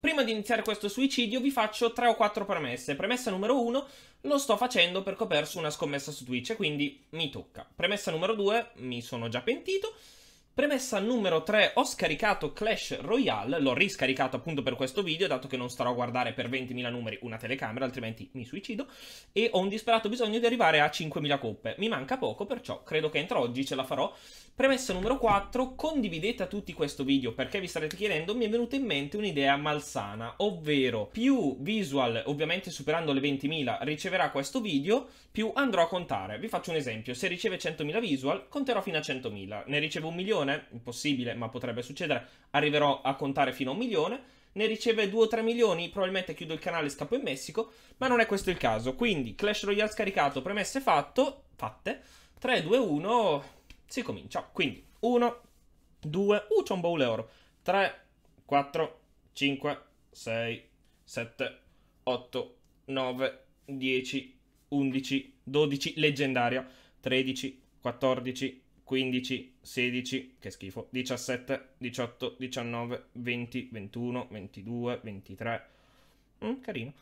Prima di iniziare questo suicidio vi faccio 3 o 4 premesse. Premessa numero 1, lo sto facendo perché ho perso una scommessa su Twitch quindi mi tocca. Premessa numero 2, mi sono già pentito. Premessa numero 3, ho scaricato Clash Royale, l'ho riscaricato appunto per questo video, dato che non starò a guardare per 20.000 numeri una telecamera, altrimenti mi suicido, e ho un disperato bisogno di arrivare a 5.000 coppe. Mi manca poco, perciò credo che entro oggi ce la farò. Premessa numero 4, condividete a tutti questo video, perché vi starete chiedendo, mi è venuta in mente un'idea malsana, ovvero più visual, ovviamente superando le 20.000, riceverà questo video, più andrò a contare. Vi faccio un esempio, se riceve 100.000 visual, conterò fino a 100.000, ne ricevo un milione, milione, impossibile ma potrebbe succedere, arriverò a contare fino a un milione, ne riceve 2 o 3 milioni, probabilmente chiudo il canale e scappo in Messico, ma non è questo il caso. Quindi Clash Royale scaricato, premesse fatto, fatte, 3, 2, 1, si comincia. Quindi 1, 2, uh c'è un bowl euro, 3, 4, 5, 6, 7, 8, 9, 10, 11, 12, leggendario, 13, 14, 15, 16, che schifo, 17, 18, 19, 20, 21, 22, 23, mm, carino,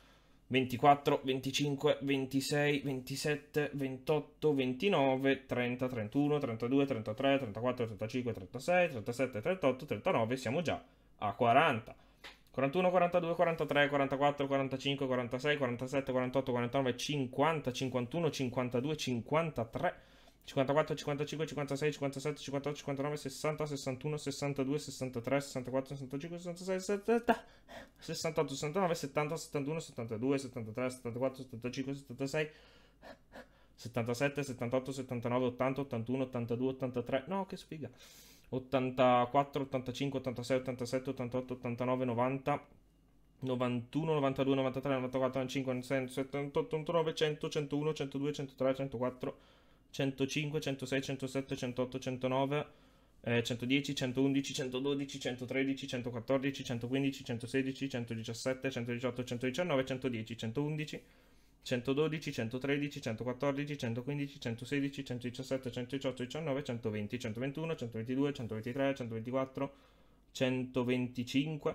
24, 25, 26, 27, 28, 29, 30, 31, 32, 33, 34, 35, 36, 37, 38, 39, siamo già a 40. 41, 42, 43, 44, 45, 46, 47, 48, 49, 50, 51, 52, 53, 54, 55, 56, 57, 58, 59, 60, 61, 62, 63, 64, 65, 66, 70, 68, 69, 70, 71, 72, 73, 74, 75, 76, 77, 78, 79, 80, 81, 82, 83, no che sfiga, 84, 85, 86, 87, 88, 89, 90, 91, 92, 93, 94, 95, 96, 78, 89, 100, 101, 102, 103, 104, 105, 106, 107, 108, 109, eh, 110, 111, 112, 113, 114, 115, 116, 117, 118, 119, 110, 111, 112, 113, 114, 115, 116, 117, 118, 19, 120, 121, 122, 123, 124, 125.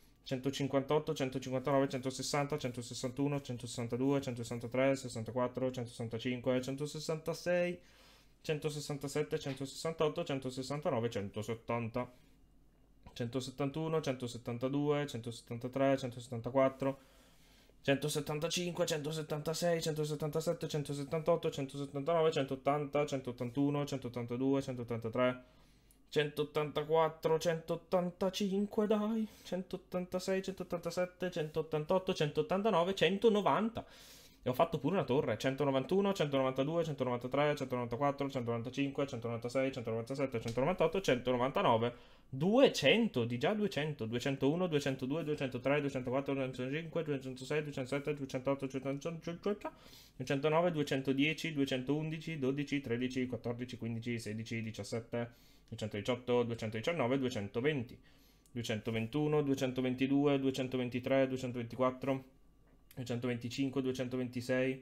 158, 159, 160, 161, 162, 163, 64, 165, 166, 167, 168, 169, 170, 171, 172, 173, 174, 175, 176, 177, 178, 179, 180, 181, 182, 183. 184, 185 dai, 186, 187, 188, 189, 190. E ho fatto pure una torre, 191, 192, 193, 194, 195, 196, 197, 198, 199, 200, di già 200, 201, 202, 203, 204, 205, 206, 207, 208, 209, 210, 211, 12, 13, 14, 15, 16, 17, 218, 219, 220, 221, 222, 223, 224, 225, 226,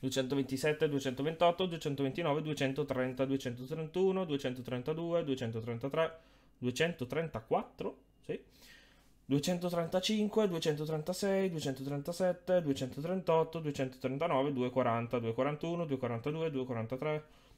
227, 228, 229, 230, 231, 232, 233, 234, sì. 235, 236, 237, 238, 239, 240, 241, 242, 243,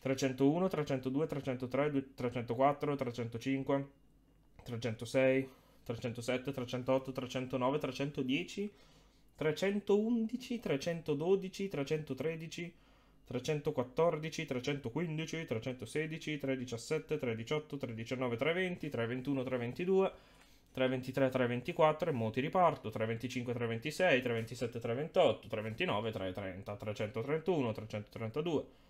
301, 302, 303, 304, 305, 306, 307, 308, 309, 310, 311, 312, 313, 314, 315, 316, 317, 318, 319, 320, 321, 322, 323, 324 e moti riparto, 325, 326, 327, 328, 329, 330, 331, 332,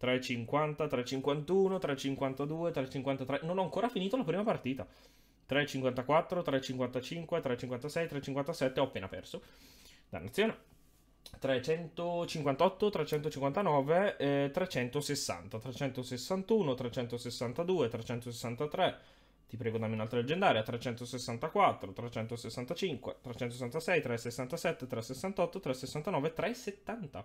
3,50, 3,51, 3,52, 3,53. Non ho ancora finito la prima partita. 3,54, 3,55, 3,56, 3,57. Ho appena perso. Dannazione. 358, 359, eh, 360, 361, 362, 363. Ti prego dammi un'altra leggendaria. 364, 365, 366, 367, 368, 369, 370.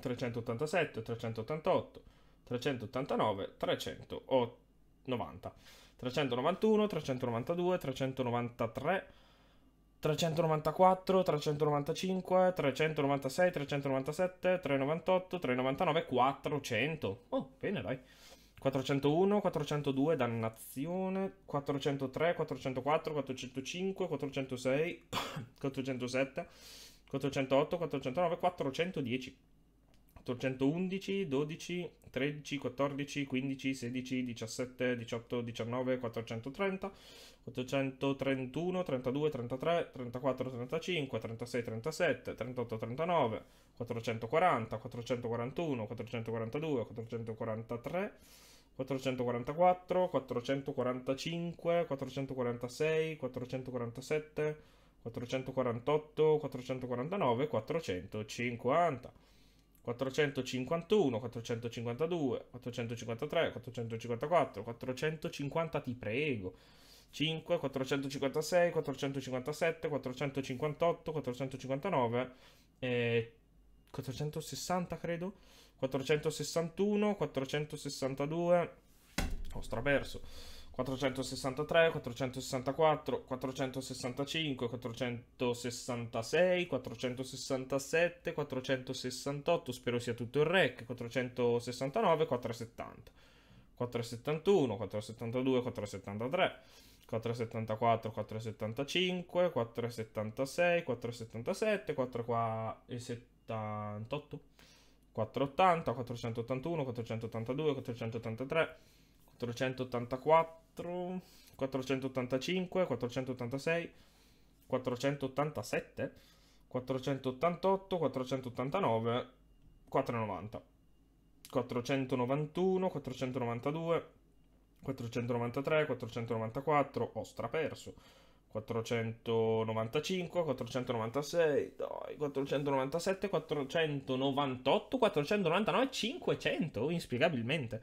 387, 388, 389, 390, 391, 392, 393, 394, 395, 396, 397, 398, 399, 400. Oh, bene dai. 401, 402, dannazione, 403, 404, 405, 406, 407, 408, 409, 410. 811, 12, 13, 14, 15, 16, 17, 18, 19, 430, 831, 32, 33, 34, 35, 36, 37, 38, 39, 440, 441, 442, 443, 444, 445, 446, 447, 448, 449, 450. 451, 452, 453, 454, 450 ti prego. 5, 456, 457, 458, 459, eh, 460 credo, 461, 462, ho straperso, 463, 464, 465, 466, 467, 468, spero sia tutto il rec, 469, 470, 471, 472, 473, 474, 475, 476, 477, 478, 480, 481, 482, 483, 484, 4, 485, 486, 487, 488, 489, 490, 491, 492, 493, 494, ho straperso, 495, 496, dai, 497, 498, 499, 500, inspiegabilmente.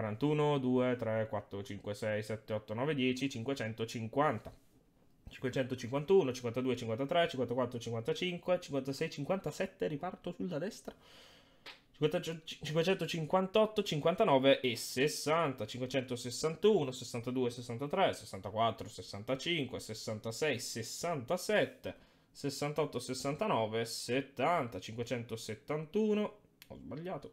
41, 2, 3, 4, 5, 6, 7, 8, 9, 10, 550. 551, 52, 53, 54, 55, 56, 57, riparto sulla destra. 558, 59 cioè, e 60, 561, 62, 63, 64, 65, 66, 67, 68, 69, 70, 571, ho sbagliato,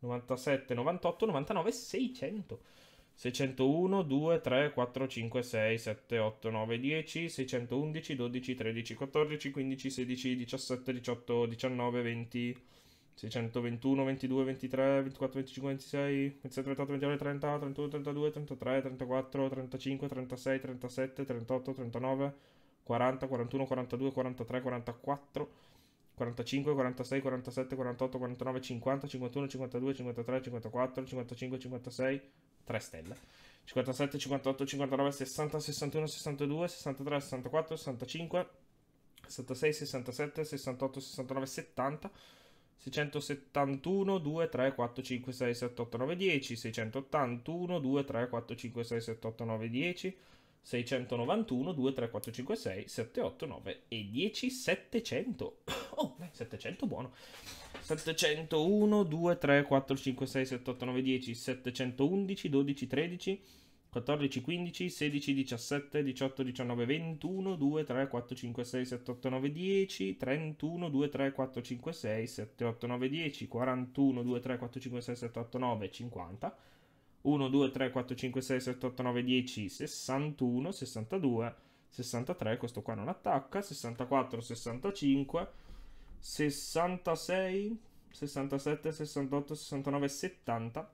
97, 98, 99, 600. 601, 2, 3, 4, 5, 6, 7, 8, 9, 10, 611, 12, 13, 14, 15, 16, 17, 18, 19, 20, 621, 22, 23, 24, 25, 26, 27, 28, 29, 30, 31, 32, 33, 34, 35, 36, 37, 38, 39, 40, 41, 42, 43, 44, 45, 46, 47, 48, 49, 50, 51, 52, 53, 54, 55, 56, 3 stelle. 57, 58, 59, 60, 61, 62, 63, 64, 65, 66, 67, 68, 69, 70, 671, 2, 3, 4, 5, 6, 7, 8, 9, 10, 681, 2, 3, 4, 5, 6, 7, 8, 9, 10, 691, 2, 3, 4, 5, 6, 7, 8, 9 e 10, 700. Oh, 700 buono. 701, 2, 3, 4, 5, 6, 7, 8, 9, 10, 711, 12, 13, 14, 15, 16, 17, 18, 19, 21, 2, 3, 4, 5, 6, 7, 8, 9, 10, 31, 2, 3, 4, 5, 6, 7, 8, 9, 10, 41, 2, 3, 4, 5, 6, 7, 8, 9, 50. 1, 2, 3, 4, 5, 6, 7, 8, 9, 10, 61, 62, 63, questo qua non attacca, 64, 65, 66, 67, 68, 69, 70,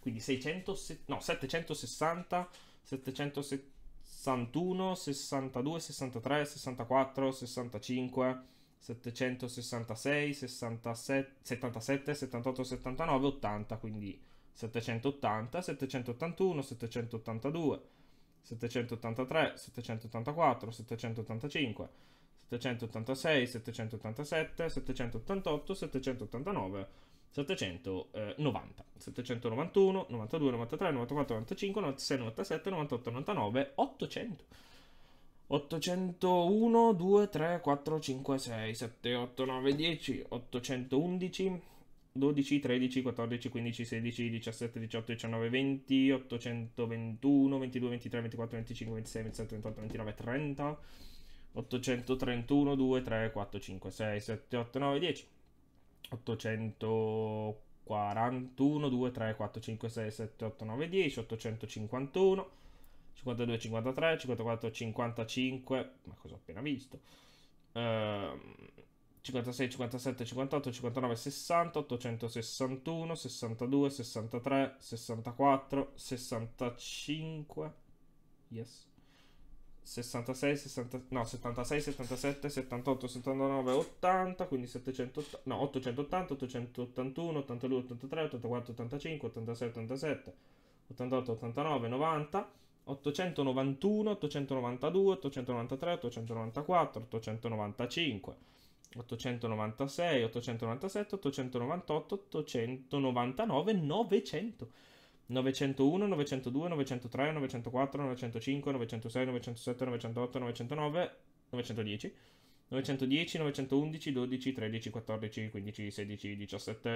quindi 600, no, 760, 761, 62, 63, 64, 65, 766, 67, 77, 78, 79, 80, quindi 780, 781, 782, 783, 784, 785, 786, 787, 788, 789, 790, 791, 92, 93, 94, 95, 96, 97, 98, 99, 800. 801, 2, 3, 4, 5, 6, 7, 8, 9, 10, 811, 12, 13, 14, 15, 16, 17, 18, 19, 20, 821, 22, 23, 24, 25, 26, 27, 28, 29, 30, 831, 2, 3, 4, 5, 6, 7, 8, 9, 10, 841, 2, 3, 4, 5, 6, 7, 8, 9, 10, 851, 52, 53, 54, 55, ma cosa ho appena visto? Ehm... 56, 57, 58, 59, 60, 861, 62, 63, 64, 65, yes, 66, 60, no, 76, 77, 78, 79, 80, quindi 780, no, 880, 881, 82, 83, 84, 85, 86, 87, 88, 89, 90, 891, 892, 893, 894, 895, 896, 897, 898, 899, 900. 901, 902, 903, 904, 905, 906, 907, 908, 909, 910, 910, 911, 12, 13, 14, 15, 16, 17, 18,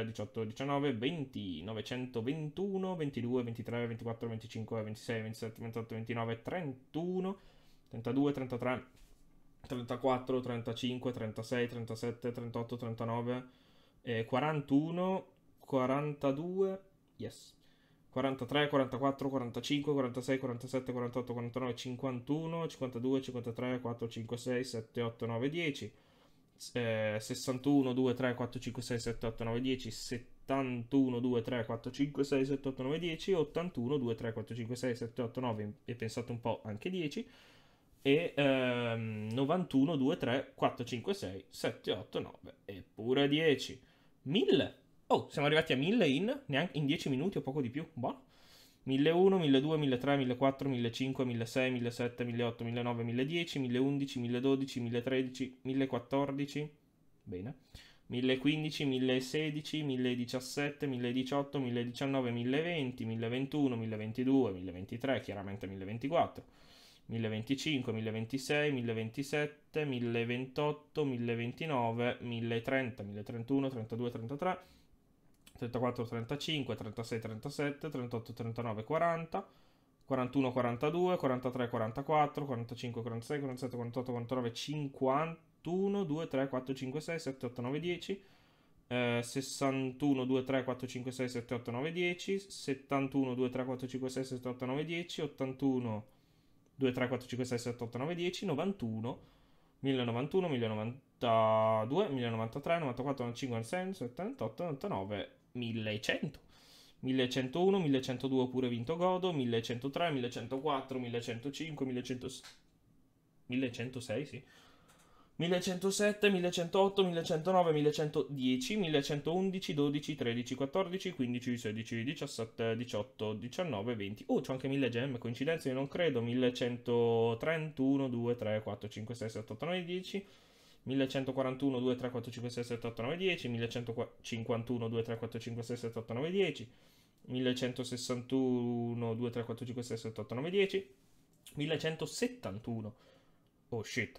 19, 20, 921, 22, 23, 24, 25, 26, 27, 28, 29, 31, 32, 33, 34, 35, 36, 37, 38, 39, eh, 41, 42, yes. 43, 44, 45, 46, 47, 48, 49, 51, 52, 53, 4, 5, 6, 7, 8, 9, 10, eh, 61, 2, 3, 4, 5, 6, 7, 8, 9, 10, 71, 2, 3, 4, 5, 6, 7, 8, 9, 10, 81, 2, 3, 4, 5, 6, 7, 8, 9 e pensate un po' anche 10 e ehm, 91, 2, 3, 4, 5, 6, 7, 8, 9 eppure 10. 1000. Oh, siamo arrivati a 1000 in, neanche, in 10 minuti o poco di più. Buono. 1001, 1002, 1003, 1004, 1005, 1006, 1007, 1008, 1009, 1010, 1011, 1012, 1013, 1014. Bene. 1015, 1016, 1017, 1018, 1019, 1020, 1021, 1022, 1023, chiaramente 1024. 1025, 1026, 1027, 1028, 1029, 1030, 1031, 32, 33, 34, 35, 36, 37, 38, 39, 40, 41, 42, 43, 44, 45, 46, 47, 48, 49, 51, 2, 3, 4, 5, 6, 7, 8, 9, 10, eh, 61, 2, 3, 4, 5, 6, 7, 8, 9, 10, 71, 2, 3, 4, 5, 6, 7, 8, 9, 10, 81, 2, 3, 4, 5, 6, 7, 8, 9, 10, 91, 1091, 1092, 1093, 94, 95, 96, 78, 99, 1100. 1101, 1102 pure vinto Godo, 1103, 1104, 1105, 1106, 1106 sì. 1107, 1108, 1109, 1110, 1111, 12, 13, 14, 15, 16, 17, 18, 19, 20. Oh, c'ho anche 1000 gemme, coincidenze io non credo. 1131, 2, 3, 4, 5, 6, 7, 8, 9, 10. 1141, 2, 3, 4, 5, 6, 7, 8, 9, 10. 1151, 2, 3, 4, 5, 6, 7, 8, 9, 10. 1161, 2, 3, 4, 5, 6, 7, 8, 9, 10. 1171. Oh shit.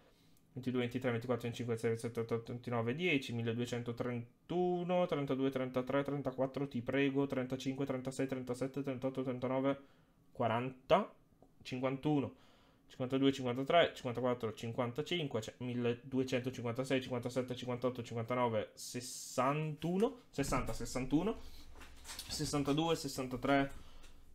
22, 23, 24, 25, 26, 27, 28, 29, 10, 1231, 32, 33, 34, ti prego, 35, 36, 37, 38, 39, 40, 51, 52, 53, 54, 55, 1256, 57, 58, 59, 61, 60, 61, 62, 63,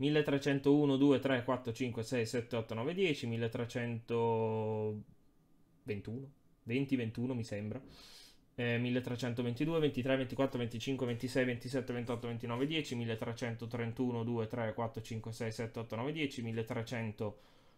1301, 2, 3, 4, 5, 6, 7, 8, 9, 10, 1321, 20, 21 mi sembra, eh, 1322, 23, 24, 25, 26, 27, 28, 29, 10, 1331, 2, 3, 4, 5, 6, 7, 8, 9, 10, 1300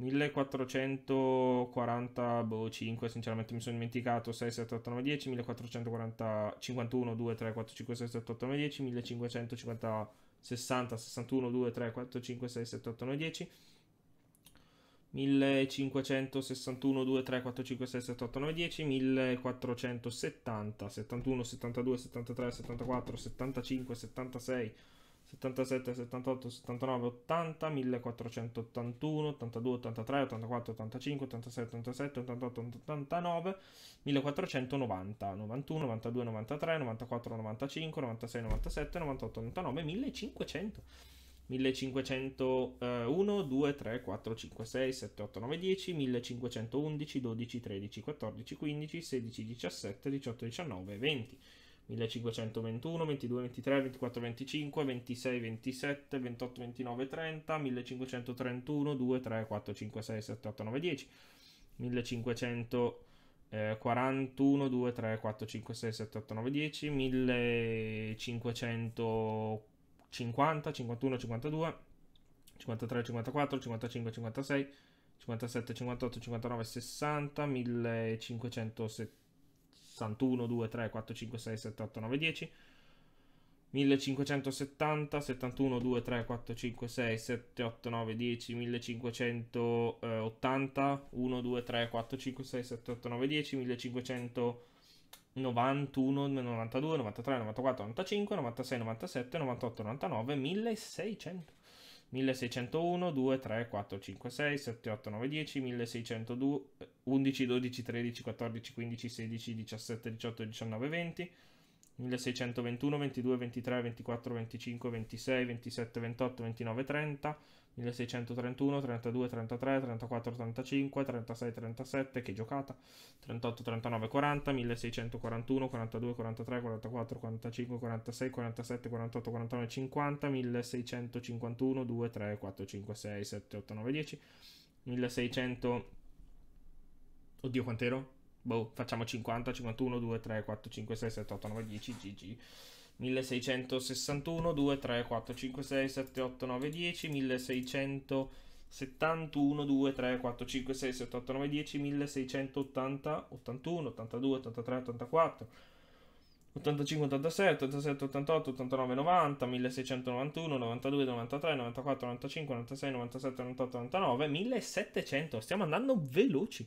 1440, 5, boh, sinceramente mi sono dimenticato, 6, 7, 8, 9, 10, 1440, 51, 2, 3, 4, 5, 6, 7, 8, 9, 10, 1550, 60, 61, 2, 3, 4, 5, 6, 7, 8, 9, 10, 1561, 2, 3, 4, 5, 6, 7, 8, 9, 10, 1470, 71, 72, 73, 74, 75, 76, 77, 78, 79, 80, 1481, 82, 83, 84, 85, 86, 87, 88, 89, 1490, 91, 92, 93, 94, 95, 96, 97, 98, 99, 1500. 1501, 2, 3, 4, 5, 6, 7, 8, 9, 10, 1511, 12, 13, 14, 15, 16, 17, 18, 19, 20. 1521, 22, 23, 24, 25, 26, 27, 28, 29, 30, 1531, 2, 3, 4, 5, 6, 7, 8, 9, 10, 1541, 2, 3, 4, 5, 6, 7, 8, 9, 10, 1550, 51, 52, 53, 54, 55, 56, 57, 58, 59, 60, 1570 61, 2, 3, 4, 5, 6, 7, 8, 9, 10. 1570, 71, 2, 3, 4, 5, 6, 7, 8, 9, 10, 1580, 1, 2, 3, 4, 5, 6, 7, 8, 9, 10, 1591, 92, 93, 94, 95, 96, 97, 98, 99, 1600. 1601, 2, 3, 4, 5, 6, 7, 8, 9, 10, 1602, 11, 12, 13, 14, 15, 16, 17, 18, 19, 20, 1621, 22, 23, 24, 25, 26, 27, 28, 29, 30, 1631, 32, 33, 34, 35, 36, 37, che giocata, 38, 39, 40, 1641, 42, 43, 44, 45, 46, 47, 48, 49, 50, 1651, 2, 3, 4, 5, 6, 7, 8, 9, 10, 1600, oddio quant'ero? Boh, facciamo 50, 51, 2, 3, 4, 5, 6, 7, 8, 9, 10, GG. 1661, 2, 3, 4, 5, 6, 7, 8, 9, 10, 1671, 2, 3, 4, 5, 6, 7, 8, 9, 10, 1680, 81, 82, 83, 84, 85, 86, 87, 88, 89, 90, 1691, 92, 93, 94, 95, 96, 97, 98, 99, 1700. Stiamo andando veloci.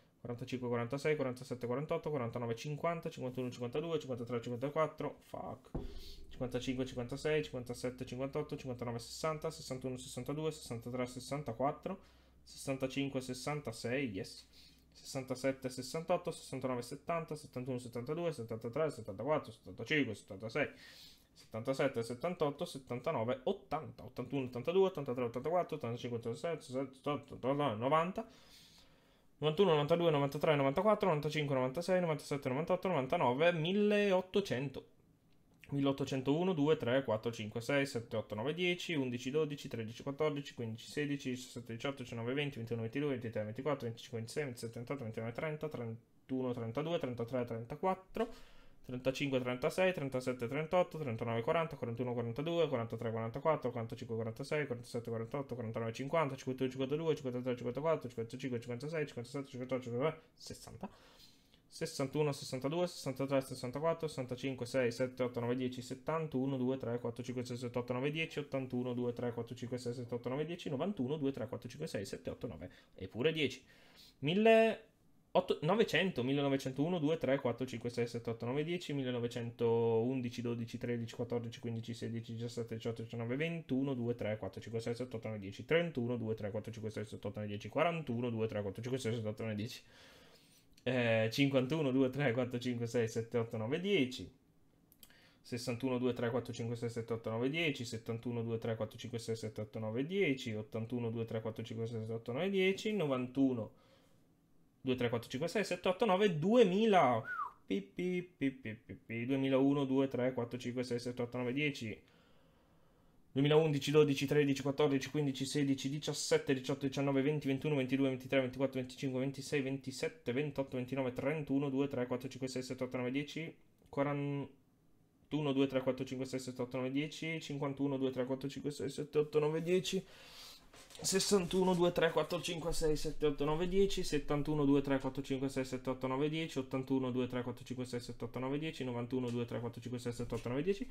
45, 46, 47, 48, 49, 50, 51, 52, 53, 54, fuck. 55, 56, 57, 58, 59, 60, 61, 62, 63, 64, 65, 66, yes. 67, 68, 69, 70, 71, 72, 73, 74, 75, 76, 77, 78, 79, 80, 81, 82, 83, 84, 85, 86, 87, 88, 89, 90, 91, 92, 93, 94, 95, 96, 97, 98, 99, 1800. 1801, 2, 3, 4, 5, 6, 7, 8, 9, 10, 11, 12, 13, 14, 15, 16, 17, 18, 19, 20, 21, 22, 23, 24, 25, 26, 27, 28, 29, 30, 31, 32, 33, 34, 35, 36, 37, 38, 39, 40, 41, 42, 43, 44, 45, 46, 47, 48, 49, 50, 51, 52, 53, 54, 55, 56, 57, 58, 59, 60. 61, 62, 63, 64, 65, 6, 7, 8, 9, 10, 70, 1, 2, 3, 4, 5, 6, 7, 8, 9, 10, 81, 2, 3, 4, 5, 6, 7, 8, 9, 10, 91, 2, 3, 4, 5, 6, 7, 8, 9 eppure pure 10. 1000 8, 900, 1901, 2, 3, 4, 5, 6, 7, 8, 9, 10, 1911, 12, 13, 14, 15, 16, 17, 18, 19, 21, 2, 3, 4, 5, 6, 7, 8, 9, 10, 31, 2, 3, 4, 5, 6, 7, 8, 9, 10, 41, 2, 3, 4, 5, 6, 7, 8, 9, 10, eh, 51, 2, 3, 4, 5, 6, 7, 8, 9, 10, 61 2 3 4 5 6 7 8 9 10 71 2 3 4 5 6 7 8 9 10 81 2 3 4 5 6 7 8 9 10 91 2, 3, 4, 5, 6, 7, 8, 9, 2000. Pip, pip, pip, 2001, 2, 3, 4, 5, 6, 7, 8, 9, 10. 2011, 12, 13, 14, 15, 16, 17, 18, 19, 20, 21, 22, 23, 24, 25, 26, 27, 28, 29, 31, 2, 3, 4, 5, 6, 7, 8, 9, 10, 41, 2, 3, 4, 5, 6, 7, 8, 9, 10, 51, 2, 3, 4, 5, 6, 7, 8, 9, 10, 61 2 3 4 5 6 7 8 9 10 71 2 3 4 5 6 7 8 9 10 81 2 3 4 5 6 7 8 9 10 91 2 3 4 5 6 7 8 9 10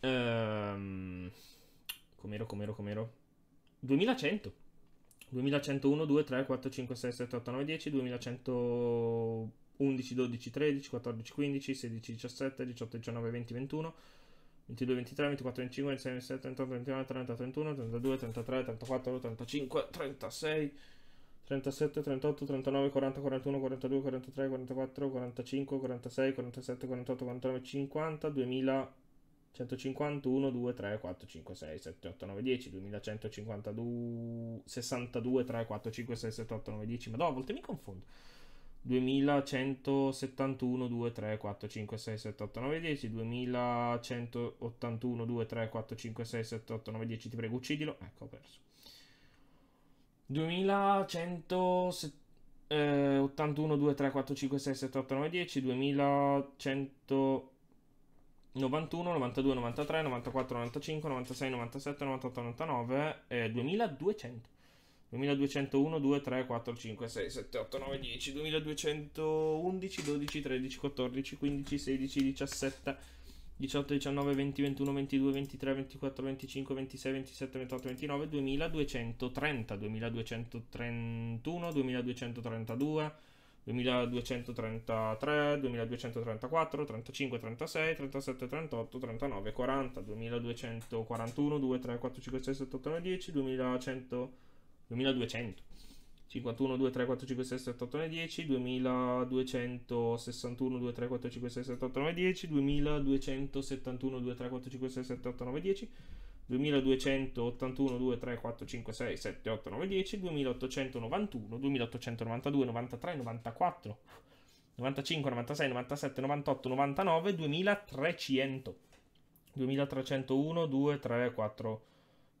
ehm, com'ero com'ero com'ero 2100 2101 2 3 4 5 6 7 8 9 10 2111 12 13 14 15 16 17 18 19 20 21 22, 23, 24, 25, 26, 27, 28, 29, 30, 31, 32, 33, 34, 35, 36, 37, 38, 39, 40, 41, 42, 43, 44, 45, 46, 47, 48, 49, 50, 2151, 2, 3, 4, 5, 6, 7, 8, 9, 10, 2152, 62, 3, 4, 5, 6, 7, 8, 9, 10, ma no, a volte mi confondo. 2171 2 3 4 5 6 7 8 9 10 2181 2 3 4 5 6 7 8 9 10 ti prego uccidilo ecco ho perso 2181 2 3 4 5 6 7 8 9 10 2191 92 93 94 95 96 97 98 99 e 2200 2201, 2, 3, 4, 5, 6, 7, 8, 9, 10, 2211, 12, 13, 14, 15, 16, 17, 18, 19, 20, 21, 22, 23, 24, 25, 26, 27, 28, 29, 2230, 2231, 2232, 2233, 2234, 35, 36, 37, 38, 39, 40, 2241, 2, 3, 4, 5, 6, 7, 8, 9, 10, 2100 2200 51, 2, 3, 4, 5, 6, 7, 8, 9, 10 2261, 2, 3, 4, 5, 6, 7, 8, 9, 10 2271, 2, 3, 4, 5, 6, 7, 8, 9, 10 2281, 2, 3, 4, 5, 6, 7, 8, 9, 10 2891, 2892, 93, 94 95, 96, 97, 98, 99 2300 2301, 2, 3, 4,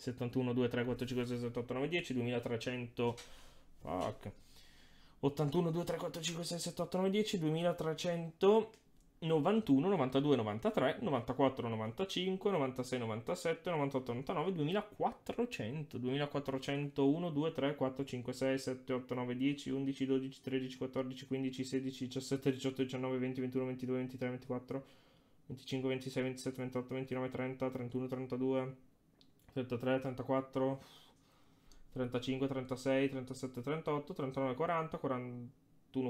71, 2, 3, 4, 5, 6, 7, 8, 9, 10, 2300, fuck, 81, 2, 3, 4, 5, 6, 7, 8, 9, 10, 2300, 91, 92, 93, 94, 95, 96, 97, 98, 99, 2400, 2401, 2, 3, 4, 5, 6, 7, 8, 9, 10, 11, 12, 13, 14, 15, 16, 17, 18, 19, 20, 21, 22, 23, 24, 25, 26, 27, 28, 29, 30, 31, 32... 33, 34, 35, 36, 37, 38, 39, 40, 41,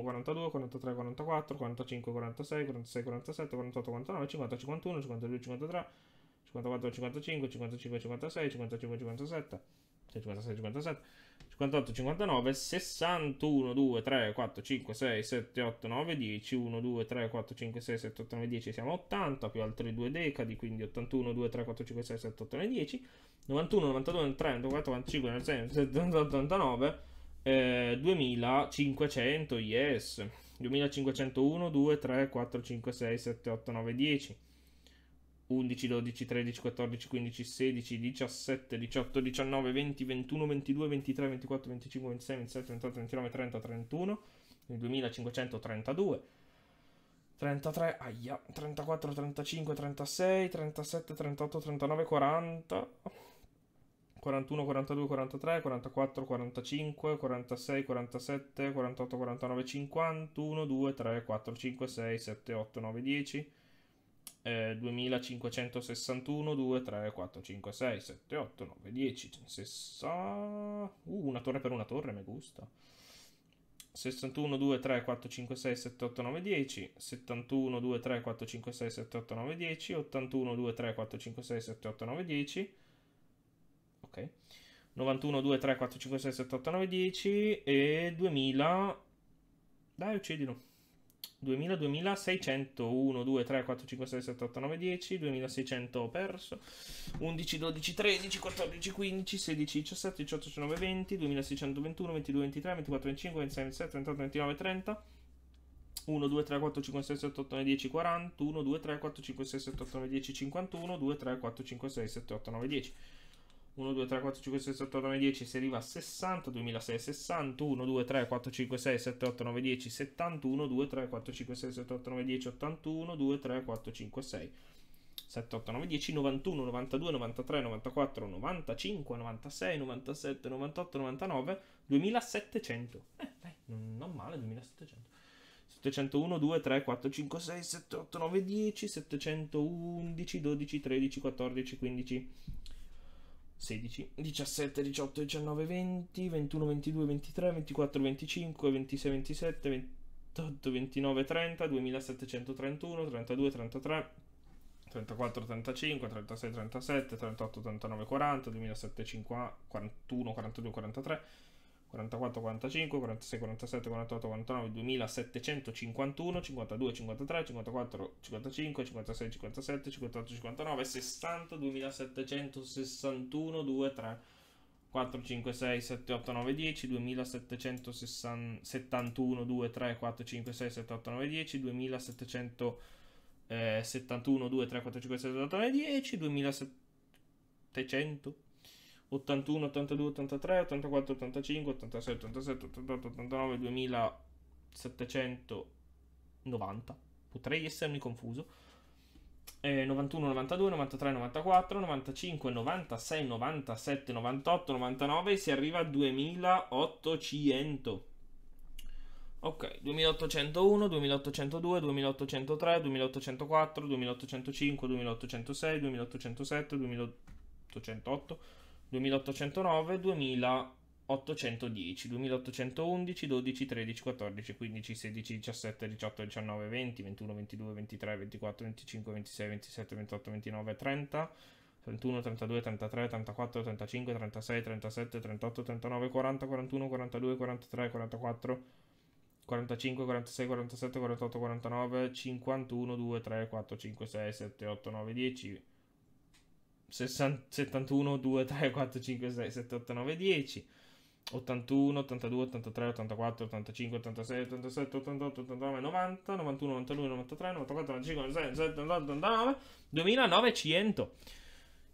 42, 43, 44, 45, 46, 46, 47, 48, 49, 50, 51, 52, 53, 54, 55, 55, 56, 55, 57, 56, 57 58, 59, 61, 2, 3, 4, 5, 6, 7, 8, 9, 10, 1, 2, 3, 4, 5, 6, 7, 8, 9, 10, siamo a 80, più altri due decadi, quindi 81, 2, 3, 4, 5, 6, 7, 8, 9, 10, 91, 92, 93, 94, 95, 96, 97, 89, eh, 2500, yes, 2501, 2, 3, 4, 5, 6, 7, 8, 9, 10, 11, 12, 13, 14, 15, 16, 17, 18, 19, 20, 21, 22, 23, 24, 25, 26, 27, 28, 29, 30, 31, 2532, 33, aia, 34, 35, 36, 37, 38, 39, 40, 41, 42, 43, 44, 45, 46, 47, 48, 49, 50, 1, 2, 3, 4, 5, 6, 7, 8, 9, 10, eh, 2561, 2, 3, 4, 5, 6, 7, 8, 9, 10, 60... Uh, una torre per una torre, mi gusta. 61, 2, 3, 4, 5, 6, 7, 8, 9, 10, 71, 2, 3, 4, 5, 6, 7, 8, 9, 10, 81, 2, 3, 4, 5, 6, 7, 8, 9, 10, ok, 91, 2, 3, 4, 5, 6, 7, 8, 9, 10 e 2000, dai uccidilo, 2000, 2600, 1, 2, 3, 4, 5, 6, 7, 8, 9, 10, 2600 ho perso, 11, 12, 13, 14, 15, 16, 17, 18, 19, 20, 2621, 22, 23, 24, 25, 26, 27, 28, 29, 30, 1, 2, 3, 4, 5, 6, 7, 8, 9, 10, 40, 1, 2, 3, 4, 5, 6, 7, 8, 9, 10, 51, 2, 3, 4, 5, 6, 7, 8, 9, 10. 1, 2, 3, 4, 5, 6, 7, 8, 9, 10 si arriva a 60, 2006, 60, 1, 2, 3, 4, 5, 6, 7, 8, 9, 10, 71, 2, 3, 4, 5, 6, 7, 8, 9, 10, 81, 2, 3, 4, 5, 6, 7, 8, 9, 10, 91, 92, 93, 94, 95, 96, 97, 98, 99, 2700. Eh, dai, non male, 2700. 701, 2, 3, 4, 5, 6, 7, 8, 9, 10, 711, 12, 13, 14, 15. 16, 17, 18, 19, 20, 21, 22, 23, 24, 25, 26, 27, 28, 29, 30, 2731, 32, 33, 34, 35, 36, 37, 38, 39, 40, 41, 42, 43, 44, 45, 46, 47, 48, 49, 2751, 52, 53, 54, 55, 56, 57, 58, 59, 60, 2761, 2, 3, 4, 5, 6, 7, 8, 9, 10, 2771, 2, 3, 4, 5, 6, 7, 8, 9, 10, 2771, 2, 3, 4, 5, 6, 7, 8, 9, 10, 2700 81, 82, 83, 84, 85, 86, 87, 88, 89, 2790. Potrei essermi confuso. Eh, 91, 92, 93, 94, 95, 96, 97, 98, 99 si arriva a 2800. Ok, 2801, 2802, 2803, 2804, 2805, 2806, 2807, 2808. 2809, 2810, 2811, 12, 13, 14, 15, 16, 17, 18, 19, 20, 21, 22, 23, 24, 25, 26, 27, 28, 29, 30, 31, 32, 33, 34, 35, 36, 37, 38, 39, 40, 41, 42, 43, 44, 45, 46, 47, 48, 49, 51, 2, 3, 4, 5, 6, 7, 8, 9, 10, 60, 71, 2, 3, 4, 5, 6, 7, 8, 9, 10, 81, 82, 83, 84, 85, 86, 87, 88, 89, 90, 91, 92, 93, 94, 95, 96, 97, 98, 99, 2009, 100.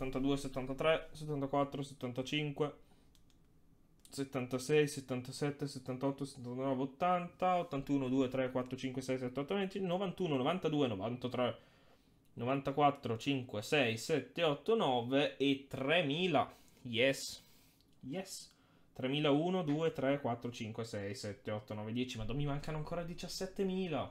72, 73, 74, 75, 76, 77, 78, 79, 80, 81, 2, 3, 4, 5, 6, 7, 8, 20, 91, 92, 93, 94, 5, 6, 7, 8, 9 e 3000. Yes. Yes. 3000, 1, 2, 3, 4, 5, 6, 7, 8, 9, 10. Ma mi mancano ancora 17.000.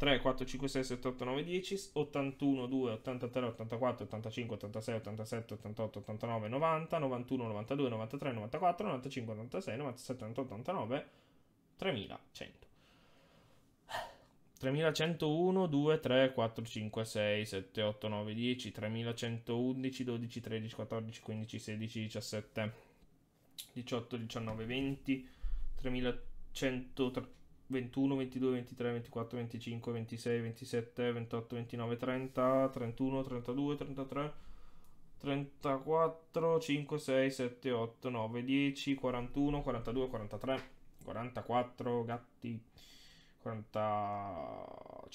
3, 4, 5, 6, 7, 8, 9, 10, 81, 2, 83, 84, 85, 86, 87, 88, 89, 90, 91, 92, 93, 94, 95, 96, 97, 98, 89, 3100. 3101, 2, 3, 4, 5, 6, 7, 8, 9, 10, 3111, 12, 13, 14, 15, 16, 17, 18, 19, 20, 3113. 21, 22, 23, 24, 25, 26, 27, 28, 29, 30, 31, 32, 33, 34, 5, 6, 7, 8, 9, 10, 41, 42, 43, 44 gatti, 45.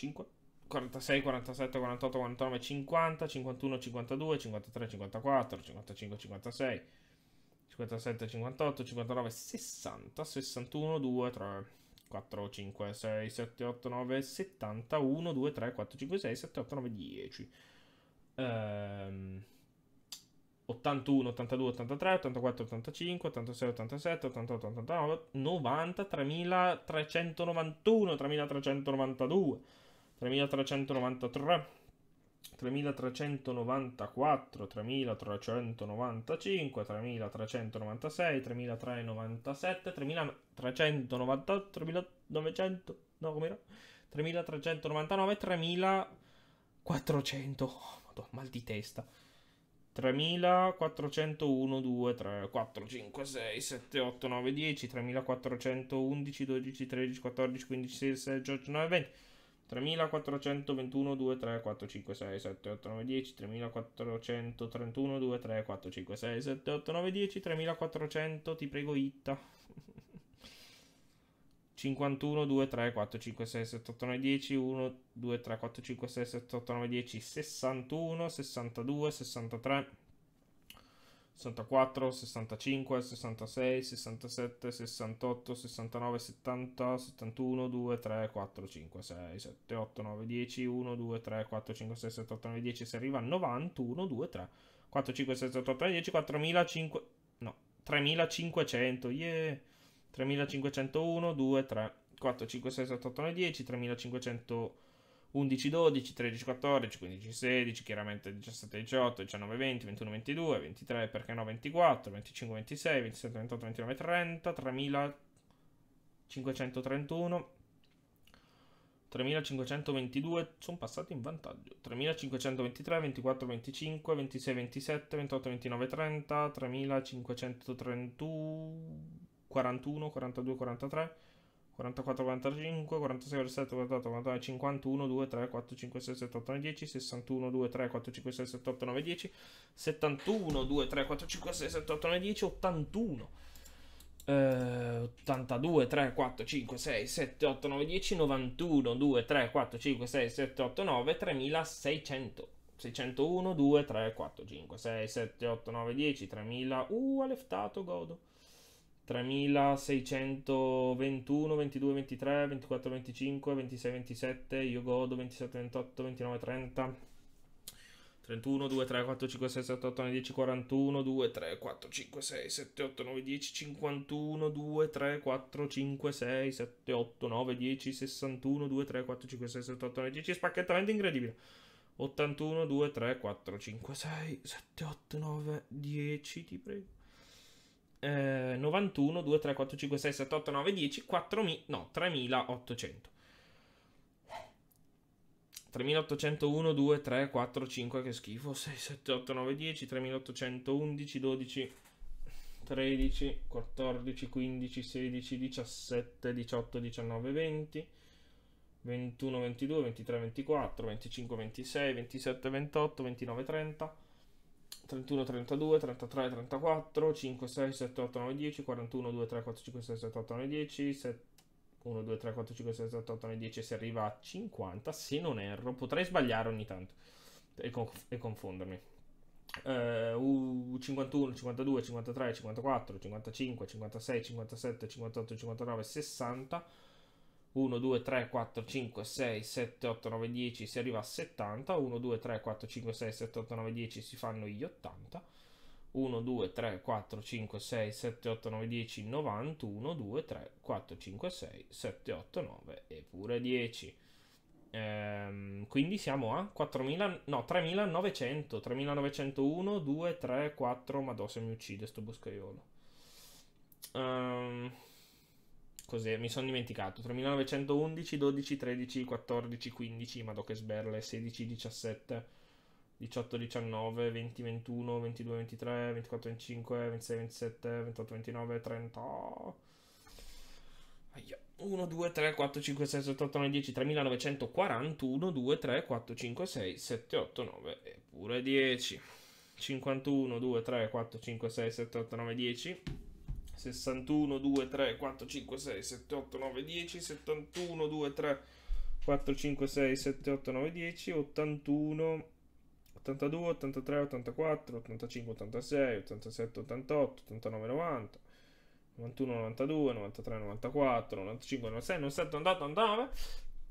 46, 47, 48, 49, 50, 51, 52, 53, 54, 55, 56, 57, 58, 59, 60, 61, 2, 3. 4, 5, 6, 7, 8, 9, 70, 1, 2, 3, 4, 5, 6, 7, 8, 9, 10. Ehm, 81, 82, 83, 84, 85, 86, 87, 88, 89, 90, 3391, 3392, 3393. 3394, 3395, 3396, 3397, 3398, 3900, no come com'era? 3399 3400, oh, madonna, mal di testa. 3401, 2, 3, 4, 5, 6, 7, 8, 9, 10, 3411, 12, 13, 14, 15, 16, 17, 18, 19, 20. 3421 2 3 4 5 6 7 8 9 10 3431 2 3 4 5 6 7 8 9 10 3400 ti prego itta 51 2 3 4 5 6 7 8 9 10 1 2 3 4 5 6 7 8 9 10 61 62 63 64, 65, 66, 67, 68, 69, 70, 71, 2, 3, 4, 5, 6, 7, 8, 9, 10, 1, 2, 3, 4, 5, 6, 7, 8, 9, 10, si arriva a 91, 2, 3, 4, 5, 6, 7, 8, 9, 10, 4005, no, 3500, yeah, 3501, 2, 3, 4, 5, 6, 7, 8, 9, 10, 3500, 11, 12, 13, 14, 15, 16, chiaramente 17, 18, 19, 20, 21, 22, 23, perché no, 24, 25, 26, 27, 28, 29, 30, 3531, 3522, sono passati in vantaggio, 3523, 24, 25, 26, 27, 28, 29, 30, 3531, 41, 42, 43, 44, 45, 46, 47, 48, 49, 51, 2, 3, 4, 5, 6, 7, 8, 9, 10, 61, 2, 3, 4, 5, 6, 7, 8, 9, 10, 71, 2, 3, 4, 5, 6, 7, 8, 9, 10, 81, eh, 82, 3, 4, 5, 6, 7, 8, 9, 10, 91, 2, 3, 4, 5, 6, 7, 8, 9, 3600. 601, 2, 3, 4, 5, 6, 7, 8, 9, 10, 3000. Uh, ha leftato, godo. 3621, 22, 23, 24, 25, 26, 27, io godo 27, 28, 29, 30, 31, 2, 3, 4, 5, 6, 7, 8, 9, 10, 41, 2, 3, 4, 5, 6, 7, 8, 9, 10, 51, 2, 3, 4, 5, 6, 7, 8, 9, 10, 61, 2, 3, 4, 5, 6, 7, 8, 9, 10, spacchettamento incredibile. 81, 2, 3, 4, 5, 6, 7, 8, 9, 10, ti prego. 91, 2, 3, 4, 5, 6, 7, 8, 9, 10, 4.000, no, 3800. 3801, 2, 3, 4, 5, che schifo, 6, 7, 8, 9, 10, 3811, 12, 13, 14, 15, 16, 17, 18, 19, 20, 21, 22, 23, 24, 25, 26, 27, 28, 29, 30, 31, 32, 33, 34, 5, 6, 7, 8, 9, 10, 41, 2, 3, 4, 5, 6, 7, 8, 9, 10, 7, 1, 2, 3, 4, 5, 6, 7, 8, 9, 10 si arriva a 50 se non erro, potrei sbagliare ogni tanto e, conf e confondermi uh, 51, 52, 53, 54, 55, 56, 57, 58, 59, 60 1, 2, 3, 4, 5, 6, 7, 8, 9, 10 si arriva a 70, 1, 2, 3, 4, 5, 6, 7, 8, 9, 10 si fanno gli 80, 1, 2, 3, 4, 5, 6, 7, 8, 9, 10, 90, 1, 2, 3, 4, 5, 6, 7, 8, 9 e pure 10. Ehm, quindi siamo a 4.000, no, 3.900, 3.901, 2, 3, 4, madò se mi uccide sto boscaiolo. Ehm cos'è? Mi sono dimenticato. 3911, 12, 13, 14, 15, ma sberle, 16, 17, 18, 19, 20, 21, 22, 23, 24, 25, 26, 27, 28, 29, 30... 1, 2, 3, 4, 5, 6, 7, 8, 9, 10, 3941, 2, 3, 4, 5, 6, 7, 8, 9 eppure 10. 51, 2, 3, 4, 5, 6, 7, 8, 9, 10. 61, 2, 3, 4, 5, 6, 7, 8, 9, 10, 71, 2, 3, 4, 5, 6, 7, 8, 9, 10, 81, 82, 83, 84, 85, 86, 87, 88, 89, 90, 91, 92, 93, 94, 95, 96, 97, 98, 99.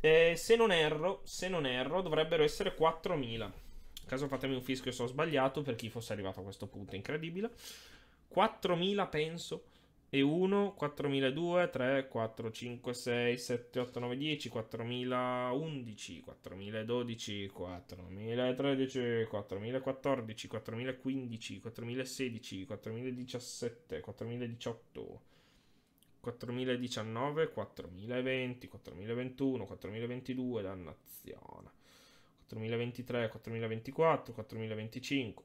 Eh, se non erro, se non erro, dovrebbero essere 4000. In caso fatemi un fischio se ho sbagliato per chi fosse arrivato a questo punto, incredibile. 4000 penso e 1, 4002, 3, 4, 5, 6, 7, 8, 9, 10, 4011, 4012, 4013, 4014, 4015, 4016, 4017, 4018, 4019, 4020, 4021, 4022, dannazione, 4023, 4024, 4025,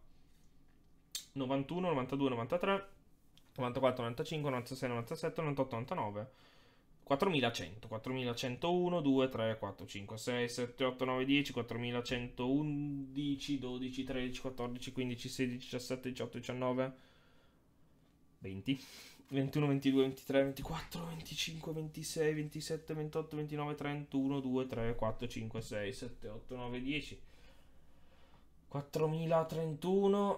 91, 92, 93, 94, 95, 96, 97, 98, 99. 4100, 4101, 2, 3, 4, 5, 6, 7, 8, 9, 10, 4111, 12, 13, 14, 15, 16, 17, 18, 19, 20, 21, 22, 23, 24, 25, 26, 27, 28, 29, 31, 2, 3, 4, 5, 6, 7, 8, 9, 10, 4031,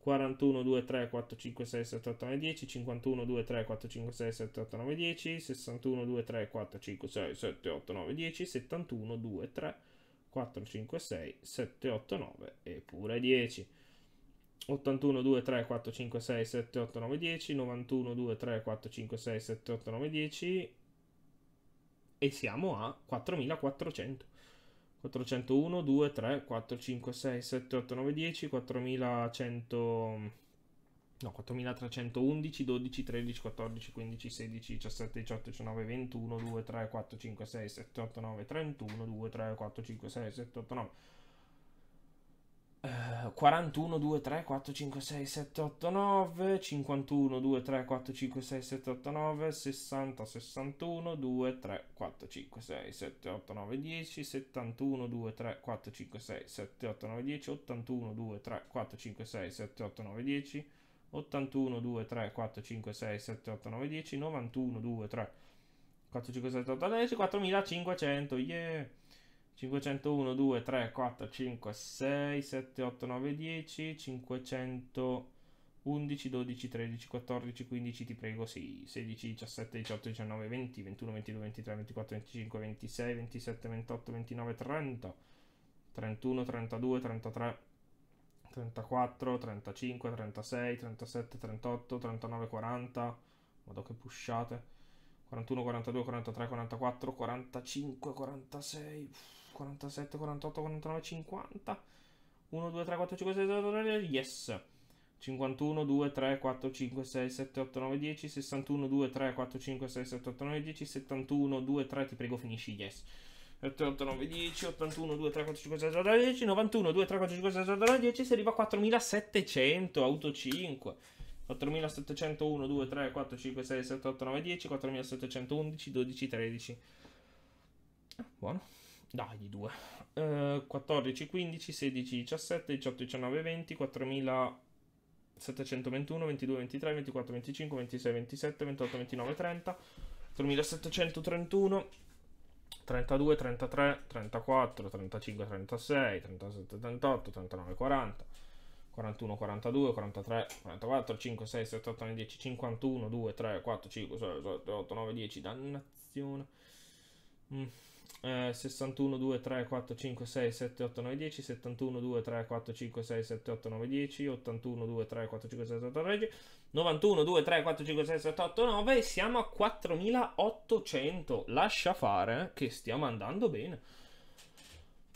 41, 2, 3, 4, 5, 6, 7, 8, 9, 10, 51, 2, 3, 4, 5, 6, 7, 8, 9, 10, 61, 2, 3, 4, 5, 6, 7, 8, 9, 10, 71, 2, 3, 4, 5, 6, 7, 8, 9 e pure 10. 81, 2, 3, 4, 5, 6, 7, 8, 9, 10, 91, 2, 3, 4, 5, 6, 7, 8, 9, 10 e siamo a 4400. 401, 2, 3, 4, 5, 6, 7, 8, 9, 10, 4100... No, 4311, 12, 13, 14, 15, 16, 17, 18, 19, 21, 2, 3, 4, 5, 6, 7, 8, 9, 31, 2, 3, 4, 5, 6, 7, 8, 9... 41, 2, 3, 4, 5, 6, 7, 8, 9 51, 2, 3, 4, 5, 6, 7, 8, 9 60, 61, 2, 3, 4, 5, 6, 7, 8, 9, 10 71, 2, 3, 4, 5, 6, 7, 8, 9, 10 81, 2, 3, 4, 5, 6, 7, 8, 9, 10 81, 2, 3, 4, 5, 6, 7, 8, 9, 10 91, 2, 3, 4, 5, 6, 7, 8, 10 4500, yeah! 501, 2, 3, 4, 5, 6, 7, 8, 9, 10, 511, 12, 13, 14, 15, ti prego, sì, 16, 17, 18, 19, 20, 21, 22, 23, 24, 25, 26, 27, 28, 29, 30, 31, 32, 33, 34, 35, 36, 37, 38, 39, 40, vado che pushate, 41, 42, 43, 44, 45, 46, uff. 47, 48, 49, 50. 1, 2, 3, 4, 5, 6, 7, 8, 9, yes. 51, 2, 3, 4, 5, 6, 7, 8, 9, 10, 61, 2, 3, 4, 5, 6, 7, 8, 9, 10, 71, 2, 3, ti prego finisci, yes. 7, 8, 9, 10, 81, 2, 3, 4, 5, 6, 7, 8, 9, 10, 91, 2, 3, 4, 5, 6, 7, 8, 9, 10, si arriva a 4700, auto 5. 4701, 2, 3, 4, 5, 6, 7, 8, 9, 10, 4711, 12, 13. buono dai di 2 uh, 14, 15, 16, 17, 18, 19, 20 4721, 22, 23, 24, 25, 26, 27, 28, 29, 30 4731 32, 33, 34, 35, 36, 37, 38, 39, 40 41, 42, 43, 44, 5, 6, 7, 8, 9, 10, 51, 2, 3, 4, 5, 6, 7, 8, 9, 10, dannazione. Mm eh, 61, 2, 3, 4, 5, 6, 7, 8, 9, 10, 71, 2, 3, 4, 5, 6, 7, 8, 9, 10, 81, 2, 3, 4, 5, 6, 7, 8, 9, 10, 91, 2, 3, 4, 5, 6, 7, 8, 9 e siamo a 4800. Lascia fare eh, che stiamo andando bene.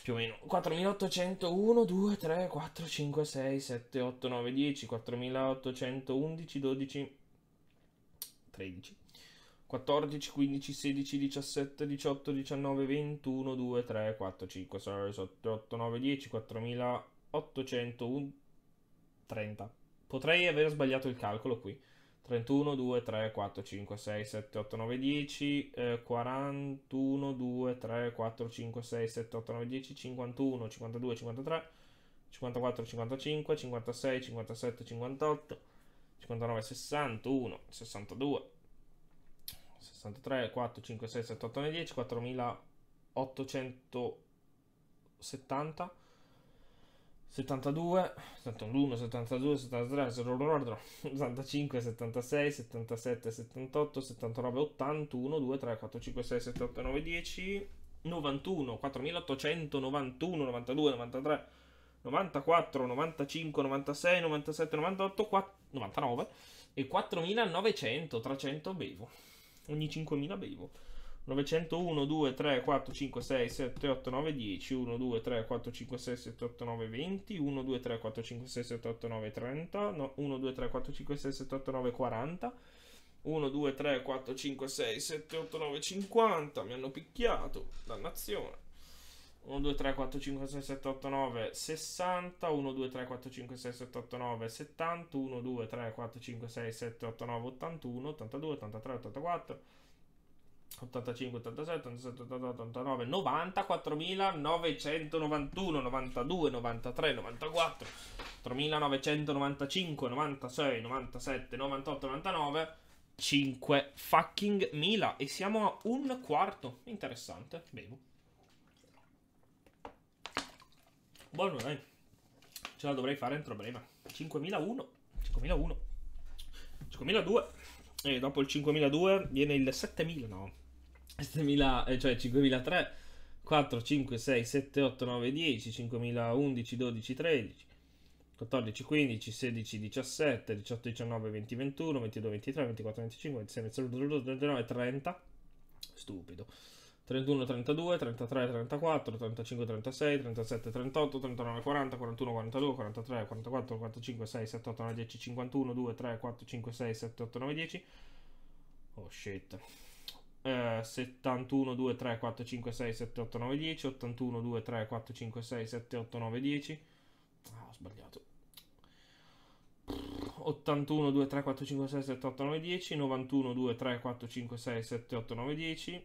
Più o meno 4801, 2, 3, 4, 5, 6, 7, 8, 9, 10, 4811, 12, 13. 14, 15, 16, 17, 18, 19, 21, 2, 3, 4, 5, 6, 7, 8, 9, 10, 4830. Potrei aver sbagliato il calcolo qui. 31, 2, 3, 4, 5, 6, 7, 8, 9, 10, eh, 41, 2, 3, 4, 5, 6, 7, 8, 9, 10, 51, 52, 53, 54, 55, 56, 57, 58, 59, 61, 62, 63, 4, 5, 6, 7, 8, 9, 10, 4870, 72, 71, 72, 73, 75, 76, 77, 78, 79, 81, 2, 3, 4, 5, 6, 7, 8, 9, 10, 91, 4891, 92, 93, 94, 95, 96, 97, 98, 4, 99 e 4900, 300 bevo ogni 5.000 bevo. 900, 1, 2, 3, 4, 5, 6, 7, 8, 9, 10, 1, 2, 3, 4, 5, 6, 7, 8, 9, 20, 1, 2, 3, 4, 5, 6, 7, 8, 9, 30, no, 1, 2, 3, 4, 5, 6, 7, 8, 9, 40, 1, 2, 3, 4, 5, 6, 7, 8, 9, 50, mi hanno picchiato, dannazione. 1, 2, 3, 4, 5, 6, 7, 8, 9, 60, 1, 2, 3, 4, 5, 6, 7, 8, 9, 70, 1, 2, 3, 4, 5, 6, 7, 8, 9, 81, 82, 83, 84, 85, 86, 87, 88, 89, 90, 4991, 92, 93, 94, 4995, 96, 97, 98, 99, 5 fucking mila e siamo a un quarto. Interessante, bevo. Buono, dai. Ce la dovrei fare entro breve. 5001, 5001, 5002. E dopo il 5002 viene il 7000, no. 7000, eh, cioè 5003, 4, 5, 6, 7, 8, 9, 10, 5011, 12, 13. 14, 15, 16, 17, 18, 19, 20, 21, 22, 23, 24, 25, 26, 27, 29, 30. Stupido. 31, 32, 33, 34, 35, 36, 37, 38, 39, 40, 41, 42, 43, 44, 45, 6, 7, 8, 9, 10, 51, 2, 3, 4, 5, 6, 7, 8, 9, 10. Oh shit. Eh, 71, 2, 3, 4, 5, 6, 7, 8, 9, 10. 81, 2, 3, 4, 5, 6, 7, 8, 9, 10. Ah, ho sbagliato. 81, 2, 3, 4, 5, 6, 7, 8, 9, 10. 91, 2, 3, 4, 5, 6, 7, 8, 9, 10.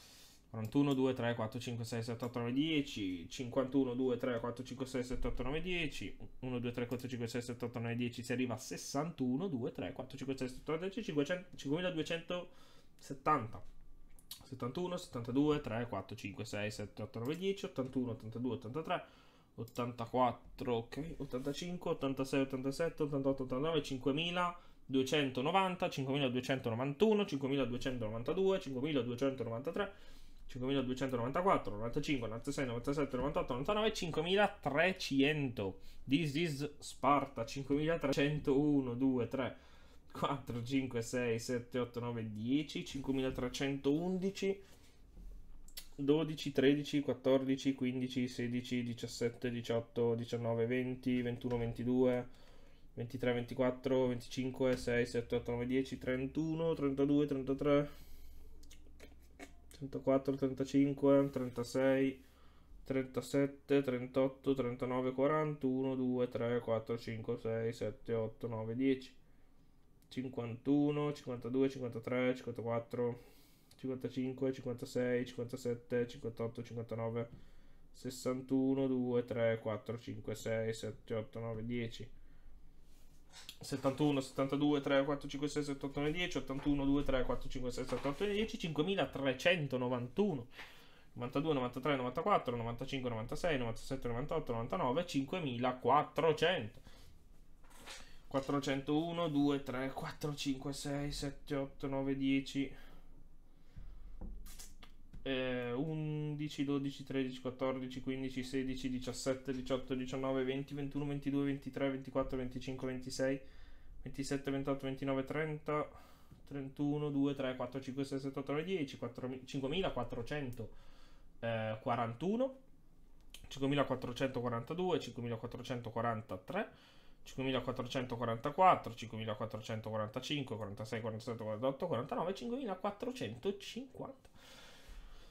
41, 2, 3, 4, 5, 6, 7, 8, 9, 10, 51, 2, 3, 4, 5, 6, 7, 8, 9, 10, 1, 2, 3, 4, 5, 6, 7, 8, 9, 10, si arriva a 61, 2, 3, 4, 5, 6, 7, 8, 10, 5270, 71, 72, 3, 4, 5, 6, 7, 8, 9, 10, 81, 82, 83, 84, ok, 85, 86, 87, 88, 89, 5000, 290, 5291, 5292, 5293, 5294, 95, 96, 97, 98, 99, 5300. This is Sparta 5301, 2, 3, 4, 5, 6, 7, 8, 9, 10, 5311, 12, 13, 14, 15, 16, 17, 18, 19, 20, 21, 22. 23, 24, 25, 6, 7, 8, 9, 10, 31, 32, 33, 34, 35, 36, 37, 38, 39, 41, 2, 3, 4, 5, 6, 7, 8, 9, 10, 51, 52, 53, 54, 55, 56, 57, 58, 59, 61, 2, 3, 4, 5, 6, 7, 8, 9, 10. 71, 72, 3, 4, 5, 6, 7, 8, 9, 10, 81, 2, 3, 4, 5, 6, 7, 8, 9, 10, 5391, 92, 93, 94, 95, 96, 97, 98, 99, 5400. 401, 2, 3, 4, 5, 6, 7, 8, 9, 10, eh, 11, 12, 13, 14, 15, 16, 17, 18, 19, 20, 21, 22, 23, 24, 25, 26, 27, 28, 29, 30, 31, 2, 3, 4, 5, 6, 7, 8, 9, 10, 4, 5441, 5442, 5443, 5444, 5445, 46, 47, 48, 49, 5450.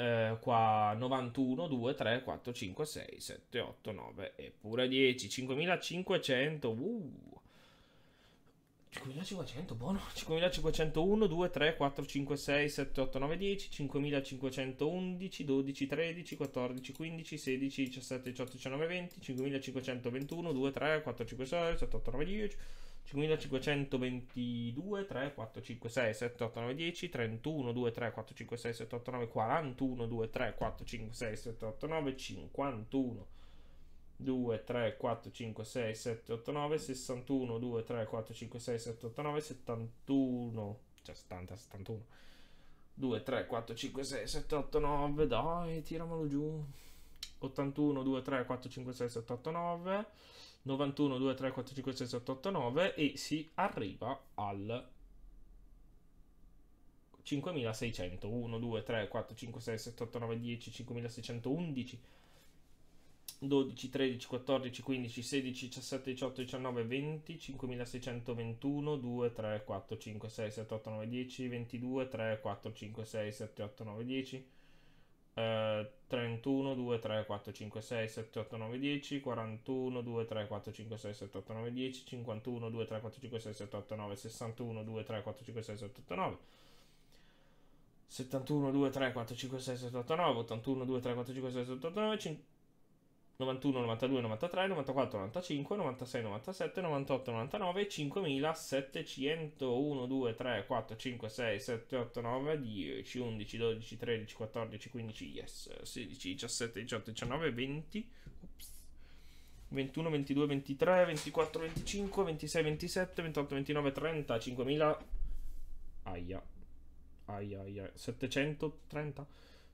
eh, qua 91, 2, 3, 4, 5, 6, 7, 8, 9 e pure 10, 5500, uh, 5500, buono, 5501, 2, 3, 4, 5, 6, 7, 8, 9, 10, 5511, 12, 13, 14, 15, 16, 17, 18, 19, 20, 5521, 2, 3, 4, 5, 6, 7, 8, 9, 10, 5522, 3, 4, 5, 6, 7, 8, 9, 10, 31, 2, 3, 4, 5, 6, 7, 8, 9, 41, 2, 3, 4, 5, 6, 7, 8, 9, 51, 2, 3, 4, 5, 6, 7, 8, 9, 61, 2, 3, 4, 5, 6, 7, 8, 9, 71, cioè 70, 71, 2, 3, 4, 5, 6, 7, 8, 9, dai, tiramolo giù, 81, 2, 3, 4, 5, 6, 7, 8, 9, 91, 2, 3, 4, 5, 6, 7, 8, 9 e si arriva al 5600. 1, 2, 3, 4, 5, 6, 7, 8, 9, 10, 5611. 12, 13, 14, 15, 16, 17, 18, 19, 20, 5621, 2, 3, 4, 5, 6, 7, 8, 9, 10, 22, 3, 4, 5, 6, 7, 8, 9, 10, 31, 2, 3, 4, 5, 6, 7, 8, 9, 10, 41, 2, 3, 4, 5, 6, 7, 8, 9, 10, 51, 2, 3, 4, 5, 6, 7, 8, 9, 61, 2, 3, 4, 5, 6, 7, 8, 9, 71, 2, 3, 4, 5, 6, 7, 8, 9, 81, 2, 3, 4, 5, 6, 7, 8, 9, 50. 91, 92, 93, 94, 95, 96, 97, 98, 99, 5700, 1, 2, 3, 4, 5, 6, 7, 8, 9, 10, 11, 12, 13, 14, 15, yes, 16, 17, 18, 19, 20, ops. 21, 22, 23, 24, 25, 26, 27, 28, 29, 30, 5000, aia, aia, aia, 730.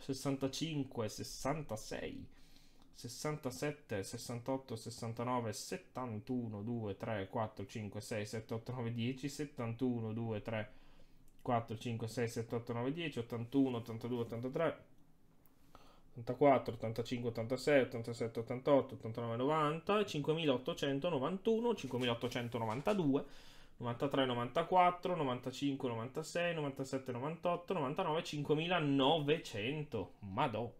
65, 66, 67, 68, 69, 71, 2, 3, 4, 5, 6, 7, 8, 9, 10, 71, 2, 3, 4, 5, 6, 7, 8, 9, 10, 81, 82, 83, 84, 85, 86, 87, 88, 89, 90, 5891, 5892, 93, 94, 95, 96, 97, 98, 99, 5900. Madò.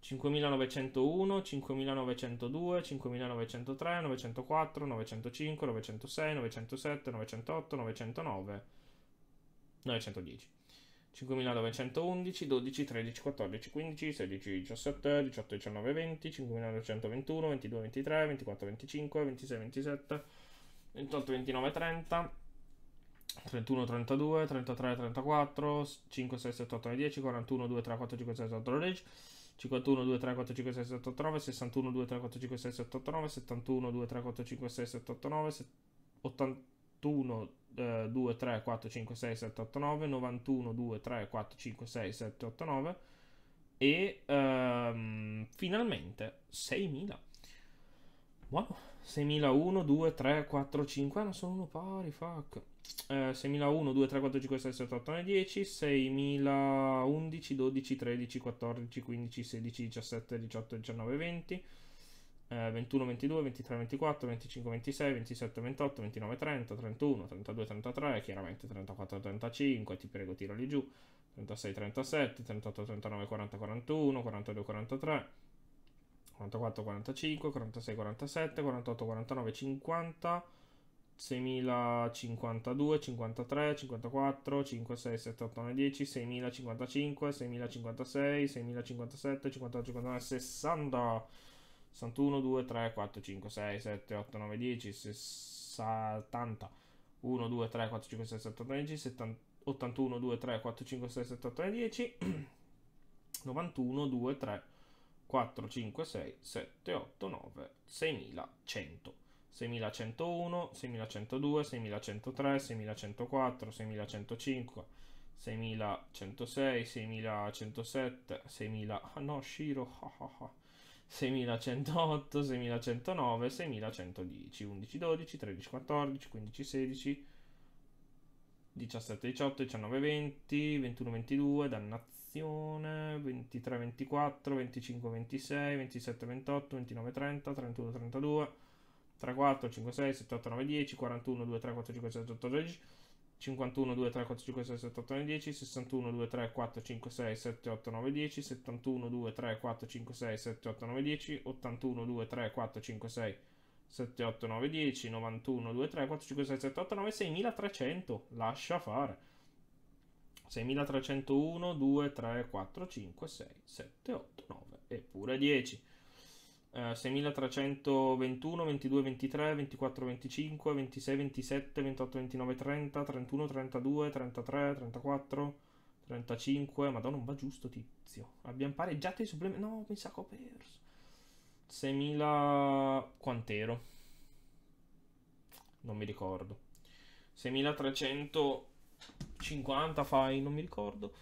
5901, 5902, 5903, 904, 905, 906, 907, 908, 909, 910. 5911, 12, 13, 14, 15, 16, 17, 18, 19, 20, 5921, 22, 23, 24, 25, 26, 27, 28, 29, 30, 31, 32, 33, 34, 5, 6, 7, 8, 9, 10, 41, 2, 3, 4, 5, 6, 7, 8, 9, 51, 2, 3, 4, 5, 6, 7, 8, 9, 61, 2, 3, 4, 5, 6, 7, 8, 9, 71, 2, 3, 4, 5, 6, 7, 8, 9, 81, 2, 3, 4, 5, 6, 7, 8, 9, 91, 2, 3, 4, 5, 6, 7, 8, 9 e ehm, finalmente 6.000. Wow, 6.000, 1, 2, 3, 4, 5, ah, non sono uno pari, fuck. 6001, 2, 3, 4, 5, 6, 7, 8, 9, 10, 6011, 12, 13, 14, 15, 16, 17, 18, 19, 20, eh, 21, 22, 23, 24, 25, 26, 27, 28, 29, 30, 31, 32, 33, chiaramente 34, 35, ti prego tirali giù, 36, 37, 38, 39, 40, 41, 42, 43, 44, 45, 46, 47, 48, 49, 50, 6052, 53, 54, 5, 6, 7, 8, 9, 10, 6055, 6056, 6057, 58, 59, 60, 61, 2, 3, 4, 5, 6, 7, 8, 9, 10, 70, 1, 2, 3, 4, 5, 6, 7, 8, 9, 10, 70, 81, 2, 3, 4, 5, 6, 7, 8, 9, 10, 91, 2, 3, 4, 5, 6, 7, 8, 9, 6100. 6101, 6102, 6103, 6104, 6105, 6106, 6107, 6000... Ah no, Shiro, ah ah ah. 6108, 6109, 6110, 11, 12, 13, 14, 15, 16, 17, 18, 19, 20, 21, 22, dannazione, 23, 24, 25, 26, 27, 28, 29, 30, 31, 32, 3, 4, 5, 6, 7, 8, 9, 10, 41, 2, 3, 4, 5, 6, 7, 8, 10, 51, 2, 3, 4, 5, 6, 7, 8, 9, 10, 61, 2, 3, 4, 5, 6, 7, 8, 9, 10, 71, 2, 3, 4, 5, 6, 7, 8, 9, 10, 81, 2, 3, 4, 5, 6, 7, 8, 9, 10, 91, 2, 3, 4, 5, 6, 7, 8, 9, 6300, lascia fare. 6301, 2, 3, 4, 5, 6, 7, 8, 9 eppure 10. 6321, 22, 23, 24, 25, 26, 27, 28, 29, 30, 31, 32, 33, 34, 35. Madonna, non va giusto, tizio. Abbiamo pareggiato i supplementi. No, mi sa che ho perso. 6000. Quant'ero? Non mi ricordo. 6350 fai, non mi ricordo.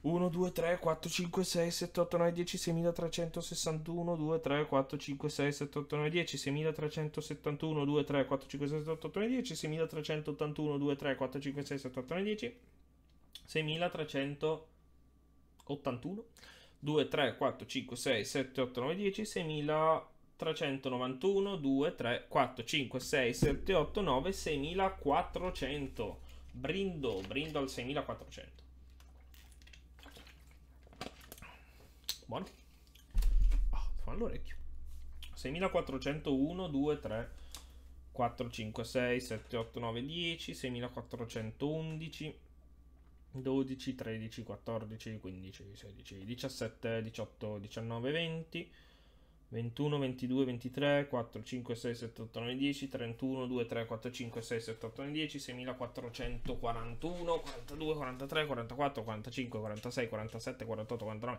1, 2, 3, 4, 5, 6, 7, 8, 9, 10, 6361, 2, 3, 4, 5, 6, 7, 8, 9, 10, 6371, 2, 3, 4, 5, 6, 7, 8, 9, 10, 6381, 2, 3, 4, 5, 6, 7, 8, 9, 10, 6381, 2, 3, 4, 5, 6, 7, 8, 9, 10, 6391, 2, 3, 4, 5, 6, 7, 8, 9, 6400. Brindo, brindo al 6400. Buoni. Ah, oh, fanno l'orecchio. 6401, 2, 3, 4, 5, 6, 7, 8, 9, 10, 6411, 12, 13, 14, 15, 16, 17, 18, 19, 20, 21, 22, 23, 4, 5, 6, 7, 8, 9, 10, 31, 2, 3, 4, 5, 6, 7, 8, 9, 10, 6441, 42, 43, 44, 45, 46, 47, 48, 49,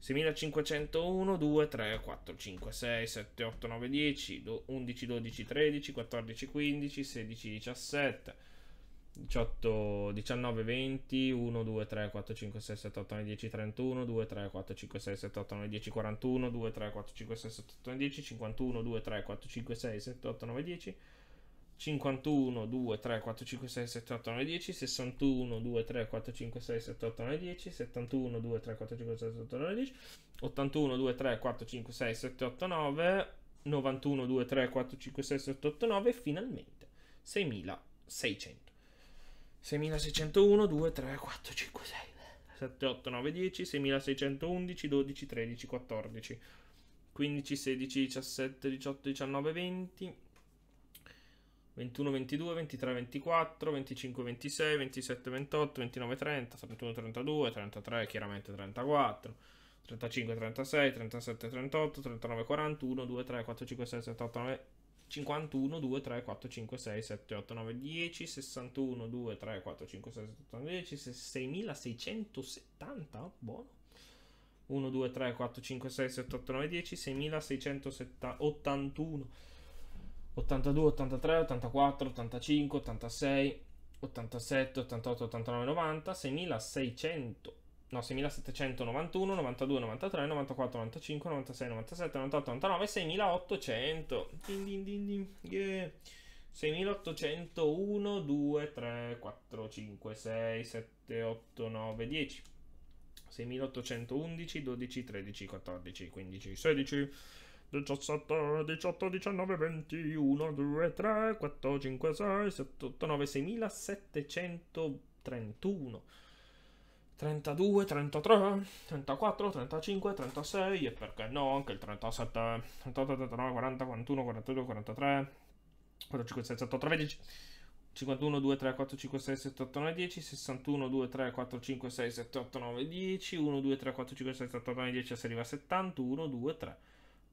6501, 2, 3, 4, 5, 6, 7, 8, 9, 10, 11, 12, 13, 14, 15, 16, 17, 18, 19, 20, 1, 2, 3, 4, 5, 6, 7, 8, 9, 10, 31, 2, 3, 4, 5, 6, 7, 8, 9, 10, 41, 2, 3, 4, 5, 6, 7, 8, 9, 10, 51, 2, 3, 4, 5, 6, 7, 8, 9, 10, 51, 2, 3, 4, 5, 6, 7, 8, 9, 10, 61, 2, 3, 4, 5, 6, 7, 8, 9, 10, 71, 2, 3, 4, 5, 6, 7, 8, 9, 10, 81, 2, 3, 4, 5, 6, 7, 8, 9, 91, 2, 3, 4, 5, 6, 7, 8, 9 e finalmente 6600. 6601, 2, 3, 4, 5, 6, 7, 8, 9, 10, 6611, 12, 13, 14, 15, 16, 17, 18, 19, 20. 21, 22, 23, 24, 25, 26, 27, 28, 29, 30, 31, 32, 33, chiaramente 34, 35, 36, 37, 38, 39, 41, 2, 3, 4, 5, 6, 7, 8, 9, 51, 2, 3, 4, 5, 6, 7, 8, 9, 10, 61, 2, 3, 4, 5, 6, 7, 8, 9, 10, 6670, buono. 1, 2, 3, 4, 5, 6, 7, 8, 9, 10, 6681. 82, 83, 84, 85, 86, 87, 88, 89, 90, 6600, no 6791, 92, 93, 94, 95, 96, 97, 98, 99, 6800. Din, din, din, din. Yeah. 6801, 2, 3, 4, 5, 6, 7, 8, 9, 10. 6811, 12, 13, 14, 15, 16. 17, 18, 19, 21, 2, 3, 4, 5, 6, 7, 8, 9, 6731. 32, 33, 34, 35, 36 e perché no anche il 37, 38, 39, 40, 41, 42, 43, 4, 5, 6, 7, 8, 13. 51, 2, 3, 4, 5, 6, 7, 8, 9, 10, 61, 2, 3, 4, 5, 6, 7, 8, 9, 10, 1, 2, 3, 4, 5, 6, 7, 8, 9, 10, si arriva a 70, 1, 2, 3.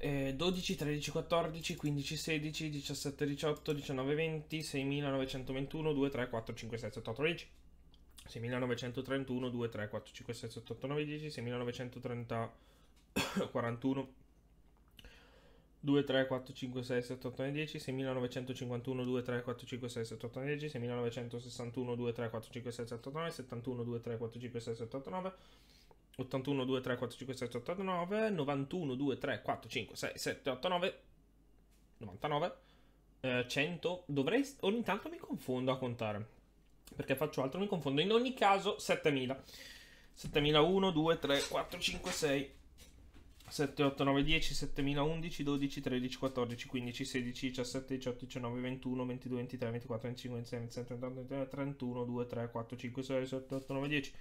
eh, 12, 13, 14, 15, 16, 17, 18, 19, 20, 6921, 2, 3, 4, 5, 6, 7, 8, 10. 6931, 2, 3, 4, 5, 6, 7, 8, 9, 10, 6930, 41, 2, 3, 4, 5, 6, 7, 8, 9, 10, 6951, 2, 3, 4, 5, 6, 7, 8, 9, 10, 6961, 2, 3, 4, 5, 6, 7, 8, 9, 71, 2, 3, 4, 5, 6, 7, 8, 9, 81, 2, 3, 4, 5, 6, 7, 8, 9, 91, 2, 3, 4, 5, 6, 7, 8, 9, 99, eh, 100. Dovrei, ogni tanto mi confondo a contare, perché faccio altro, mi confondo. In ogni caso, 7000. 7001, 2, 3, 4, 5, 6, 7, 8, 9, 10, 7011, 12, 13, 14, 15, 16, 17, 18, 19, 21, 22, 23, 24, 25, 26, 27, 28, 29, 31, 2, 3, 4, 5, 6, 7, 8, 9, 10.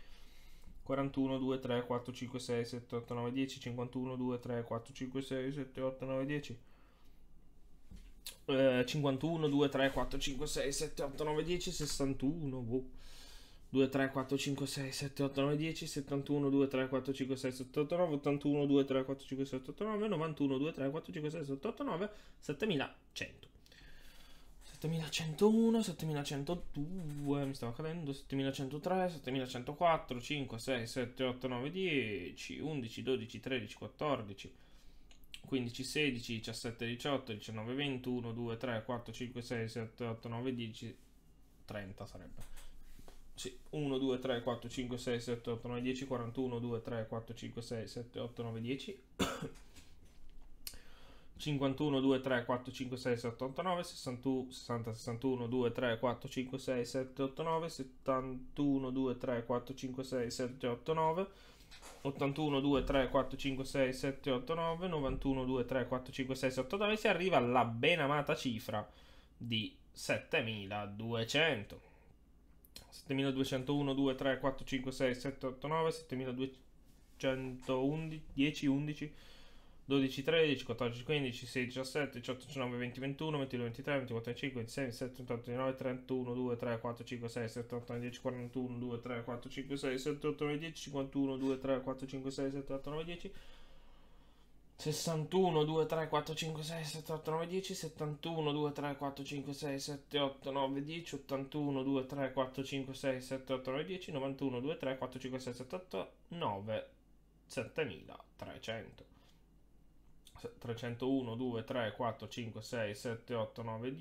41, 2, 3, 4, 5, 6, 7, 8, 9, 10, 51, 2, 3, 4, 5, 6, 7, 8, 9, 10. Eh, 51, 2, 3, 4, 5, 6, 7, 8, 9, 10, 61, boh. 2, 3, 4, 5, 6, 7, 8, 9, 10, 71, 2, 3, 4, 5, 6, 7, 8, 9, 81, 2, 3, 4, 5, 6, 8, 9, 91, 2, 3, 4, 5, 6, 7, 8, 9, 7100. 7101, 7102, mi stava cadendo, 7103, 7104, 5, 6, 7, 8, 9, 10, 11, 12, 13, 14, 15, 16, 17, 18, 19, 20, 1, 2, 3, 4, 5, 6, 7, 8, 9, 10, 30 sarebbe. Sì, 1, 2, 3, 4, 5, 6, 7, 8, 9, 10, 41, 2, 3, 4, 5, 6, 7, 8, 9, 10. 51 2 3 4 5 6 7 8 9 61 60 61 2 3 4 5 6 7 8 9 71 2 3 4 5 6 7 8 9 81 2 3 4 5 6 7 8 9 91 2 3 4 5 6 7 8 9 si arriva alla ben amata cifra di 7200 7201 2 3 4 5 6 7 8 9 7211 10 11 12, 13, 14, 15, 16, 17, 18, 19, 20, 21, 22, 23, 24, 25, 26, 27, 28, 29, 31, 2, 3, 4, 5, 6, 7, 8, 9, 10, 41, 2, 3, 4, 5, 6, 7, 8, 9, 10, 51, 2, 3, 4, 5, 6, 7, 8, 9, 10, 61, 2, 3, 4, 5, 6, 7, 8, 9, 10, 71, 2, 3, 4, 5, 6, 7, 8, 9, 10, 81, 2, 3, 4, 5, 6, 7, 8, 9, 10, 91, 2, 3, 4, 5, 6, 7, 8, 9, 7300. 301, 2, 3, 4, 5, 6, 7, 8, 9,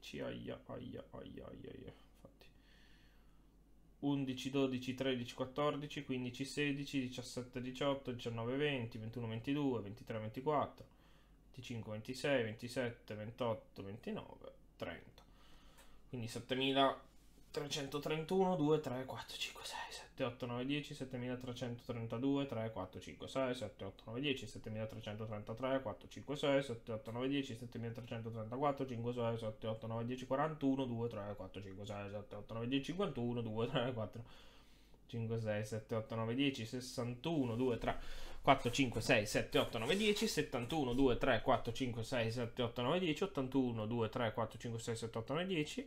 10, aia, aia, aia, aia, aia. Infatti. 11, 12, 13, 14, 15, 16, 17, 18, 19, 20, 21, 22, 23, 24, 25, 26, 27, 28, 29, 30. Quindi 7000 331, 2, 3, 4, 5, 6, 7, 8, 9, 10, 7332, 3, 4, 5, 6, 7, 8, 9, 10, 7333, 4, 5, 6, 7, 8, 9, 10, 7334, 5, 6, 7, 8, 9, 10, 41, 2, 3, 4, 5, 6, 7, 8, 9, 10, 51, 2, 3, 4, 5, 6, 7, 8, 9, 10, 61, 2, 3, 4, 5, 6, 7, 8, 9, 10, 71, 2, 3, 4, 5, 6, 7, 8, 9, 10, 81, 2, 3, 4, 5, 6, 7, 8, 9, 10,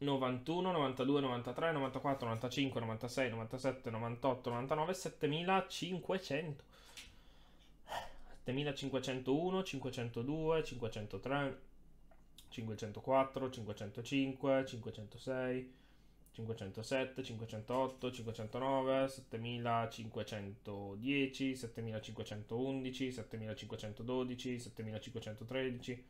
91, 92, 93, 94, 95, 96, 97, 98, 99, 7500. 7501, 502, 503, 504, 505, 506, 507, 508, 509, 7510, 7511, 7512, 7513.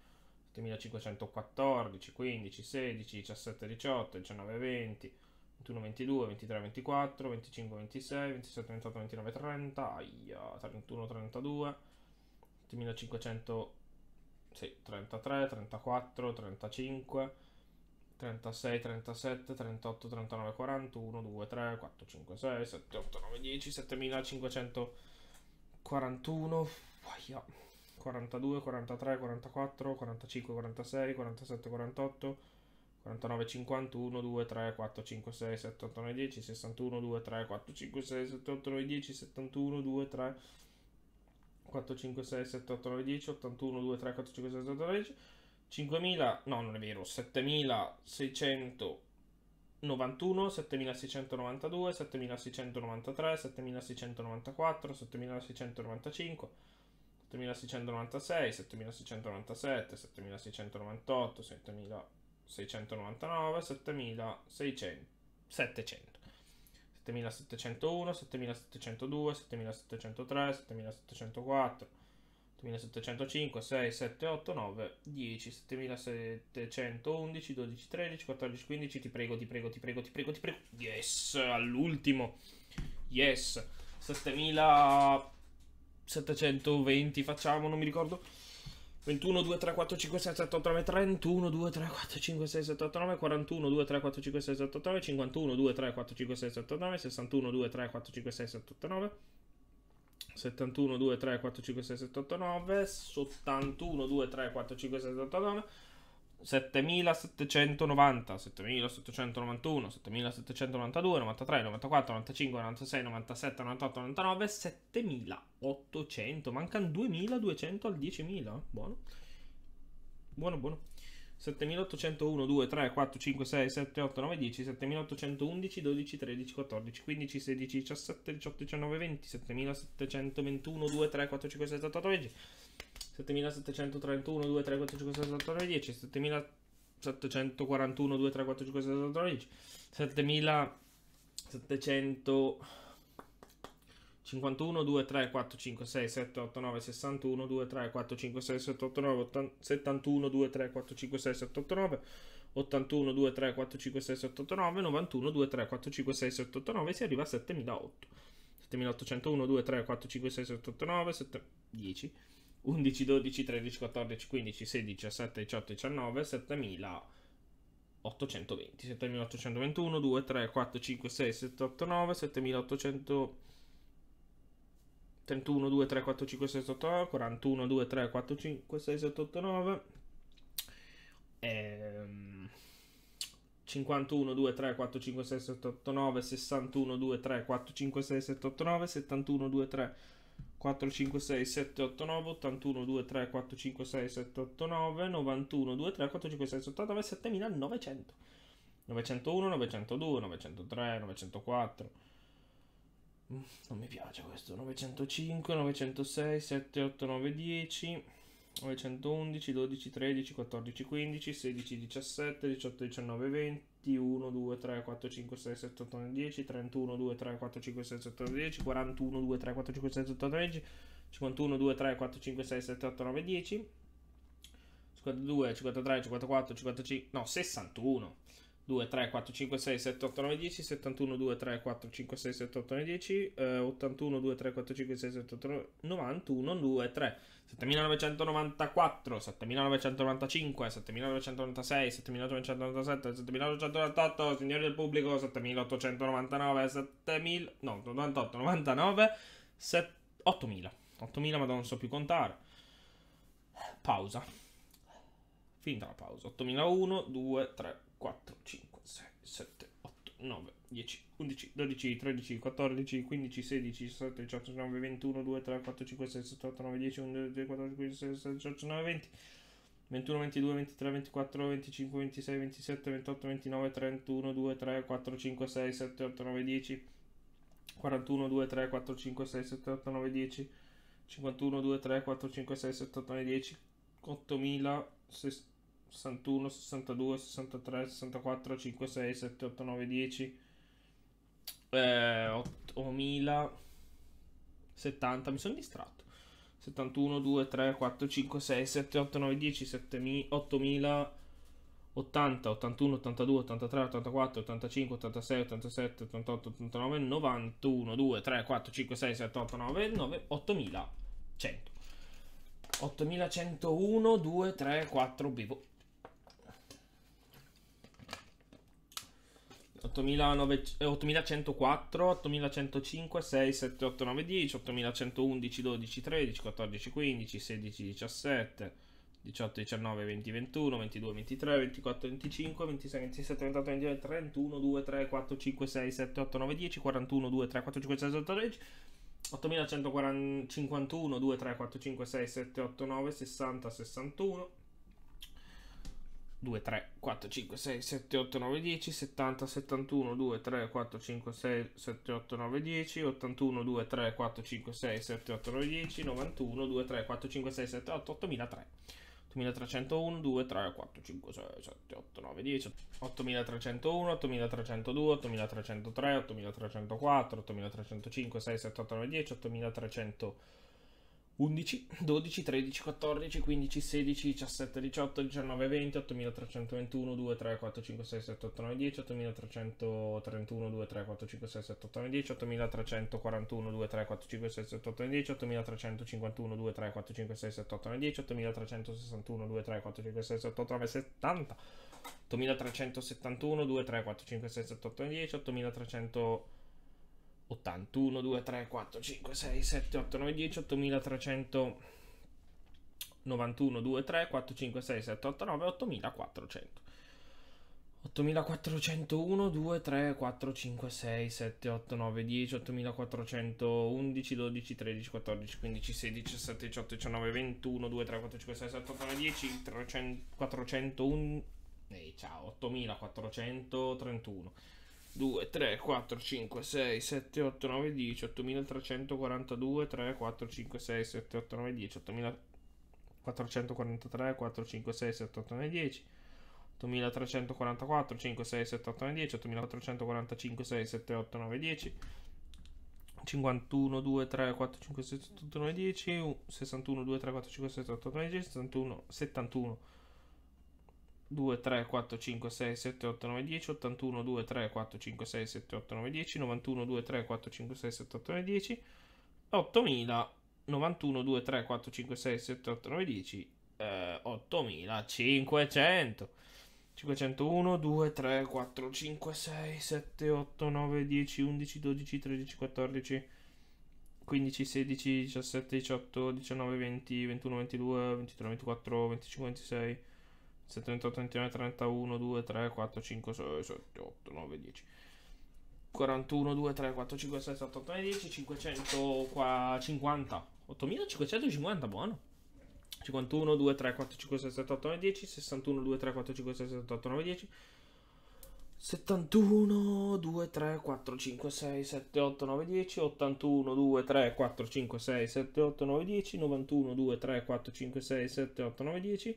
7514, 15, 16, 17, 18, 19, 20, 21, 22, 23, 24, 25, 26, 27, 28, 29, 30, aia, 31, 32, 7500, 33, 34, 35, 36, 37, 38, 39, 40, 1, 2, 3, 4, 5, 6, 7, 8, 9, 10, 7541, aia. 42, 43, 44, 45, 46, 47, 48, 49, 51, 2, 3, 4, 5, 6, 7, 8, 9, 10, 61, 2, 3, 4, 5, 6, 7, 8, 9, 10, 71, 2, 3, 4, 5, 6, 7, 8, 9, 10, 81, 2, 3, 4, 5, 6, 7, 8, 9, 10, 5000, no non è vero, 7.691, 7692, 7693, 7694, 7695, 7696, 7697, 7698, 7699, 7600, 700. 7701, 7702, 7703, 7704, 7705, 6, 7, 8, 9, 10, 7711, 12, 13, 14, 15, ti prego, ti prego, ti prego, ti prego, ti prego, yes, all'ultimo, yes, 7000... 720 facciamo, non mi ricordo. 21, 2, 3, 4, 5, 6, 7, 8, 9, 31, 2, 3, 4, 5, 6, 7, 8, 9, 41, 2, 3, 4, 5, 6, 7, 8, 9, 51, 2, 3, 4, 5, 6, 7, 8, 9, 61, 2, 3, 4, 5, 6, 7, 8, 9, 71, 2, 3, 4, 5, 6, 7, 8, 9, 81, 2, 3, 4, 5, 6, 7, 8, 9, 7790, 7791, 7792, 93, 94, 95, 96, 97, 98, 99, 7800. Mancano 2200 al 10.000. Buono. Buono, buono. 7801, 2, 3, 4, 5, 6, 7, 8, 9, 10, 7811, 12, 13, 14, 15, 16, 17, 18, 19, 20, 7721, 2, 3, 4, 5, 6, 7, 8, 9, 10. 7731, 2, 3, 4, 5, 6, 7, 8, 10, 7741, 2, 3, 4, 5, 6, 7, 8, 10, 7751, 2, 3, 4, 5, 6, 7, 8, 9, 61, 2, 3, 4, 5, 6, 7, 8, 9, 80, 71, 2, 3, 4, 5, 6, 7, 8, 9, 81 2 3 4 5 6 7 8 9 91 2 3 4 5 6 7 8 9 si arriva a 7008 7801 2 3 4 5 6 7 8 9 7 10 11, 12, 13, 14, 15, 16, 17, 18, 19, 7820, 7821, 2, 3, 4, 5, 6, 7, 8, 9, 7831, 2, 3, 4, 5, 6, 7, 8, 9, 41, 2, 3, 4, 5, 6, 7, 8, 9, ehm... 51 2 3 4 5 6 7 8 9 61 2 3 4 5 6 7 8 9 71 2 3 4, 5, 6, 7, 8, 9, 81, 2, 3, 4, 5, 6, 7, 8, 9, 91, 2, 3, 4, 5, 6, 7, 8, 9, 7900. 901, 902, 903, 904. Non mi piace questo. 905, 906, 7, 8, 9, 10. 911, 12, 13, 14, 15, 16, 17, 18, 19, 20. 1, 2, 3, 4, 5, 6, 7, 8, 9, 10, 31, 2, 3, 4, 5, 6, 7, 8, 9, 10, 41, 2, 3, 4, 5, 6, 7, 8, 9, 10, 51, 2, 3, 4, 5, 6, 7, 8, 9, 10, 52, 53, 54, 55, no, 61. 2, 3, 4, 5, 6, 7, 8, 9, 10, 71, 2, 3, 4, 5, 6, 7, 8, 9, 10, eh, 81, 2, 3, 4, 5, 6, 7, 8, 9, 91, 2, 3, 7994, 7995, 7996, 7997, 7998, signori del pubblico, 7899, 7000, no, 98, 99, 7, 8000, 8000 ma non so più contare, pausa, finita la pausa, 8001, 2, 3, 4, 5, 6, 7, 8, 9, 10, 11, 12, 13, 14, 15, 16, 17, 18, 19, 21, 2, 3, 4, 5, 6, 7, 8, 9, 10, 11, 12, 14, 15, 16, 17, 18, 19, 20. 21, 22, 23, 24, 25, 26, 27, 28, 29, 31, 2, 3, 4, 5, 6, 7, 8, 9, 10, 41, 2, 3, 4, 5, 6, 7, 8, 9, 10, 51, 2, 3, 4, 5, 6, 7, 8, 9, 10, 8000, 6, 61, 62, 63, 64, 5, 6, 7, 8, 9, 10, eh, 8000, 70, mi sono distratto. 71, 2, 3, 4, 5, 6, 7, 8, 9, 10, 7000, 8000, 80, 81, 82, 83, 84, 85, 86, 87, 88, 89, 91, 2, 3, 4, 5, 6, 7, 8, 9, 9, 8100. 8101, 2, 3, 4, bevo 8104, 8105, 6, 7, 8, 9, 10, 8111, 12, 13, 14, 15, 16, 17, 18, 19, 20, 21, 22, 23, 24, 25, 26, 27, 28, 29, 31, 2, 3, 4, 5, 6, 7, 8, 9, 10, 41, 2, 3, 4, 5, 6, 7, 8, 9, 13, 8151, 2, 3, 4, 5, 6, 7, 8, 9, 60, 61, 2, 3, 4, 5, 6, 7, 8, 9, 10, 70, 71, 2, 3, 4, 5, 6, 7, 8, 9, 10, 81, 2, 3, 4, 5, 6, 7, 8, 9, 10, 91, 2, 3, 4, 5, 6, 7, 8, 8003. 8301, 2, 3, 4, 5, 6, 7, 8, 9, 10, 8301, 8302, 8303, 8304, 8305, 6, 7, 8, 9, 10, 8300. 11, 12, 13, 14, 15, 16, 17, 18, 19, 20, 8321, 2, 3, 4, 5, 6, 7, 8, 9, 10, 8331, 2, 3, 4, 5, 6, 7, 8, 9, 10, 8341, 2, 3, 4, 5, 6, 7, 8, 9, 10, 8351, 2, 3, 4, 5, 6, 7, 8, 9, 10, 8361, 2, 3, 4, 5, 6, 7, 8, 9, 70, 8371, 2, 3, 4, 5, 6, 7, 8, 9, 10, 8300 81, 2, 3, 4, 5, 6, 7, 8, 9, 10, 8391, 2, 3, 4, 5, 6, 7, 8, 9, 8400. 8401, 2, 3, 4, 5, 6, 7, 8, 9, 10, 8411, 12, 13, 14, 15, 16, 17, 18, 19, 21, 2, 3, 4, 5, 6, 7, 8, 9, 10, 300, 401, ehi ciao, 8431. 2, 3, 4, 5, 6, 7, 8, 9, 10, 8342, 3, 4, 5, 6, 7, 8, 9, 10, 8443, 4, 5, 6, 7, 8, 9, 10, 8344, 5, 6, 7, 8, 9, 10, 8445, 6, 7, 8, 9, 10, 51, 2, 3, 4, 5, 6, 7, 8, 9, 10, 61, 2, 3, 4, 5, 6, 7, 8, 9, 10, 61, 71, 2, 3, 4, 5, 6, 7, 8, 9, 10, 81, 2, 3, 4, 5, 6, 7, 8, 9, 10, 91, 2, 3, 4, 5, 6, 7, 8, 9, 10, 8000, 91, 2, 3, 4, 5, 6, 7, 8, 9, 10, eh, 8500. 501, 2, 3, 4, 5, 6, 7, 8, 9, 10, 11, 12, 13, 14, 15, 16, 17, 18, 19, 20, 21, 22, 23, 24, 25, 26... 7, 28, 29, 31, 2, 3, 4, 5, 6, 7, 8, 9, 10. 41, 2, 3, 4, 5, 6, 7, 8, 9, 10, 500, qua, 50. 8550, buono. 51, 2, 3, 4, 5, 6, 7, 8, 9, 10. 61, 2, 3, 4, 5, 6, 7, 8, 9, 10. 71, 2, 3, 4, 5, 6, 7, 8, 9, 10, 81, 2, 3, 4, 5, 6, 7, 8, 9, 10, 91, 2, 3, 4, 5, 6, 7, 8, 9, 10,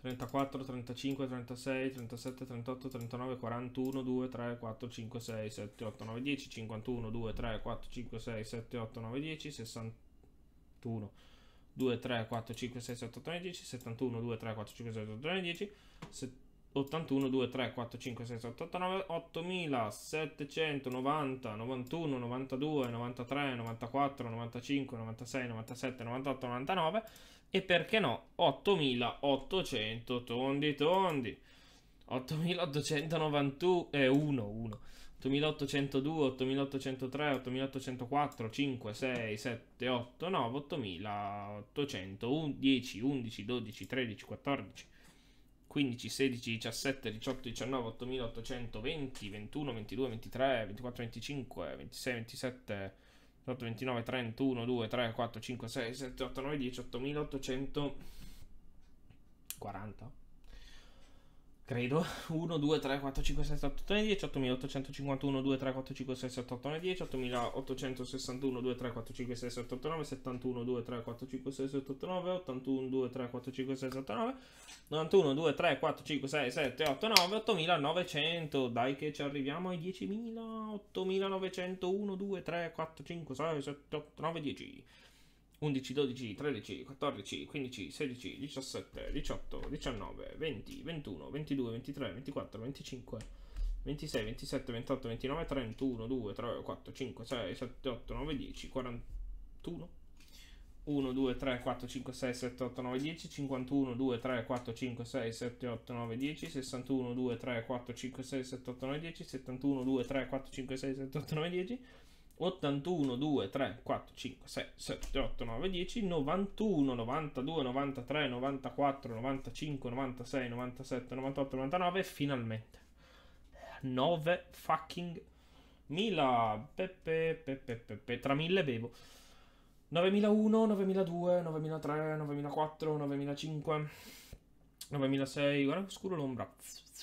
34, 35, 36, 37, 38, 39, 41, 2, 3, 4, 5, 6, 7, 8, 9, 10, 51, 2, 3, 4, 5, 6, 7, 8, 9, 10, 61, 2, 3, 4, 5, 6, 7, 8, 9, 10, 71, 2, 3, 4, 5, 6, 7, 8, 9, 10, 81, 2, 3, 4, 5, 6, 7, 8, 9, 8790, 91, 92, 93, 94, 95, 96, 97, 98, 99, e perché no 8800 tondi tondi 8891 eh, 1 1 8802 8803 8804 5 6 7 8 9 8800 10 11 12 13 14 15 16 17 18 19 8820 21 22 23 24 25 26 27 8, 29, 30, 1, 2, 3, 4, 5, 6, 7, 8, 9, 10, 8840 credo 1, 2, 3, 4, 5, 6, 7, 8, 9, 10 8851, 2, 3, 4, 5, 6, 7, 8, 9, 10 8861, 2, 3, 4, 5, 6, 7, 8, 9 71, 2, 3, 4, 5, 6, 7, 8, 9 81, 2, 3, 4, 5, 6, 7, 8, 9 91, 2, 3, 4, 5, 6, 7, 8, 9 8900 dai che ci arriviamo ai 10.000 8901, 2, 3, 4, 5, 6, 7, 8, 9, 10 11, 12, 13, 14, 15, 16, 17, 18, 19, 20, 21, 22, 23, 24, 25, 26, 27, 28, 29, 31, 2, 3, 4, 5, 6, 7, 8, 9, 10, 41, 1, 2, 3, 4, 5, 6, 7, 8, 9, 10, 51, 2, 3, 4, 5, 6, 7, 8, 9, 10, 61, 2, 3, 4, 5, 6, 7, 8, 9, 10, 71, 2, 3, 4, 5, 6, 7, 8, 9, 10, 81, 2, 3, 4, 5, 6, 7, 8, 9, 10, 91, 92, 93, 94, 95, 96, 97, 98, 99 e finalmente. 9 fucking 1000 pepe, pepe, pepe, tra 1000 bevo. 9001, 9002, 9003, 9004, 9005, 9006, guarda che scuro l'ombra.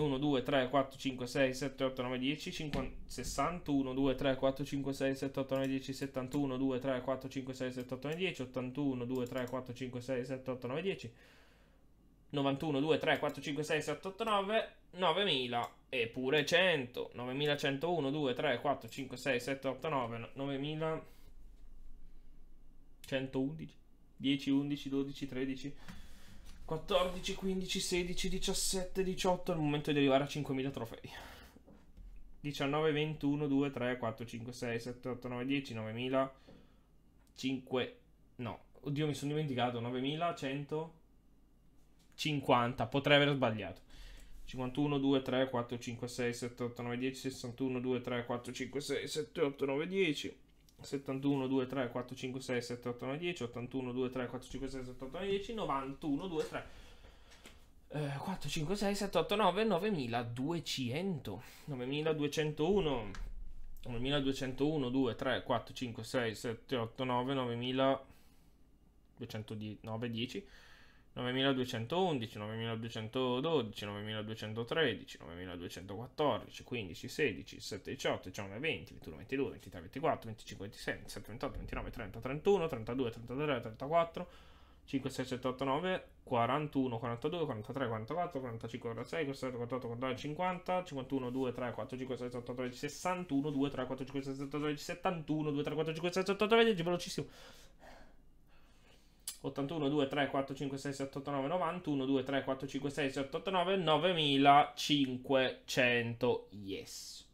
1, 2, 3, 4, 5, 6, 7, 8, 9, 10, 50, 61, 2, 3, 4, 5, 6, 7, 8, 9, 10, 71, 2, 3, 4, 5, 6, 7, 8, 9, 10, 81, 2, 3, 4, 5, 6, 7, 8, 9, 10, 91, 2, 3, 4, 5, 6, 7, 8, 9, 9000, eppure 100, 9101, 2, 3, 4, 5, 6, 7, 8, 9, 9111, 10, 11, 12, 13, 14, 15, 16, 17, 18 è il momento di arrivare a 5000 trofei. 19, 21, 2, 3, 4, 5, 6, 7, 8, 9, 10, 9000, 5, no, oddio mi sono dimenticato, 9.150, potrei aver sbagliato. 51, 2, 3, 4, 5, 6, 7, 8, 9, 10, 61, 2, 3, 4, 5, 6, 7, 8, 9, 10. 71, 2, 3, 4, 5, 6, 7, 8, 9, 10, 81, 2, 3, 4, 5, 6, 7, 8, 9, 10, 91, 2, 3, 4, 5, 6, 7, 8, 9, 9200, 9201, 9201, 2, 3, 4, 5, 6, 7, 8, 9, 9209, 10, 9211, 9212, 9213, 9214, 15, 16, 17, 18, 19, 20, 21, 22, 23, 24, 25, 26, 27, 28, 29, 30, 31, 32, 33, 34, 5, 6, 7, 8, 9, 41, 42, 43, 44, 45, 46, 47, 48, 49, 50, 51, 2, 3, 4, 5, 6, 7, 8, 9, 61, 2, 3, 4, 5, 6, 7, 8, 9, 71, 2, 3, 4, 5, 6, 7, 8, 9, velocissimo. 81, 2, 3, 4, 5, 6, 7, 8, 9, 90, 1, 2, 3, 4, 5, 6, 7, 8, 9, 9500, yes.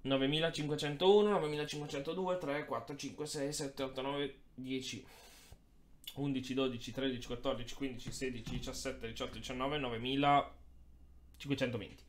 9501, 9502, 3, 4, 5, 6, 7, 8, 9, 10, 11, 12, 13, 14, 15, 16, 17, 18, 19, 520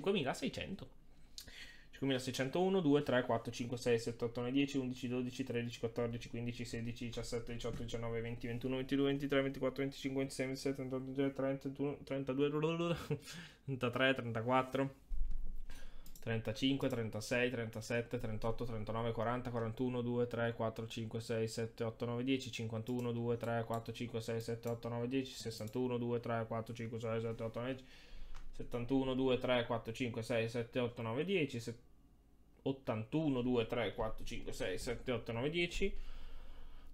5600. 5601, 2, 3, 4, 5, 6, 7, 8, 9, 10, 11, 12, 13, 14, 15, 16, 17, 18, 19, 20, 21, 22, 23, 24, 25, 26, 27, 28, 32, 32, 33, 34, 35, 36, 37, 38, 39, 40, 41, 2, 3, 4, 5, 6, 7, 8, 9, 10, 51, 2, 3, 4, 5, 6, 7, 8, 9, 10, 61, 2, 3, 4, 5, 6, 7, 8, 9, 10, 71, 2, 3, 4, 5, 6, 7, 8, 9, 10, 81, 2, 3, 4, 5, 6, 7, 8, 9, 10,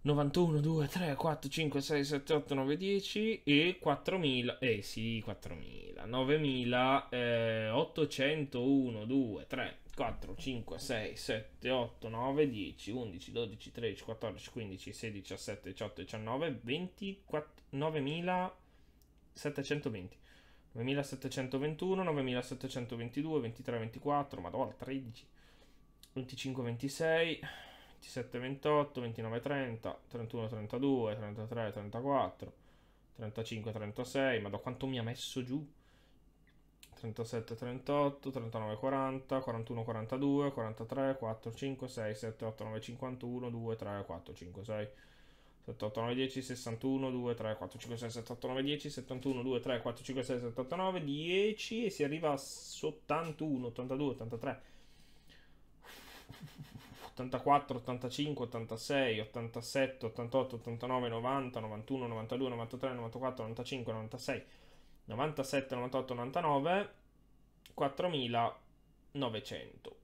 91, 2, 3, 4, 5, 6, 7, 8, 9, 10 e 4.000, eh sì, 4.000, 9.000, eh, 801, 2, 3, 4, 5, 6, 7, 8, 9, 10, 11, 12, 13, 14, 15, 16, 17, 18, 19, 20, 94, 720. 9721, 9722, 23, 24, madonna, 13, 25, 26, 27, 28, 29, 30, 31, 32, 33, 34, 35, 36, ma da quanto mi ha messo giù? 37, 38, 39, 40, 41, 42, 43, 4, 5, 6, 7, 8, 9, 51, 2, 3, 4, 5, 6, 7, 8, 9, 10, 61, 2, 3, 4, 5, 6, 7, 8, 9, 10, 71, 2, 3, 4, 5, 6, 7, 8, 9, 10 e si arriva a 81, 82, 83, 84, 85, 86, 87, 88, 89, 90, 91, 92, 93, 94, 95, 96, 97, 98, 99, 4900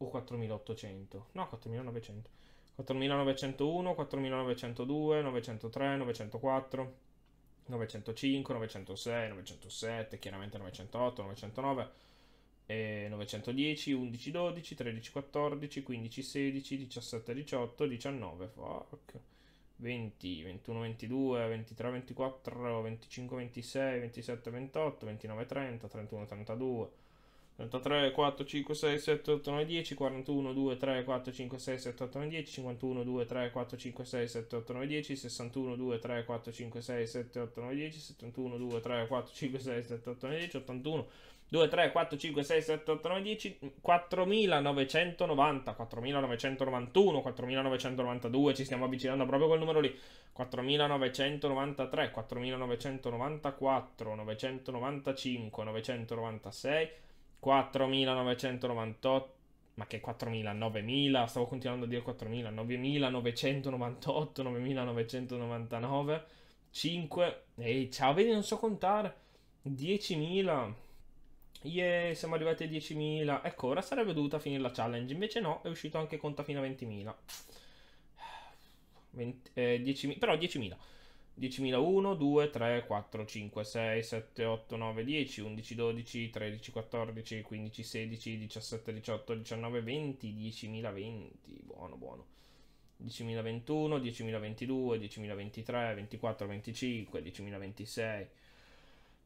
o 4800, no 4900. 4901, 4902, 903, 904, 905, 906, 907, chiaramente 908, 909, eh, 910, 11, 12, 13, 14, 15, 16, 17, 18, 19, fuck. 20, 21, 22, 23, 24, 25, 26, 27, 28, 29, 30, 31, 32, 33, 4, 5, 6, 7, 8, 9, 10, 41, 2, 3, 4, 5, 6, 7, 8, 9, 10, 51, 2, 3, 4, 5, 6, 7, 8, 9, 10, 61, 2, 3, 4, 5, 6, 7, 8, 9, 10, 71, 2, 3, 4, 5, 6, 7, 8, 9, 10, 81, 2, 3, 4, 5, 6, 7, 8, 9, 10, 4990, 4991, 4992, ci stiamo avvicinando proprio a quel numero lì, 4993, 4994, 995, 996, 4998. Ma che 4000, 9000, stavo continuando a dire 4000, 9998, 9999, 5, e ciao, vedi non so contare, 10.000, yeah, siamo arrivati a 10.000, ecco ora sarebbe dovuta finire la challenge, invece no, è uscito anche conta fino a 20.000, 20, eh, 10, però 10.000. 10.001, 2, 3, 4, 5, 6, 7, 8, 9, 10, 11, 12, 13, 14, 15, 16, 17, 18, 19, 20, 10.020, buono, buono. 10.021, 10.022, 10.023, 24, 25, 10.026,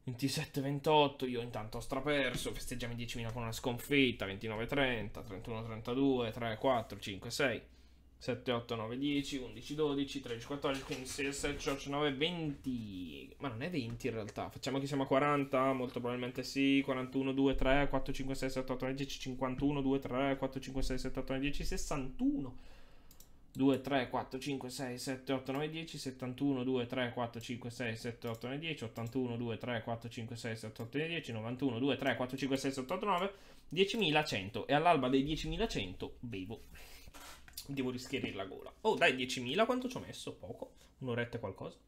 27, 28, io intanto ho straperso, festeggiamo 10.000 con una sconfitta, 29, 30, 31, 32, 3, 4, 5, 6. 7, 8, 9, 10, 11, 12, 13, 14, 15, 16, 17, 18, 19, 20. Ma non è 20 in realtà. Facciamo che siamo a 40, molto probabilmente sì. 41, 2, 3, 4, 5, 6, 7, 8, 9, 10, 51, 2, 3, 4, 5, 6, 7, 8, 9, 10, 61. 2, 3, 4, 5, 6, 7, 8, 9, 10, 71, 2, 3, 4, 5, 6, 7, 8, 9, 10, 81, 2, 3, 4, 5, 6, 7, 8, 9, 10, 91, 2, 3, 4, 5, 6, 7, 8, 9, 10.100. E all'alba dei 10.100 bevo. Devo rischiarire la gola. Oh, dai, 10.000. Quanto ci ho messo? Poco. Un'oretta e qualcosa.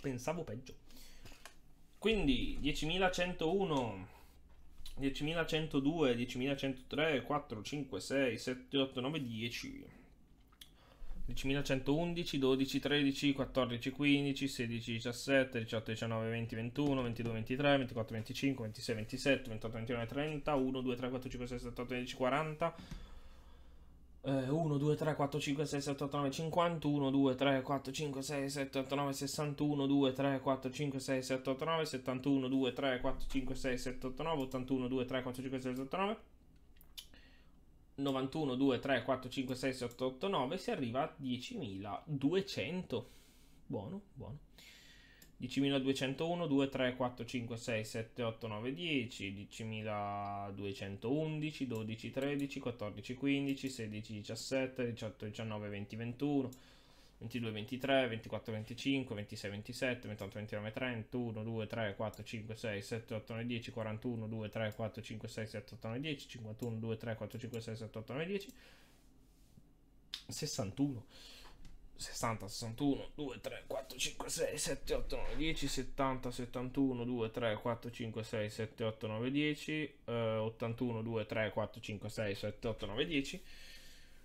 Pensavo peggio. Quindi 10.101, 10.102, 10.103, 4, 5, 6, 7, 8, 9, 10. 10111, 12, 13, 14, 15, 16, 17, 18, 19, 20, 21, 22, 23, 24, 25, 26, 27, 28, 29, 30, 1, 2, 3, 4, 5, 6, 7, 8, 10, 40, 1, 2, 3, 4, 5, 6, 7, 8, 9, 50, 1, 2, 3, 4, 5, 6, 7, 8, 9, 61, 2, 3, 4, 5, 6, 7, 8, 9, 71, 2, 3, 4, 5, 6, 7, 8, 9, 81, 2, 3, 4, 5, 6, 7, 8, 9, 91, 2, 3, 4, 5, 6, 7, 8, 9 si arriva a 10.200. Buono, buono. 10.201, 2, 3, 4, 5, 6, 7, 8, 9, 10, 10.211, 12, 13, 14, 15, 16, 17, 18, 19, 20, 21. 22, 23, 24, 25, 26, 27, 28, 29, 30, 1, 2, 3, 4, 5, 6, 7, 8, 9, 10, 41, 2, 3, 4, 5, 6, 7, 8, 9, 10, 51, 2, 3, 4, 5, 6, 7, 8, 9, 10, 61. 60, 61, 2, 3, 4, 5, 6, 7, 8, 9, 10, 70, 71, 2, 3, 4, 5, 6, 7, 8, 9, 10, eh, 81, 2, 3, 4, 5, 6, 7, 8, 9, 10.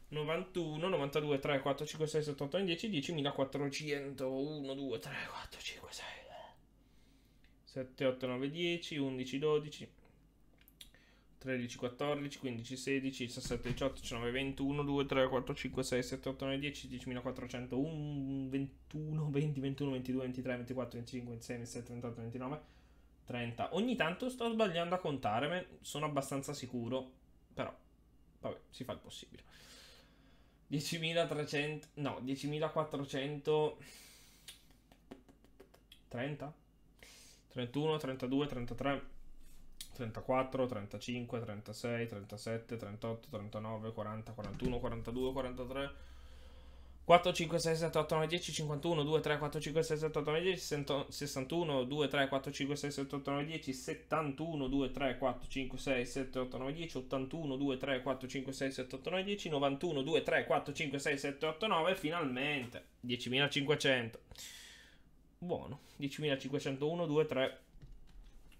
91, 92, 3, 4, 5, 6, 7, 8, 9, 10, 10.400, 1, 2, 3, 4, 5, 6, 7, 8, 9, 10, 11, 12, 13, 14, 15, 16, 17, 18, 19, 20, 1, 2, 3, 4, 5, 6, 7, 8, 9, 10, 10.401, 21, 20, 21, 22, 23, 24, 25, 26, 27, 28, 29, 30. Ogni tanto sto sbagliando a contare, ma sono abbastanza sicuro, però vabbè, si fa il possibile. 10.300, no, 10.430, 31, 32, 33, 34, 35, 36, 37, 38, 39, 40, 41, 42, 43. 4, 5, 6, 7, 8, 9, 10, 51, 2, 3, 4, 5, 6, 7, 8, 9, 10, 61, 2, 3, 4, 5, 6, 7, 8, 9, 10, 71, 2, 3, 4, 5, 6, 7, 8, 9, 10, 81, 2, 3, 4, 5, 6, 7, 8, 9, 10, 91, 2, 3, 4, 5, 6, 7, 8, 9, finalmente 10.500. Buono, 10.501, 2, 3,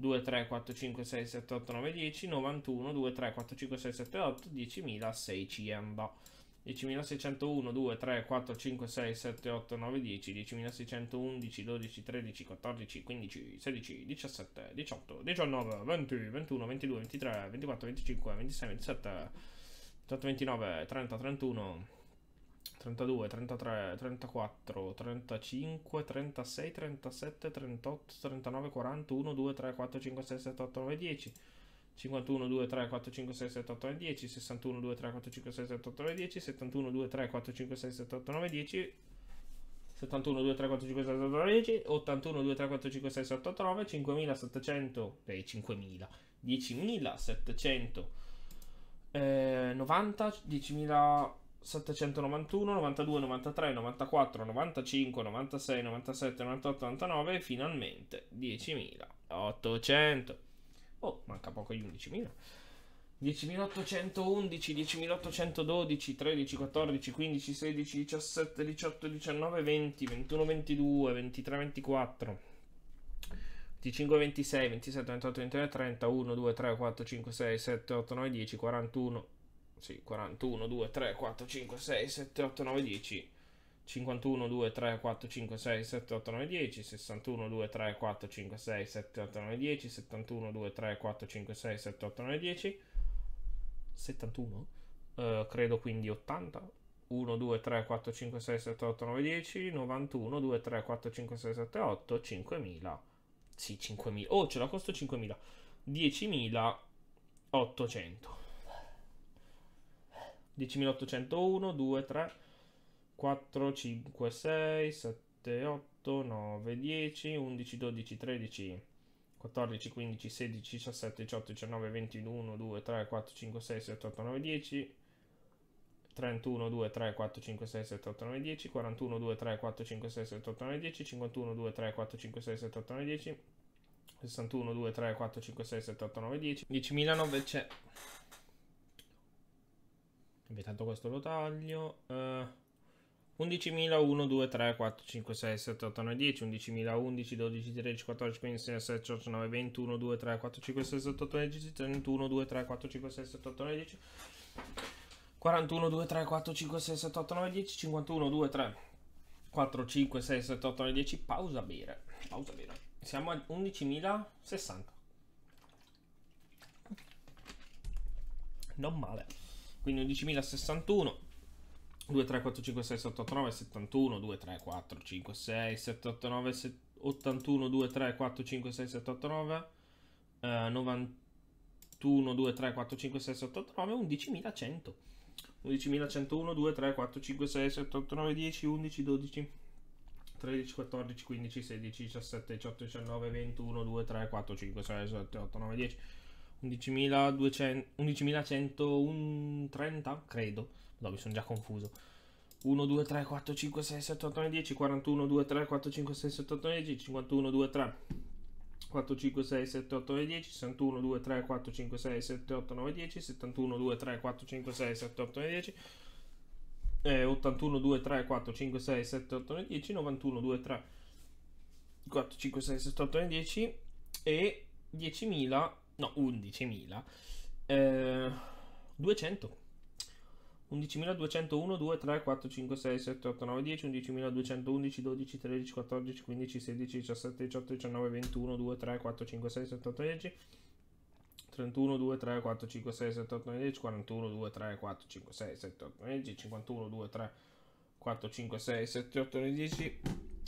2, 3, 4, 5, 6, 7, 8, 9, 10, 91, 2, 3, 4, 5, 6, 7, 8, 10.600. 10.601, 2, 3, 4, 5, 6, 7, 8, 9, 10, 10.611, 12, 13, 14, 15, 16, 17, 18, 19, 20, 21, 22, 23, 24, 25, 26, 27, 28, 29, 30, 31... 32, 33, 34, 35, 36, 37, 38, 39, 40, 1, 2, 3, 4, 5, 6, 7, 8, 9, 10, 51, 2, 3, 4, 5, 6, 7, 8, 9, 10, 61, 2, 3, 4, 5, 6, 7, 8, 9, 10, 71, 2, 3, 4, 5, 6, 7, 8, 9, 10, 71, 2, 3, 4, 5, 6, 7, 8, 9, 10, 81, 2, 3, 4, 5, 6, 7, 8, 9, 5700, eh, 5000, 10700, eh, 90, 10000 791, 92, 93, 94, 95, 96, 97, 98, 99 e finalmente 10.800. Oh, manca poco agli 11.000. 10.811, 10.812, 13, 14, 15, 16, 17, 18, 19, 20, 21, 22, 23, 24, 25, 26, 27, 28, 29, 30, 1, 2, 3, 4, 5, 6, 7, 8, 9, 10, 41, sì, 41, 2, 3, 4, 5, 6, 7, 8, 9, 10, 51, 2, 3, 4, 5, 6, 7, 8, 9, 10, 61, 2, 3, 4, 5, 6, 7, 8, 9, 10, 71, 2, 3, 4, 5, 6, 7, 8, 9, 10, 71, eh, credo quindi 80, 1, 2, 3, 4, 5, 6, 7, 8, 9, 10, 91, 2, 3, 4, 5, 6, 7, 8, 5000, sì 5000, oh ce la costo 5000, 10.800. 10801, 2, 3, 4, 5, 6, 7, 8, 9, 10, 11, 12, 13, 14, 15, 16, 17, 18, 19, 21, 2, 3, 4, 5, 6, 7, 8, 9, 10, 31, 2, 3, 4, 5, 6, 7, 8, 9, 10, 41, 2, 3, 4, 5, 6, 7, 8, 9, 10, 51, 2, 3, 4, 5, 6, 7, 8, 9, 10, 61, 2, 3, 4, 5, 6, 7, 8, 9, 10, 10.900. Vabbè, tanto questo lo taglio. Eh... 11.000, 1, 2, 3, 4, 5, 6, 7, 8, 9, 10, 11.000, 11, 12, 13, 14, 15, 16, 17, 18, 19, 20, 1, 2, 3, 4, 5, 6, 7, 8, 9, 10, 31, 2, 3, 4, 5, 6, 7, 8, 9, 10, 41, 2, 3, 4, 5, 6, 7, 8, 9, 10, 51, 2, 3, 4, 5, 6, 7, 8, 9, 10, pausa bere, pausa bere. Siamo a 11.060. Non male quindi 11.061 2, 3, 4, 5, 6, 7, 8, 9, 71 2, 3, 4, 5, 6, 7, 8, 9, 7, 81 2, 3, 4, 5, 6, 7, 8, 9 eh, 91 2, 3, 4, 5, 6, 7, 8, 9 11.100 11.101 2, 3, 4, 5, 6, 7, 8, 9, 10 11, 12 13, 14, 15, 16, 17, 18, 19, 21, 2, 3, 4, 5, 6, 7, 8, 9, 10, 11.130, credo. No, mi sono già confuso. 1, 2, 3, 4, 5, 6, 7, 8, 9, 10, 41, 2, 3, 4, 5, 6, 7, 8, 9, 10, 51, 2, 3, 4, 5, 6, 7, 8, 9, 10, 61, 2, 3, 4, 5, 6, 7, 8, 9, 10, 71, 2, 3, 4, 5, 6, 7, 8, 9, 10, eh, 81, 2, 3, 4, 5, 6, 7, 8, 9, 10, 91, 2, 3, 4, 5, 6, 7, 8, 9, 10 e 10.000 no 11.000, eh, 200. 11.201, 2, 3, 4, 5, 6, 7, 8, 9, 10, 11.211, 12, 13, 14, 15, 16, 17, 18, 19, 21, 2, 3, 4, 5, 6, 7, 8, 10, 31, 2, 3, 4, 5, 6, 7, 8, 9, 10, 41, 2, 3, 4, 5, 6, 7, 8, 9, 10, 51, 2, 3, 4, 5, 6, 7, 8, 9, 10,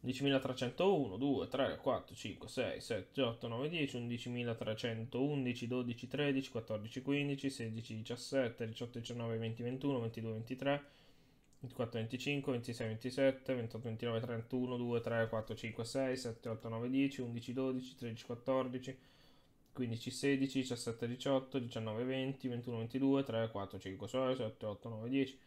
10301, 2, 3, 4, 5, 6, 7, 8, 9, 10, 11311, 12, 13, 14, 15, 16, 17, 18, 19, 20, 21, 22, 23, 24, 25, 26, 27, 28, 29, 31, 2, 3, 4, 5, 6, 7, 8, 9, 10, 11, 12, 13, 14, 15, 16, 17, 18, 19, 20, 21, 22, 3, 4, 5, 6, 7, 8, 9, 10,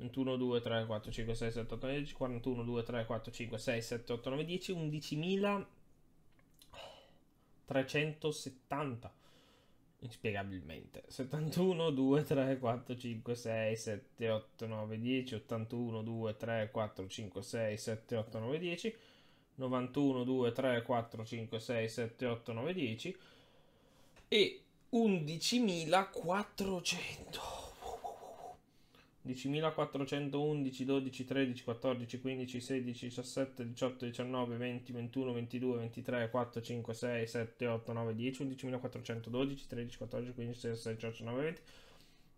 21, 2, 3, 4, 5, 6, 7, 8, 9, 10, 41, 2, 3, 4, 5, 6, 7, 8, 9, 10, 11.370 inspiegabilmente 71 2 3 4 5 6 7 8 9 10 81 2 3 4 5 6 7 8 9 10 91 2 3 4 5 6 7 8 9 10 e 11400 10411, 12, 13, 14, 15, 16, 17, 18, 19, 20, 21, 22, 23, 4, 5, 6, 7, 8, 9, 10, 11412, 13, 14, 15, 16, 17, 18, 19,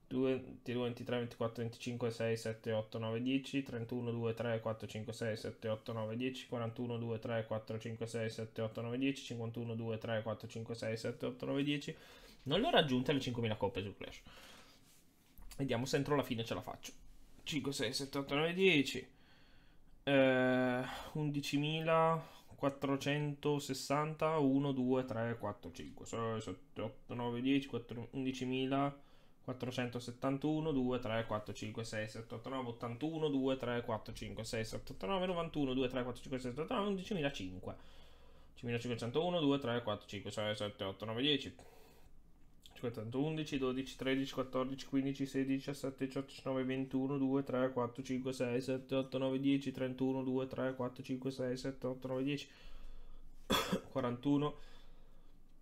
20, 22, 23, 24, 25, 6, 7, 8, 9, 10, 31, 2, 3, 4, 5, 6, 7, 8, 9, 10, 41, 2, 3, 4, 5, 6, 7, 8, 9, 10, 51, 2, 3, 4, 5, 6, 7, 8, 9, 10. Non le ho raggiunte le 5000 coppe su Clash. Vediamo se entro la fine ce la faccio. 5, 6, 7, 8, 9, 10. Eh, 11.460. 1, 2, 3, 4, 5, 6, 7, 8, 9, 10. 11.471. 2, 3, 4, 5, 6, 7, 8, 9, 81, 2, 3, 4, 5, 6, 7, 8, 9, 91, 2, 3, 4, 5, 6, 7, 8, 9, 11.005. 5.501, 2, 3, 4, 5, 6, 7, 8, 9, 10 aspetta, 11, 12, 13, 14, 15, 16, 17, 18, 19, 21, 2, 3, 4, 5, 6, 7, 8, 9, 10, 31, 2, 3, 4, 5, 6, 7, 8, 9, 10, 41,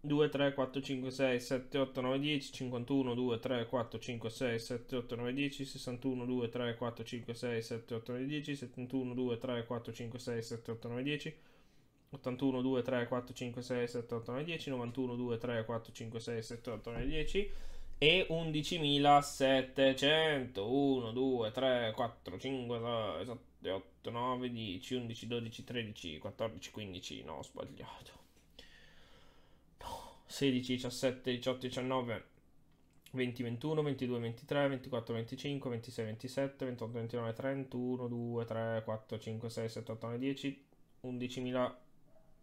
2, 3, 4, 5, 6, 7, 8, 9, 10, 51, 2, 3, 4, 5, 6, 7, 8, 9, 10, 61, 2, 3, 4, 5, 6, 7, 8, 9, 10, 71, 2, 3, 4, 5, 6, 7, 8, 9, 10, 81, 2, 3, 4, 5, 6, 7, 8, 9, 10, 91, 2, 3, 4, 5, 6, 7, 8, 9, 10 e 11.700 1, 2, 3, 4, 5, 6, 7, 8, 9, 10, 11, 12, 13, 14, 15 no, ho sbagliato 16, 17, 18, 19 20, 21, 22, 23, 24, 25, 26, 27, 28, 29, 30 1, 2, 3, 4, 5, 6, 7, 8, 9, 10 11.000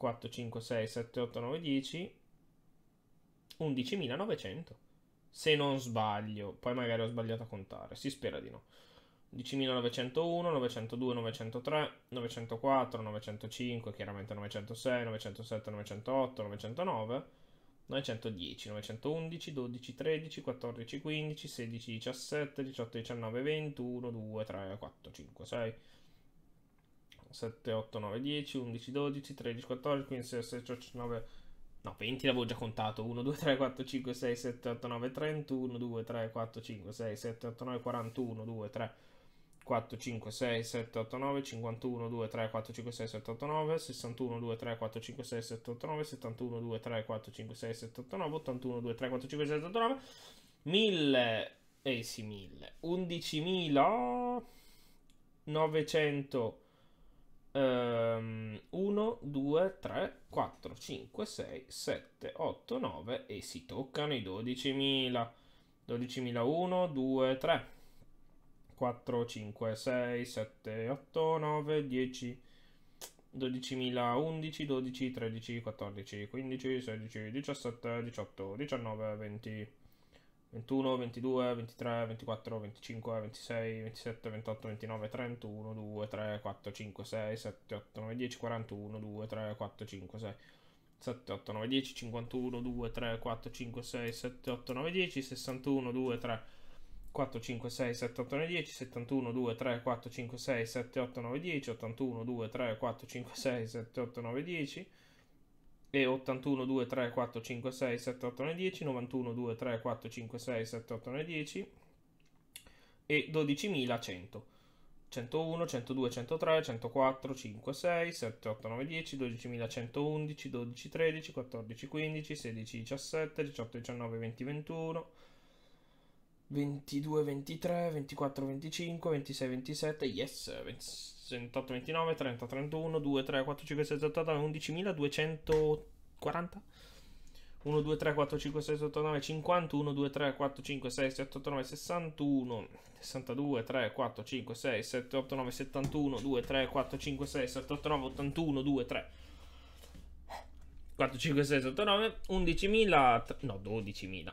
4, 5, 6, 7, 8, 9, 10, 11.900. Se non sbaglio, poi magari ho sbagliato a contare, si spera di no. 11.901, 902, 903, 904, 905, chiaramente 906, 907, 908, 909, 910, 911, 12, 13, 14, 15, 16, 17, 18, 19, 21, 2, 3, 4, 5, 6, 7, 8, 9, 10, 11, 12, 13, 14, 15, 16, 17, 19, no 20 l'avevo già contato, 1, 2, 3, 4, 5, 6, 7, 8, 9, 31, 2, 3, 4, 5, 6, 7, 8, 9, 41, 2, 3, 4, 5, 6, 7, 8, 9, 51, 2, 3, 4, 5, 6, 7, 8, 9, 61, 2, 3, 4, 5, 6, 7, 8, 9, 71, 2, 3, 4, 5, 6, 7, 8, 9, 81, 2, 3, 4, 5, 6, 7, 8, 9, 1000, eh sì, 1000, 11.900 1, 2, 3, 4, 5, 6, 7, 8, 9 e si toccano i 12.000. 12.001, 2, 3, 4, 5, 6, 7, 8, 9, 10, 12.011, 12, 13, 14, 15, 16, 17, 18, 19, 20. 21, 22, 23, 24, 25, 26, 27, 28, 29, 30, 1, 2, 3, 4, 5, 6, 7, 8, 9, 10, 41, 2, 3, 4, 5, 6, 7, 8, 9, 10, 51, 2, 3, 4, 5, 6, 7, 8, 9, 10, 61, 2, 3, 4, 5, 6, 7, 8, 9, 10, 71, 2, 3, 4, 5, 6, 7, 8, 9, 10, 81, 2, 3, 4, 5, 6, 7, 8, 9, 10, e 81 2 3 4 5 6 7 8 9 10 91 2 3 4 5 6 7 8 9 10 e 12100 101 102 103 104 5 6 7 8 9 10 12111 12 13 14 15 16 17 18 19 20 21 22, 23, 24, 25, 26, 27, yes, 28, 29, 30, 31, 2, 3, 4, 5, 6, 7, 8, 9, 11.240. 1, 2, 3, 4, 5, 6, 7, 8, 9, 50, 1, 2, 3, 4, 5, 6, 7, 8, 9, 61, 62, 3, 4, 5, 6, 7, 8, 9, 71, 2, 3, 4, 5, 6, 7, 8, 9, 81, 2, 3, 4, 5, 6, 7, 8, 9, 11.000, no, 12.000.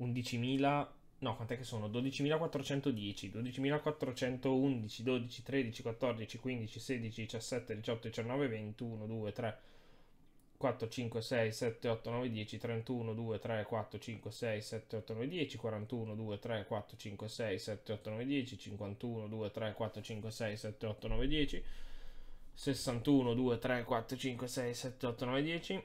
11.000, no, quant'è che sono? 12.410, 12.411, 12, 13, 14, 15, 16, 17, 18, 19, 21, 2, 3, 4, 5, 6, 7, 8, 9, 10, 31, 2, 3, 4, 5, 6, 7, 8, 9, 10, 41, 2, 3, 4, 5, 6, 7, 8, 9, 10, 51, 2, 3, 4, 5, 6, 7, 8, 9, 10, 61, 2, 3, 4, 5, 6, 7, 8, 9, 10,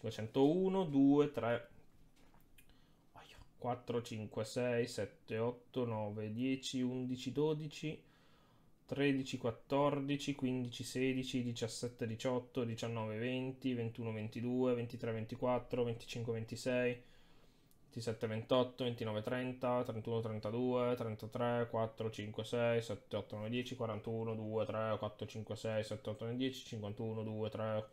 501, 2, 3, 4, 5, 6, 7, 8, 9, 10, 11, 12, 13, 14, 15, 16, 17, 18, 19, 20, 21, 22, 23, 24, 25, 26, 27, 28, 29, 30, 31, 32, 33, 4, 5, 6, 7, 8, 9, 10, 41, 2, 3, 4, 5, 6, 7, 8, 9, 10, 51, 2, 3,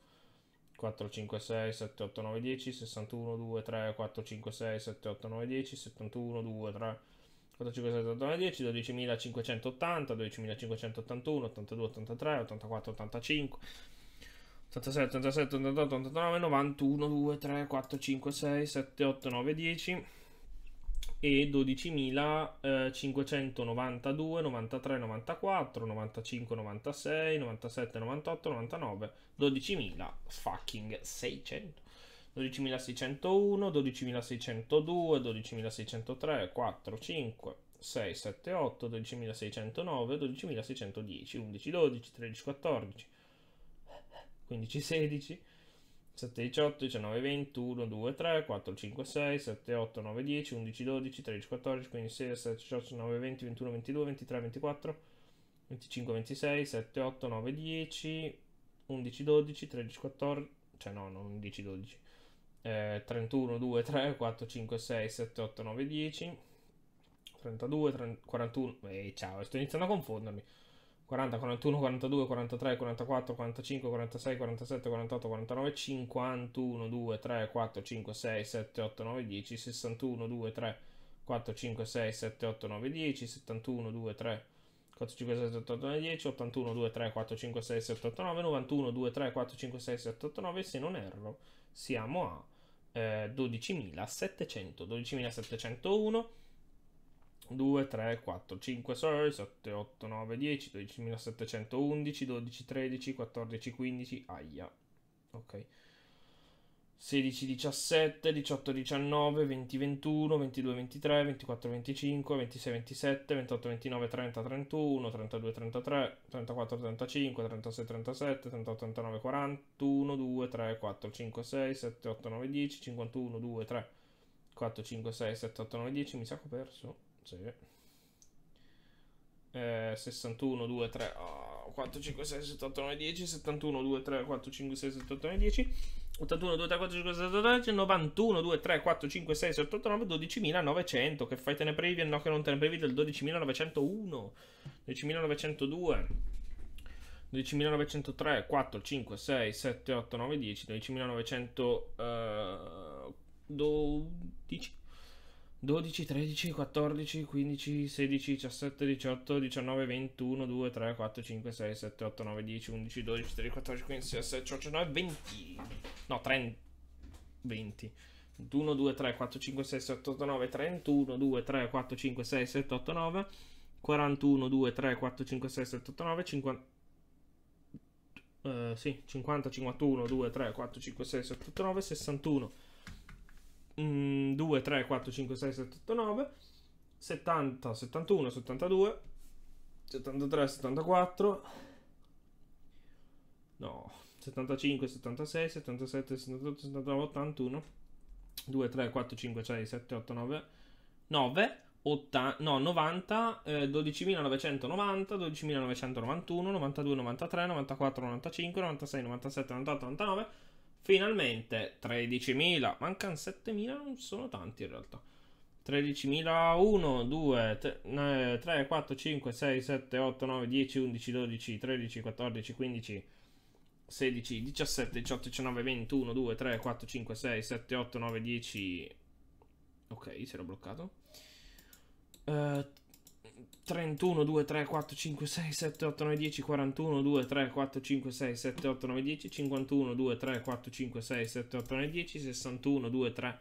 4, 5, 6, 7, 8, 9, 10, 61, 2, 3, 4, 5, 6, 7, 8, 9, 10, 71, 2, 3, 4, 5, 6, 7, 8, 10, 12580, 12581, 82, 83, 84, 85, 87, 87, 88, 89, 91, 2, 3, 4, 5, 6, 7, 8, 9, 10, e 12.592, 93, 94, 95, 96, 97, 98, 99, 12.000 fucking 600. 12.601, 12.602, 12.603, 4, 5, 6, 7, 8, 12.609, 12.610, 11, 12, 13, 14, 15, 16, 7, 18, 19, 20, 1, 2, 3, 4, 5, 6, 7, 8, 9, 10, 11, 12, 13, 14, 15, 16, 17, 18, 19, 20, 21, 22, 23, 24, 25, 26, 7, 8, 9, 10, 11, 12, 13, 14, cioè no, non 11, 12, eh, 31, 2, 3, 4, 5, 6, 7, 8, 9, 10, 32, 30, 41, e eh, ciao, sto iniziando a confondermi. 40, 41, 42, 43, 44, 45, 46, 47, 48, 49, 51, 2, 3, 4, 5, 6, 7, 8, 9, 10, 61, 2, 3, 4, 5, 6, 7, 8, 9, 10, 71, 2, 3, 4, 5, 6, 7, 8, 9, 10, 81, 2, 3, 4, 5, 6, 7, 8, 9, 91, 2, 3, 4, 5, 6, 7, 8, 9, se non erro siamo a eh, 12.700, 12.701 2, 3, 4, 5, 6, 7, 8, 9, 10, 12.711, 12, 13, 14, 15, aia. Ok. 16, 17, 18, 19, 20, 21, 22, 23, 24, 25, 26, 27, 28, 29, 30, 31, 32, 33, 34, 35, 36, 37, 38, 39, 41, 2, 3, 4, 5, 6, 7, 8, 9, 10, 51, 2, 3, 4, 5, 6, 7, 8, 9, 10, mi sa che ho perso. Sì. Eh, 61, 2, 3, oh, 4, 5, 6, 7, 8, 9, 10, 71, 2, 3, 4, 5, 6, 7, 8, 9, 10, 81, 2, 3, 4, 5, 6, 7, 8, 9, 91, 2, 3, 4, 5, 6, 7, 8, 9, 12.900. Che fai te ne previ? No, che non te ne previ del 12.901, 12.902. 12.903, 4, 5, 6, 7, 8, 9, 10, 12.900, uh, 12, 12, 13, 14, 15, 16, 17, 18, 19, 21, 2, 3, 4, 5, 6, 7, 8, 9, 10, 11, 12, 13, 14, 15, 16, 17, 18, 19, 20. No, 30. 20. 1, 2, 3, 4, 5, 6, 7, 8, 9, 31, 2, 3, 4, 5, 6, 7, 8, 9, 41, 2, 3, 4, 5, 6, 7, 8, 9, 50... Uh, sì, 50, 51, 2, 3, 4, 5, 6, 7, 8, 9, 61, 2, 3, 4, 5, 6, 7, 8, 9, 70, 71, 72, 73, 74, no, 75, 76, 77, 78, 79, 81, 2, 3, 4, 5, 6, 7, 8, 9, 9, 80, no, 90, eh, 12.990, 12.991, 92, 93, 94, 95, 96, 97, 98, 99, Finalmente 13.000, mancano 7.000, non sono tanti in realtà. 13.000, 1, 2, 3, 4, 5, 6, 7, 8, 9, 10, 11, 12, 13, 14, 15, 16, 17, 18, 19, 20, 1, 2, 3, 4, 5, 6, 7, 8, 9, 10. Ok, si era bloccato. Uh, 31, 2, 3, 4, 5, 6, 7, 8, 9, 10, 41, 2, 3, 4, 5, 6, 7, 8, 9, 10, 51, 2, 3, 4, 5, 6, 7, 8, 9, 10, 61, 2, 3,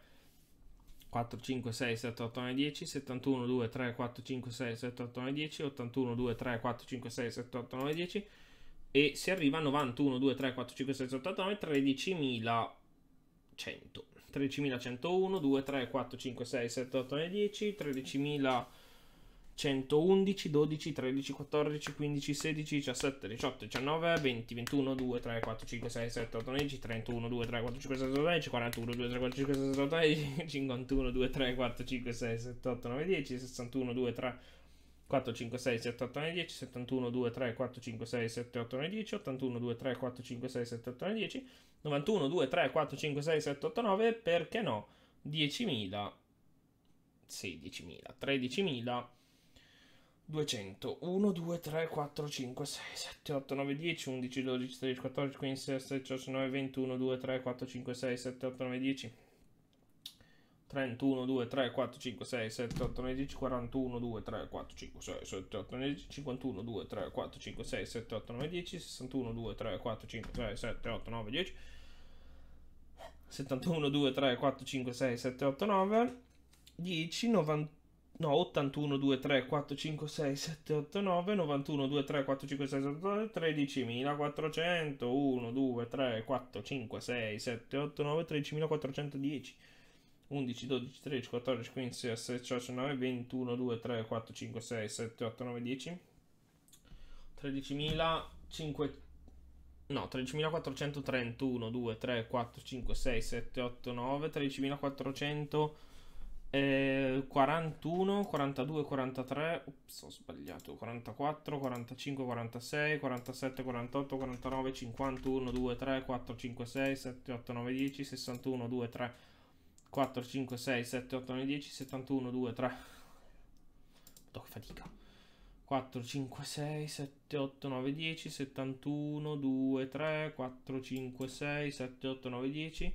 4, 5, 6, 7, 8, 9, 10, 71, 2, 3, 4, 5, 6, 7, 8, 9, 10, 81, 2, 3, 4, 5, 6, 7, 8, 9, 10 e si arriva a 91, 2, 3, 4, 5, 6, 7, 8, 9, 13.100. 13.101, 2, 3, 4, 5, 6, 7, 8, 9, 10, 13.000... 111, 12, 13, 14, 15, 16, 17, 18, 19, 20, 21, 2, 3, 4, 5, 6, 7, 8, 9, 31, 2, 3, 4, 5, 6, 7, 8, 9, 41, 2, 3, 4, 5, 6, 7, 8, 9, 10, 51, 2, 3, 4, 5, 6, 7, 8, 9, 10, 61, 2, 3, 4, 5, 6, 7, 8, 9, 10, 71, 2, 3, 4, 5, 6, 7, 8, 9, 10, 81, 2, 3, 4, 5, 6, 7, 8, 9, 10, 91, 2, 3, 4, 5, 6, 7, 8, 9, perché no? 10.000, 16.000, 13.000. 200 1, 2, 3, 4, 5, 6, 7, 8, 9, 10, 11, 12, 13, 14, 15, 16, 17, 19, 20, 1, 2, 3, 4, 5, 6, 7, 8, 9, 10 31, 2, 3, 4, 5, 6, 7, 8, 9, 10 41, 2, 3, 4, 5, 6, 7, 8, 9, 10 51, 2, 3, 4, 5, 6, 7, 8, 9, 10 61, 2, 3, 4, 5, 6, 7, 8, 9, 10 71, 2, 3, 4, 5, 6, 7, 8, 9 10, 91 no, 81, 2, 3, 4, 5, 6, 7, 8, 9, 91, 2, 3, 4, 5, 6, 7, 8, 9, 13.400, 1, 2, 3, 4, 5, 6, 7, 8, 9, 13.410, 11, 12, 13, 14, 15, 16, 17, 19, 21, 2, 3, 4, 5, 6, 7, 8, 9, 10, 13.500, no, 13.431, 2, 3, 4, 5, 6, 7, 8, 9, 13.400 eh, 41, 42, 43, ups, ho sbagliato, 44, 45, 46, 47, 48, 49, 51, 2, 3, 4, 5, 6, 7, 8, 9, 10, 61, 2, 3, 4, 5, 6, 7, 8, 9, 10, 71, 2, 3. Madonna, che fatica. 4, 5, 6, 7, 8, 9, 10, 71, 2, 3, 4, 5, 6, 7, 8, 9, 10,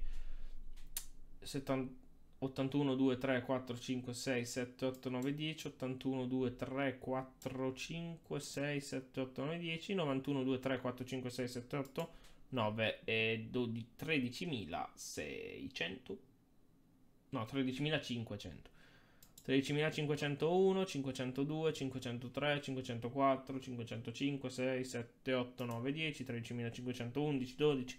71. 81, 2, 3, 4, 5, 6, 7, 8, 9, 10, 81, 2, 3, 4, 5, 6, 7, 8, 9, 10, 91, 2, 3, 4, 5, 6, 7, 8, 9 e 12, 13.600 no 13.500 13.501 502 503 504 505 6 7 8 9 10 13.511 12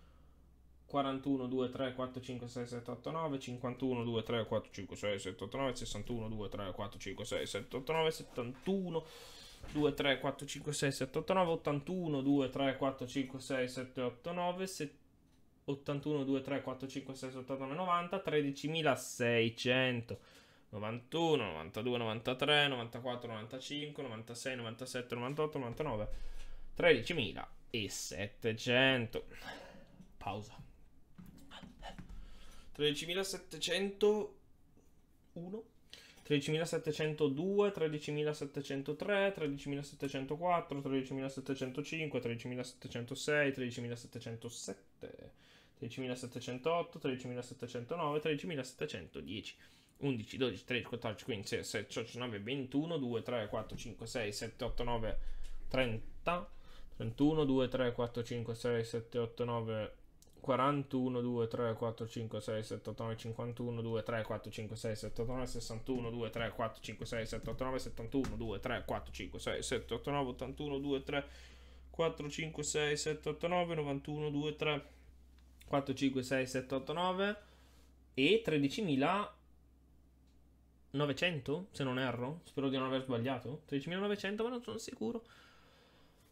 41, 2, 3, 4, 5, 6, 7, 8, 9, 51, 2, 3, 4, 5, 6, 7, 8, 9, 61, 2, 3, 4, 5, 6, 7, 8, 9, 71, 2, 3, 4, 5, 6, 7, 8, 9, 81, 2, 3, 4, 5, 6, 7, 8, 9, 81, 2, 3, 4, 5, 6, 7, 8, 9, 90, 13.600. 91, 92, 93, 94, 95, 96, 97, 98, 99, 13.700. Pausa. 13701 13702, 13703, 13704, 13705, 11, 12, 13, 14, 15, 16, 17, 19, 21, 2, 3, 4, 5, 6, 7, 8, 9, 30, 31, 2, 3, 4, 5, 6, 7, 8, 9, 41, 2, 3, 4, 5, 6, 7, 8, 9, 51, 2, 3, 4, 5, 6, 7, 8, 9, 61, 2, 3, 4, 5, 6, 7, 8, 9, 71, 2, 3, 4, 5, 6, 7, 8, 9, 81, 2, 3, 4, 5, 6, 7, 8, 9, 91, 2, 3, 4, 5, 6, 7, 8, 9 e 13.900 se non erro, spero di non aver sbagliato, 13.900 ma non sono sicuro.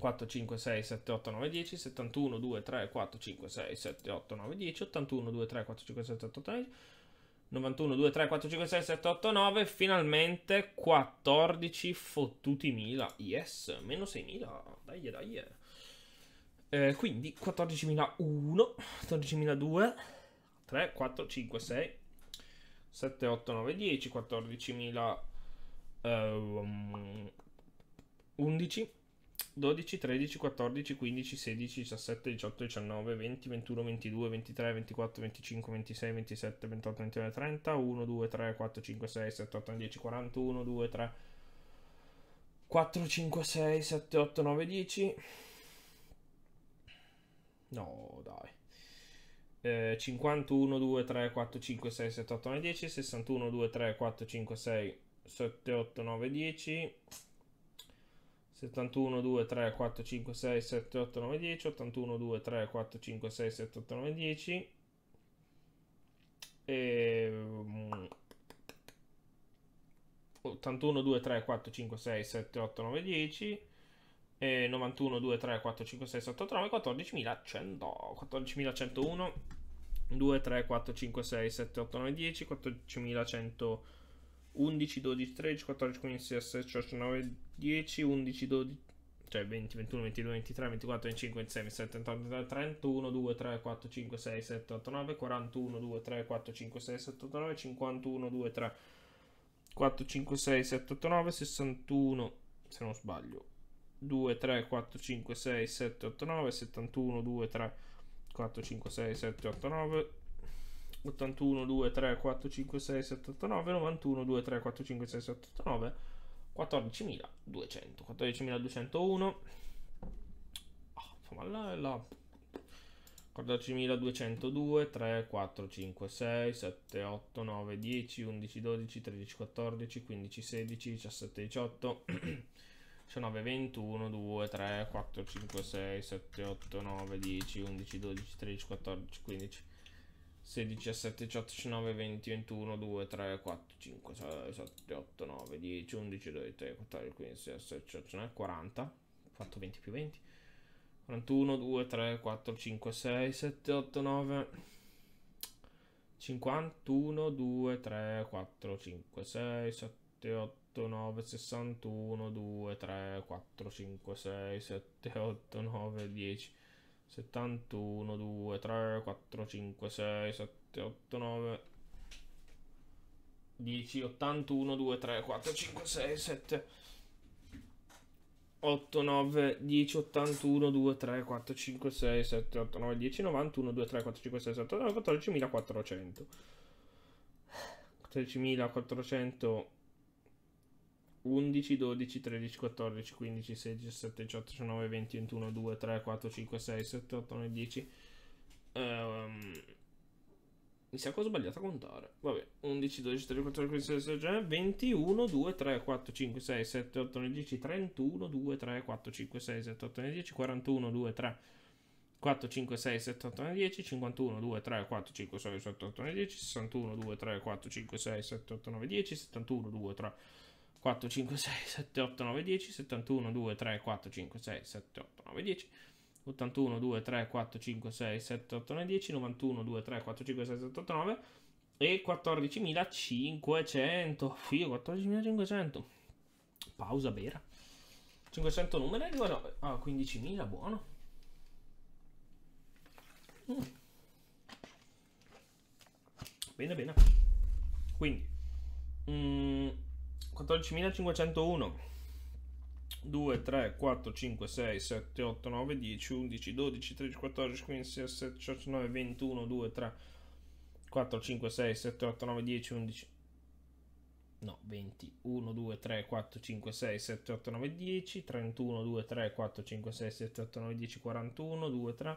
4, 5, 6, 7, 8, 9, 10, 71, 2, 3, 4, 5, 6, 7, 8, 9, 10, 81, 2, 3, 4, 5, 7, 8, 9, 91, 2, 3, 4, 5, 6, 7, 8, 9, finalmente 14 fottuti mila, yes, meno 6.000, dai, dai, eh, quindi 14.001, 2, 3, 4, 5, 6, 7, 8, 9, 10, 14.011, 12, 13, 14, 15, 16, 17, 18, 19, 20, 21, 22, 23, 24, 25, 26, 27, 28, 29, 30, 1, 2, 3, 4, 5, 6, 7, 8, 9, 10, 40, 1, 2, 3, 4, 5, 6, 7, 8, 9, 10. No, dai. 51, 2, 3, 4, 5, 6, 7, 8, 9, 10, 61, 2, 3, 4, 5, 6, 7, 8, 9, 10. 71, 2, 3, 4, 5, 6, 7, 8, 9, 10, 81, 2, 3, 4, 5, 6, 7, 8, 9, 10 e 81, 2, 3, 4, 5, 6, 7, 8, 9, 10 e 91, 2, 3, 4, 5, 6, 7, 8, 9, 14.100 14.101 2, 3, 4, 5, 6, 7, 8, 9, 10 14.100 11, 12, 13, 14, 15, 16, 18, 9, 10, 11, 12, cioè 20, 21, 22, 23, 24, 25, 26, 27, 28, 29, 31, 2, 3, 4, 5, 6, 7, 8, 9, 41, 2, 3, 4, 5, 6, 7, 8, 9, 51, 2, 3, 4, 5, 6, 7, 8, 9, 61, se non sbaglio, 2, 3, 4, 5, 6, 7, 8, 9, 71, 2, 3, 4, 5, 6, 7, 8, 9, 81, 2, 3, 4, 5, 6, 7, 8, 9, 91, 2, 3, 4, 5, 6, 7, 8, 9, 14.200, 14.201, oh, insomma la, la 14.202, 3, 4, 5, 6, 7, 8, 9, 10, 11, 12, 13, 14, 15, 16, 17, 18, 19, 21, 2, 3, 4, 5, 6, 7, 8, 9, 10, 11, 12, 13, 14, 15. 16, 17, 18, 19, 20, 21, 2, 3, 4, 5, 6, 7, 8, 9, 10, 11, 12, 13, 14, 15, 16, 17, 19, 40. Ho fatto 20 più 20. 41, 2, 3, 4, 5, 6, 7, 8, 9, 51, 2, 3, 4, 5, 6, 7, 8, 9, 61, 2, 3, 4, 5, 6, 7, 8, 9, 10. 71, 2, 3, 4, 5, 6, 7, 8, 9, 10, 81, 2, 3, 4, 5, 6, 7, 8, 9, 10, 81, 2, 3, 4, 5, 6, 7, 8, 9, 10, 91, 2, 3, 4, 5, 6, 7, 8, 9, 14.400. 14.400 11, 12, 13, 14, 15, 16, 17, 18, 19, 20, 21, 2, 3, 4, 5, 6, 7, 8, 9, 10. Um, mi sa cosa ho sbagliato a contare. Vabbè, 11, 12, 13, 14, 15, 16, 21, 2, 3, 4, 5, 6, 7, 8, 9, 10, 31, 2, 3, 4, 5, 6, 7, 8, 9, 10, 41, 2, 3, 4, 5, 6, 7, 8, 9, 10, 51, 2, 3, 4, 5, 6, 7, 8, 9, 10, 61, 2, 3, 4, 5, 6, 7, 8, 9, 10, 71, 2, 3, 4, 5, 6, 7, 8, 9, 10, 71, 2, 3, 4, 5, 6, 7, 8, 9, 10, 81, 2, 3, 4, 5, 6, 7, 8, 9, 10, 91, 2, 3, 4, 5, 6, 7, 8, 9 e 14.500. Figo, 14.500. Pausa vera. 500 numeri, guarda, ah, 15.000, buono. Mm. Bene, bene. Quindi... Mm, 14501 2 3 4 5 6 7 8 9 10 11 12 13 14 15 16 17 19 21 2 3 4 5 6 7 8 9 10 11 no 20 1 2 3 4 5 6 7 8 9 10 31 2 3 4 5 6 7 8 9 10 41 2 3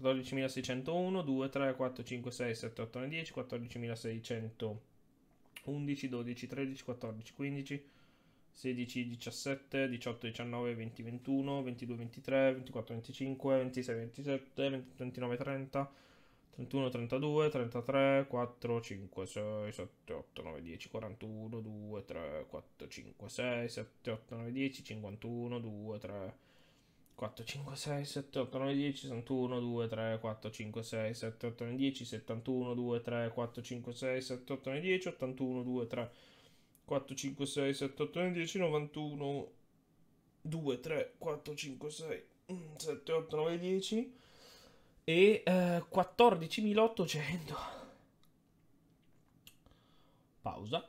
14.601, 2, 3, 4, 5, 6, 7, 8, 9, 10, 14.611, 12, 13, 14, 15, 16, 17, 18, 19, 20, 21, 22, 23, 24, 25, 26, 27, 29, 30, 31, 32, 33, 4, 5, 6, 7, 8, 9, 10, 41, 2, 3, 4, 5, 6, 7, 8, 9, 10, 51, 2, 3, 4, 5, 6, 7, 8, 9, 10, 61, 2, 3, 4, 5, 6, 7, 8, 9, 10, 71, 2, 3, 4, 5, 6, 7, 8, 9, 10, 81, 2, 3, 4, 5, 6, 7, 8, 9, 10, 91, 2, 3, 4, 5, 6, 7, 8, 9, 10 e eh, 14.800. Pausa.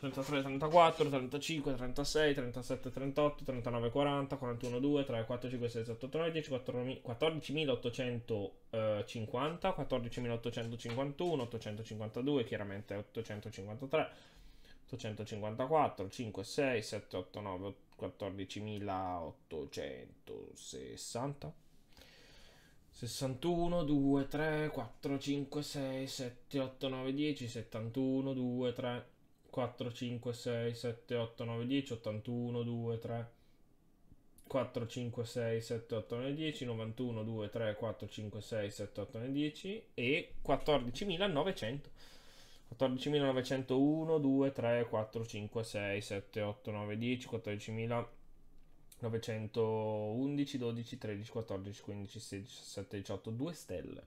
33, 34, 35, 36, 37, 38, 39, 40, 41, 2, 3, 4, 5, 6, 7, 8, 9, 10, 14.850, 14.851, 852, chiaramente 853, 854, 5, 6, 7, 8, 9, 14.860. 61, 2, 3, 4, 5, 6, 7, 8, 9, 10, 71, 2, 3, 4, 5, 6, 7, 8, 9, 10, 81, 2, 3, 4, 5, 6, 7, 8, 9, 10, 91, 2, 3, 4, 5, 6, 7, 8, 9, 10 e 14.900. 14901 2, 3, 4, 5, 6, 7, 8, 9, 10, 14911 12, 13, 14, 15, 16, 17, 18, 2 stelle.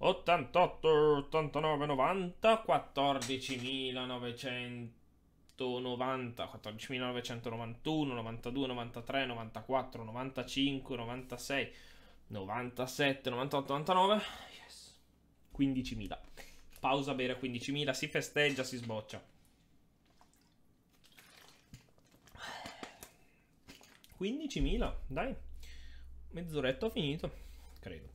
88, 89, 90, 14.990, 14.991, 92, 93, 94, 95, 96, 97, 98, 99, yes, 15.000. Pausa bere 15.000, si festeggia, si sboccia. 15.000, dai. Mezz'oretto finito, credo.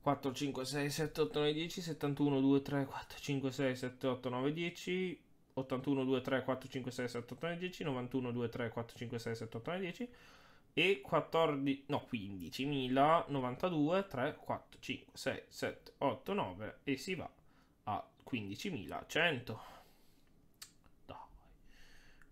4, 5, 6, 7, 8, 9, 10, 71, 2, 3, 4, 5, 6, 7, 8, 9, 10, 81, 2, 3, 4, 5, 6, 7, 8, 9, 10, 91, 2, 3, 4, 5, 6, 7, 8, 9, 10 e 14, no 15.092, 3, 4, 5, 6, 7, 8, 9 e si va a 15.100.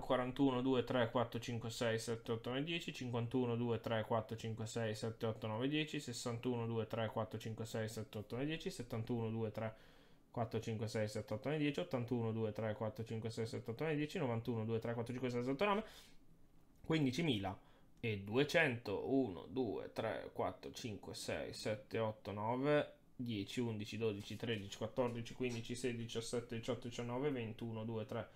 41, 2, 3, 4, 5, 6, 7, 8, 9, 10, 51, 2, 3, 4, 5, 6, 7, 8, 9, 10, 61, 2, 3, 4, 5, 6, 7, 8, 9, 10, 71, 2, 3, 4, 5, 6, 7, 8, 9, 10, 81, 2, 3, 4, 5, 6, 7, 8, 9, 10, 91, 2, 3, 4, 5, 6, 7, 8, 9, 15.000 e 200, 1, 2, 3, 4, 5, 6, 7, 8, 9, 10, 11, 12, 13, 14, 15, 16, 17, 18, 19, 21, 2, 3,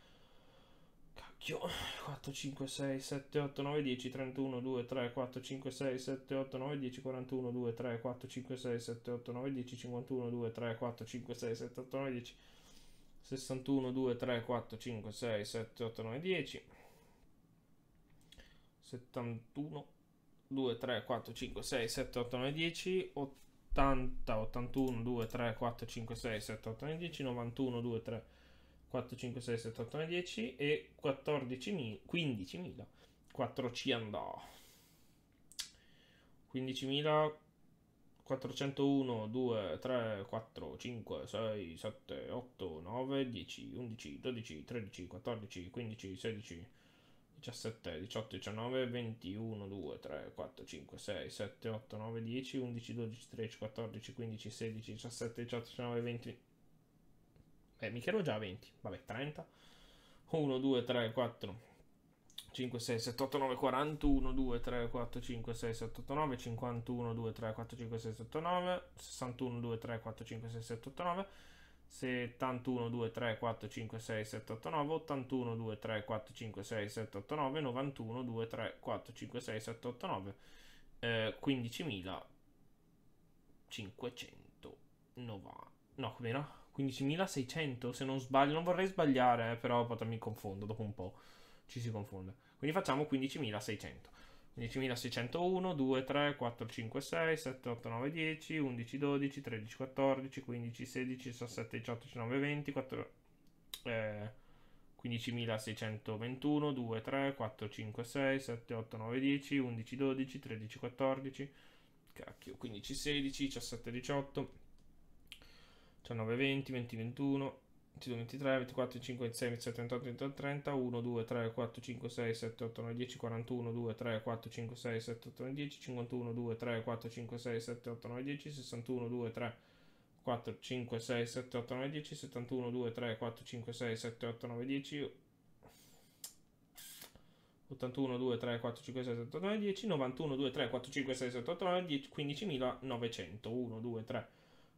Occhio. 4, 5, 6, 7, 8, 9, 10, 31, 2, 3, 4, 5, 6, 7, 8, 9, 10, 41, 2, 3, 4, 5, 6, 7, 8, 9, 10, 51, 2, 3, 4, 5, 6, 7, 8, 9, 10, 61, 2, 3, 4, 5, 6, 7, 8, 9, 10, 71, 2, 3, 4, 5, 6, 7, 8, 9, 10, 80, 81, 2, 3, 4, 5, 6, 7, 8, 9, 10, 91, 2, 3, 4, 5, 6, 7, 8, 9, 10 e 14.000, 15.000. 4 ci andò. 15.401, 2, 3, 4, 5, 6, 7, 8, 9, 10, 11, 12, 13, 14, 15, 16, 17, 18, 19, 21, 2, 3, 4, 5, 6, 7, 8, 9, 10, 11, 12, 13, 14, 15, 16, 17, 18, 19, 20 eh, Michelo già 20, vabbè 30, 1, 2, 3, 4, 5, 6, 7, 8, 9, 41, 2, 3, 4, 5, 6, 7, 8, 9, 51, 2, 3, 4, 5, 6, 7, 8, 9, 61, 2, 3, 4, 5, 6, 7, 8, 9, 71, 2, 3, 4, 5, 6, 7, 8, 9, 81, 2, 3, 4, 5, 6, 7, 8, 9, 91, 2, 3, 4, 5, 6, 7, 8, 9, eh, 15.590. No, come era? 15.600 se non sbaglio, non vorrei sbagliare, eh, però mi confondo dopo un po', ci si confonde. Quindi facciamo 15.600. 15.601, 2, 3, 4, 5, 6, 7, 8, 9, 10, 11, 12, 13, 14, 15, 16, 17, 18, 19, 20, 4, eh, 15.621, 2, 3, 4, 5, 6, 7, 8, 9, 10, 11, 12, 13, 14, cacchio, 15, 16, 17, 18, 19, 20, 20, 21, 22, 23, 24, 25, 26, 27, 28, 29, 30, 1, 2, 3, 4, 5, 6, 7, 8, 9, 10, 41, 2, 3, 4, 5, 6, 7, 8, 9, 10, 51, 2, 3, 4, 5, 6, 7, 8, 9, 10, 61, 2, 3, 4, 5, 6, 7, 8, 9, 10, 71, 2, 3, 4, 5, 6, 7, 8, 9, 10, 81, 2, 3, 4, 5, 6, 7, 8, 9, 10, 91, 2, 3, 4, 5, 6, 7, 8, 9, 10, 15.900, 1, 2, 3,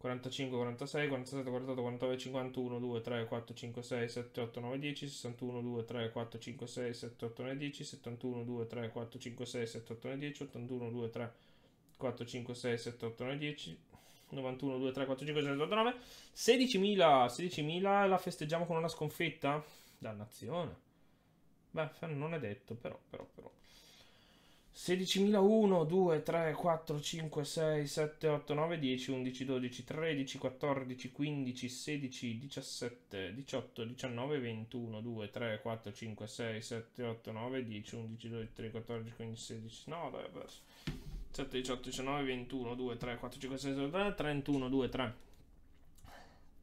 45, 46, 47, 48, 49, 51, 2, 3, 4, 5, 6, 7, 8, 9, 10, 61, 2, 3, 4, 5, 6, 7, 8, 9, 10, 71, 2, 3, 4, 5, 6, 7, 8, 9, 10, 81, 2, 3, 4, 5, 6, 7, 8, 9, 10, 91, 2, 3, 4, 5, 6, 7, 8, 9, 16.000, 16.000 la festeggiamo con una sconfitta? Dannazione. Beh, non è detto, però, però, però. 16.001, 2, 3, 4, 5, 6, 7, 8, 9, 10, 11, 12, 13, 14, 15, 16, 17, 18, 19, 21, 2, 3, 4, 5, 6, 7, 8, 9, 10, 11, 12, 13, 14, 15, 16, no dai, 7, 18, 19, 21, 2, 3, 4, 5, 6, 7, 8, 31, 2, 3,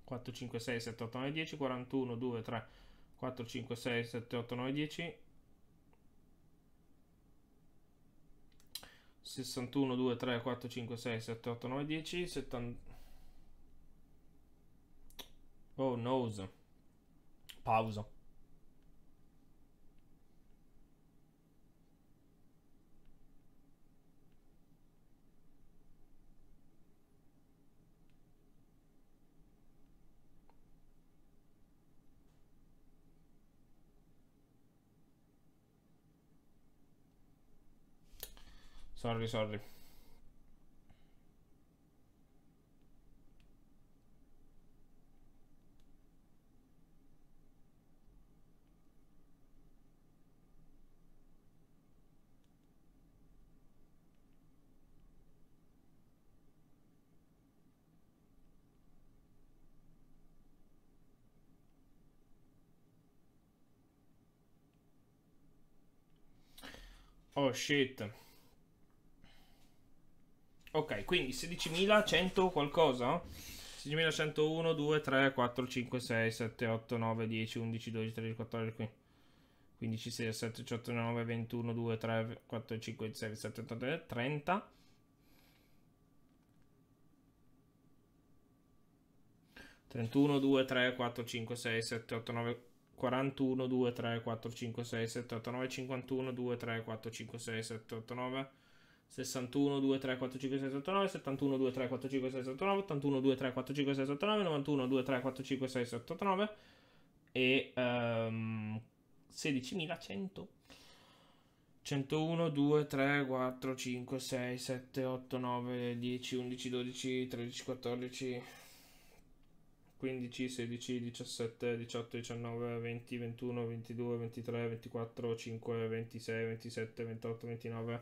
4, 5, 6, 7, 8, 9, 10, 41, 2, 3, 4, 5, 6, 7, 8, 9, 10, 61, 2, 3, 4, 5, 6, 7, 8, 9, 10, 70... Oh, nose. Pausa. Sorry, sorry. Oh shit. Ok, quindi 16.100 qualcosa? 16.101, 2, 3, 4, 5, 6, 7, 8, 9, 10, 11, 12, 13, 14, 15. 15, 16, 17, 18, 19, 21, 2, 3, 4, 5, 6, 7, 8, 9, 30. Trentuno, due, tre, quattro, cinque, sei, sette, otto, nove, quarantuno, due, tre, quattro, cinque, sei, sette, otto, nove, cinquantuno, due, tre, quattro, cinque, sei, sette, otto, nove. 61, 2, 3, 4, 5, 6, 7, 9, 71, 2, 3, 4, 5, 6, 7, 9, 81, 2, 3, 4, 5, 6, 7, 9, 91, 2, 3, 4, 5, 6, 7, 9 e um, 16.100. 101, 2, 3, 4, 5, 6, 7, 8, 9, 10, 11, 12, 13, 14, 15, 16, 17, 18, 19, 20, 21, 22, 23, 24, 5, 26, 27, 28, 29.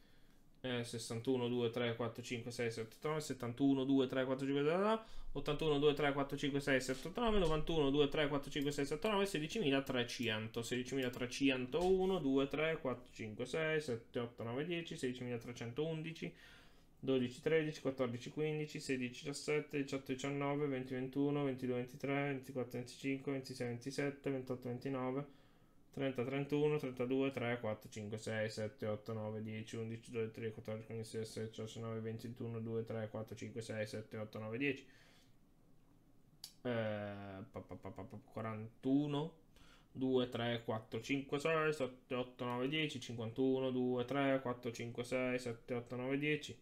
eh, 61, 2, 3, 4, 5, 6, 7, 8, 9, 71, 2, 3, 4, 5, 6, 7, 81, 2, 3, 4, 5, 6, 7, 8, 9, 91, 2, 3, 4, 5, 6, 7, 9, 16300, 16301, 2, 3, 4, 5, 6, 7, 8, 9, 10, 16311, 12, 13, 14, 15, 16, 17, 18, 19, 20, 21, 22, 23, 24, 25, 26, 27, 28, 29, 30, 31, 32, 3, 4, 5, 6, 7, 8, 9, 10, 11, 12, 13, 14, 15, 16, 17, 19, 20, 21, 2, 3, 4, 5, 6, 7, 8, 9, 10. Eh, 41, 2, 3, 4, 5, 6, 7, 8, 9, 10, 51, 2, 3, 4, 5, 6, 7, 8, 9, 10.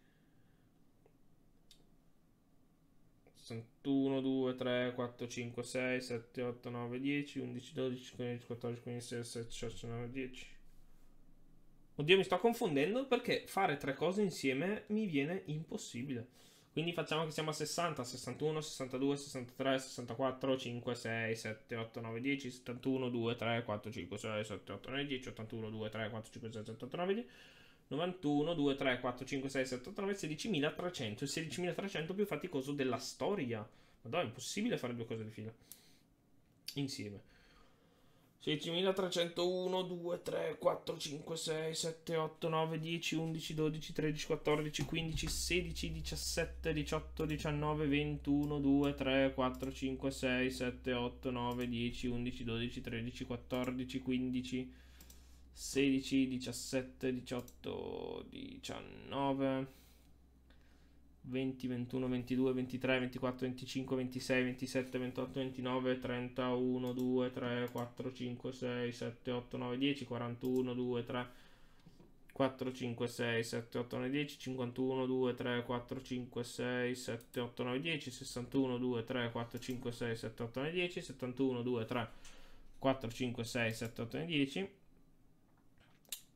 61, 2, 3, 4, 5, 6, 7, 8, 9, 10, 11, 12, 13, 14, 15, 16, 17, 18, 19, 10. Oddio, mi sto confondendo perché fare tre cose insieme mi viene impossibile. Quindi facciamo che siamo a 60, 61, 62, 63, 64, 5, 6, 7, 8, 9, 10, 71, 2, 3, 4, 5, 6, 7, 8, 9, 10, 81, 2, 3, 4, 5, 6, 7, 8, 9, 10. 91, 2, 3, 4, 5, 6, 7, 8, 9, 16.300. Il 16.300 più faticoso della storia. Madonna, è impossibile fare due cose di fila. Insieme. 16.301, 2, 3, 4, 5, 6, 7, 8, 9, 10, 11, 12, 13, 14, 15, 16, 17, 18, 19, 21, 2, 3, 4, 5, 6, 7, 8, 9, 10, 11, 12, 13, 14, 15... 16, 17, 18, 19, 20, 21, 22, 23, 24, 25, 26, 27, 28, 29, 30, 1, 2, 3, 4, 5, 6, 7, 8, 9, 10, 41, 2, 3, 4, 5, 6, 7, 8, 9, 10, 51, 2, 3, 4, 5, 6, 7, 8, 9, 10, 61, 2, 3, 4, 5, 6, 7, 8, 9, 10, 71, 2, 3, 4, 5, 6, 7, 8, 9, 10,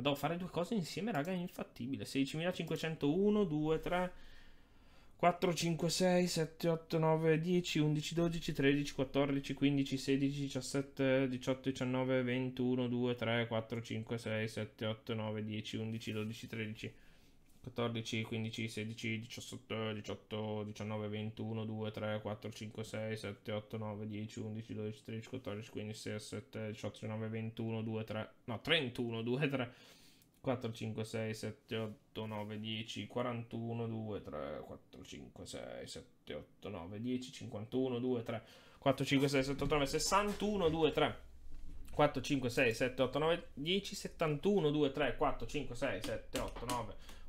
Ma devo fare due cose insieme, raga, è infattibile. 16.501, 2, 3, 4, 5, 6, 7, 8, 9, 10, 11, 12, 13, 14, 15, 16, 17, 18, 19, 21, 2, 3, 4, 5, 6, 7, 8, 9, 10, 11, 12, 13. 14, 15, 16, 17, 18, 19, 21, 2, 3, 4, 5, 6, 7, 8, 9, 10, 11, 12, 13, 14, 15, 16, 17, 18, 19, 21, 2, 3, no 31, 2, 3, 4, 5, 6, 7, 8, 9, 10, 41, 2, 3, 4, 5, 6, 7, 8, 9, 10, 51, 2, 3, 4, 5, 6, 7, 8, 9, 61, 2, 3, 4, 5, 6, 7, 8, 9, 10, 71, 2, 3, 4, 5, 6, 7, 8, 9,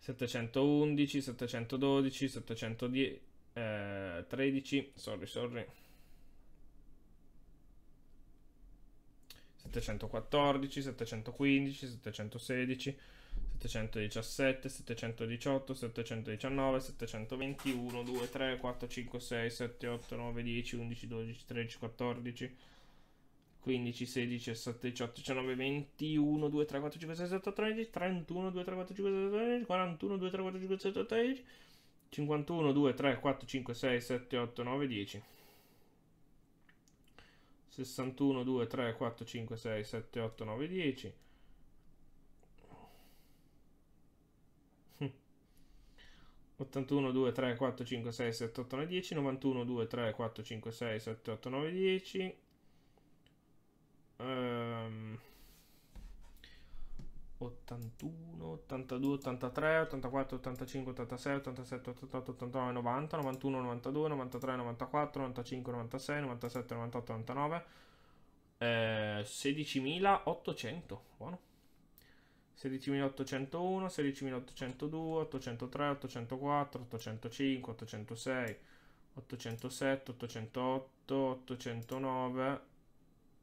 711, 712, 713, eh, sorry, sorry. 714, 715, 716, 717, 718, 719, 721, 2, 3, 4, 5, 6, 7, 8, 9, 10, 11, 12, 13, 14, 15, 16, 17, 18, 19, 21, 2, 3, 4, 5, 6, 7, 13, 31, 2, 3, 4, 5, 6, 7, 13, 41, 2, 3, 4, 5, 6, 7, 13, 51, 2, 3, 4, 5, 6, 7, 8, 9, 10. 61, 2, 3, 4, 5, 6, 7, 8, 9, 10. Hm. 81, 2, 3, 4, 5, 6, 7, 8, 9, 10. 91, 2, 3, 4, 5, 6, 7, 8, 9, 10 ehm, 81, 82, 83, 84, 85, 86, 87, 88, 89, 90, 91, 92, 93, 94, 95, 96, 97, 98, 99, eh, 16.800, buono. 16.801, 16.802, 803, 804, 805, 806, 807, 808, 809,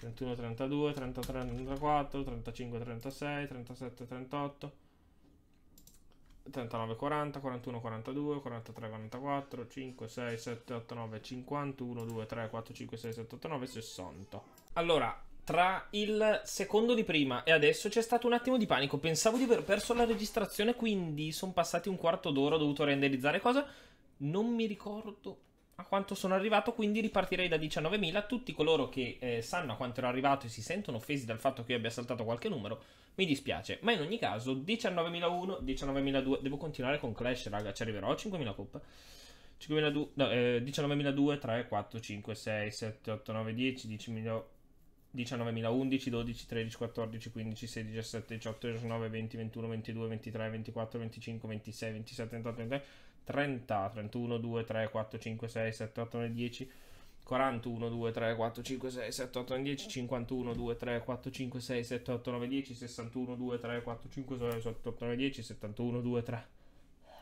31, 32, 33, 34, 35, 36, 37, 38, 39, 40, 41, 42, 43, 44, 5, 6, 7, 8, 9, 50, 1, 2, 3, 4, 5, 6, 7, 8, 9, 60. Allora, tra il secondo di prima e adesso c'è stato un attimo di panico. Pensavo di aver perso la registrazione, quindi sono passati un quarto d'ora, ho dovuto renderizzare cosa. Non mi ricordo a quanto sono arrivato, quindi ripartirei da 19.000. Tutti coloro che eh, sanno a quanto ero arrivato e si sentono offesi dal fatto che io abbia saltato qualche numero, mi dispiace. Ma in ogni caso, 19.001, 19.002, devo continuare con Clash, raga, ci arriverò a 5.000 coppe. 5.002, no, eh, 19.002, 3, 4, 5, 6, 7, 8, 9, 10, 10.000... 19.011, 12, 13, 14, 15, 16, 17, 18, 19, 20, 21, 22, 23, 24, 25, 26, 27, 28, 29... 30, 31, 2, 3, 4, 5, 6, 7, 8, 9, 10, 41, 2, 3, 4, 5, 6, 7, 8, 9, 10, 51, 2, 3, 4, 5, 6, 7, 8, 9, 10, 61, 2, 3, 4, 5, 6, 7, 8, 9, 10, 71, 2, 3.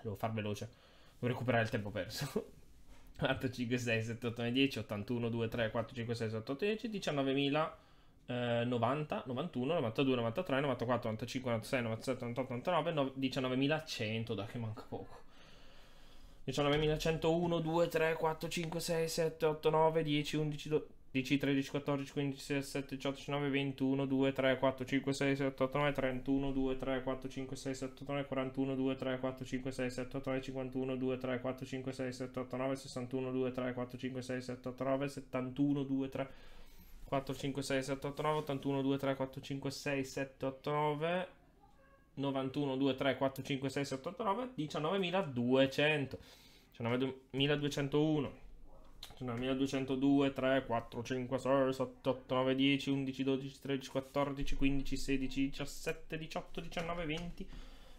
Devo far veloce, devo recuperare il tempo perso. 4, 5, 6, 7, 8, 9, 10, 81, 2, 3, 4, 5, 6, 7, 8, 10, 19.000. Eh, 90, 91, 92, 93, 94, 95, 96, 97, 98, 99, 19.100, da che manca poco. 19.101, 2, 3, 4, 5, 6, 7, 8, 9, 10, 11, 12, 13, 14, 15, 16, 17, 18, 19, 21, 2, 3, 4, 5, 6, 7, 8, 9, 31, 2, 3, 4, 5, 6, 7, 8, 9, 41, 2, 3, 4, 5, 6, 7, 8, 9, 51, 2, 3, 4, 5, 6, 7, 8, 9, 61, 2, 3, 4, 5, 6, 7, 8, 9, 71, 2, 3, 4, 5, 6, 7, 8, 9, 81, 2, 3, 4, 5, 6, 7, 8, 9... 91, 2, 3, 4, 5, 6, 7, 8, 9, 19.200, 19.201, 1202, 3, 4, 5, 6, 7, 8, 9, 10, 11, 12, 13, 14, 15, 16, 17, 18, 19, 20,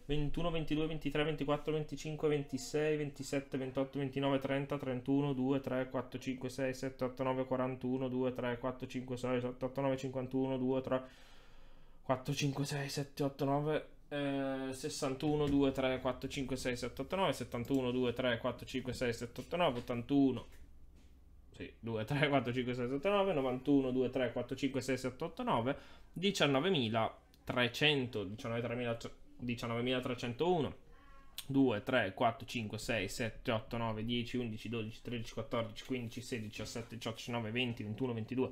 21, 22, 23, 24, 25, 26, 27, 28, 29, 30, 31, 2, 3, 4, 5, 6, 7, 8, 9, 41, 2, 3, 4, 5, 6, 7, 8, 9, 51, 2, 3, 4, 5, 6, 7, 8, 9, 61 2 3 4 5 6 7 8 9 71 2 3 4 5 6 7 8 9 81 sì, 2 3 4 5 6 7 9 91 2 3 4 5 6 7 8 9 19300 19301 2 3 4 5 6 7 8 9 10 11 12 13 14 15 16 17 18 19 20 21 22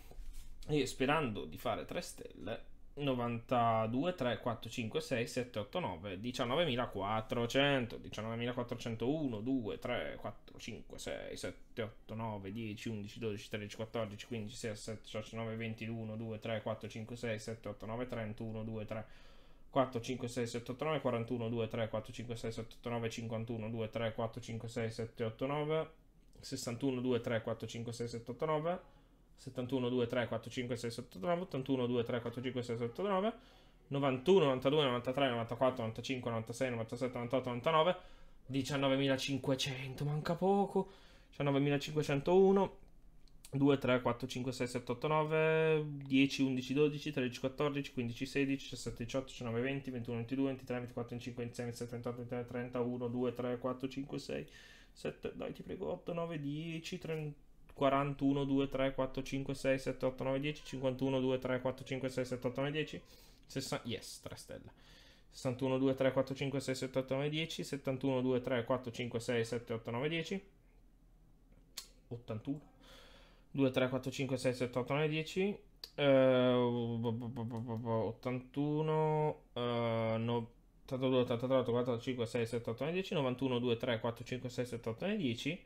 e sperando di fare 3 stelle 92 3 4 5 6 7 8 9 19400 19401 2 3 4 5 6 7 8 9 10 11 12 13 14 15 16 17 18 19 20 1 2 3 4 5 6 7 8 9 31 2 3 4 5 6 7 8 9 41 2 3 4 5 6 7 8 9 51 2 3 4 5 6 7 8 9 61 2 3 4 5 6 7 8 9 71, 2, 3, 4, 5, 6, 7, 8, 9, 81, 2, 3, 4, 5, 6, 7, 8, 9, 91, 92, 93, 94, 95, 96, 97, 98, 99, 19.500, manca poco, 19.501, 2, 3, 4, 5, 6, 7, 8, 9, 10, 11, 12, 13, 14, 15, 16, 17, 18, 19, 20, 21, 22, 23, 24, 25, 26, 27, 28, 29, 30, 1, 2, 3, 4, 5, 6, 7, dai ti prego, 8, 9, 10, 30, 41, 2, 3, 4, 5, 6, 7, 8, 9, 10, 51, 2, 3, 4, 5, 6, 7, 8, 9, 10, 60, yes, 3 stelle. 61, 2, 3, 4, 5, 6, 7, 8, 9, 10, 71, 2, 3, 4, 5, 6, 7, 8, 9, 10, 81, 2, 3, 4, 5, 6, 7, 8, 9, 10, eh, 81, eh, 82, 83, 84, 5, 6, 7, 8, 9, 10, 91, 2, 3, 4, 5, 6, 7, 8, 9, 10,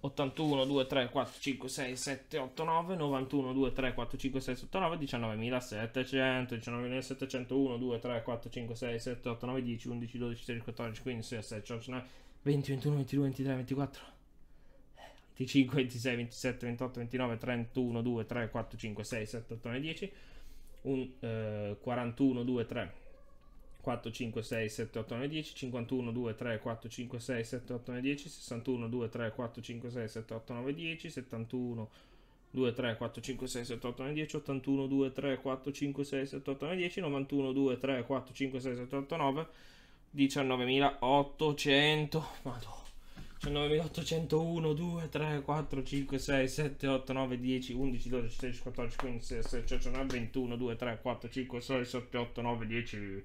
81, 2, 3, 4, 5, 6, 7, 8, 9, 91, 2, 3, 4, 5, 6, 8, 9, 19700, 19701, 2, 3, 4, 5, 6, 7, 8, 9, 10, 11, 12, 13, 14, 15, 16, 18, 19, 20, 21, 22, 23, 24, 25, 26, 27, 28, 29, 31, 2, 3, 4, 5, 6, 7, 8, 9, 10, un, eh, 41, 2, 3, 4, 5, 6, 7, 8, 9, 10, 51, 2, 3, 4, 5, 6, 7, 8, 9, 10, 61, 2, 3, 4, 5, 6, 7, 8, 9, 10, 71, 2, 3, 4, 5, 6, 7, 8, 9, 10, 81, 2, 3, 4, 5, 6, 7, 8, 9, 10, 91, 2, 3, 4, 5, 6, 7, 8, 9, 19.800, madonna. 19.801, 2, 3, 4, 5, 6, 7, 8, 9, 10, 11, 12, 13, 14, 15, 16, 17, 19, 21, 2, 3, 4, 5, 6, 7, 8, 9, 10,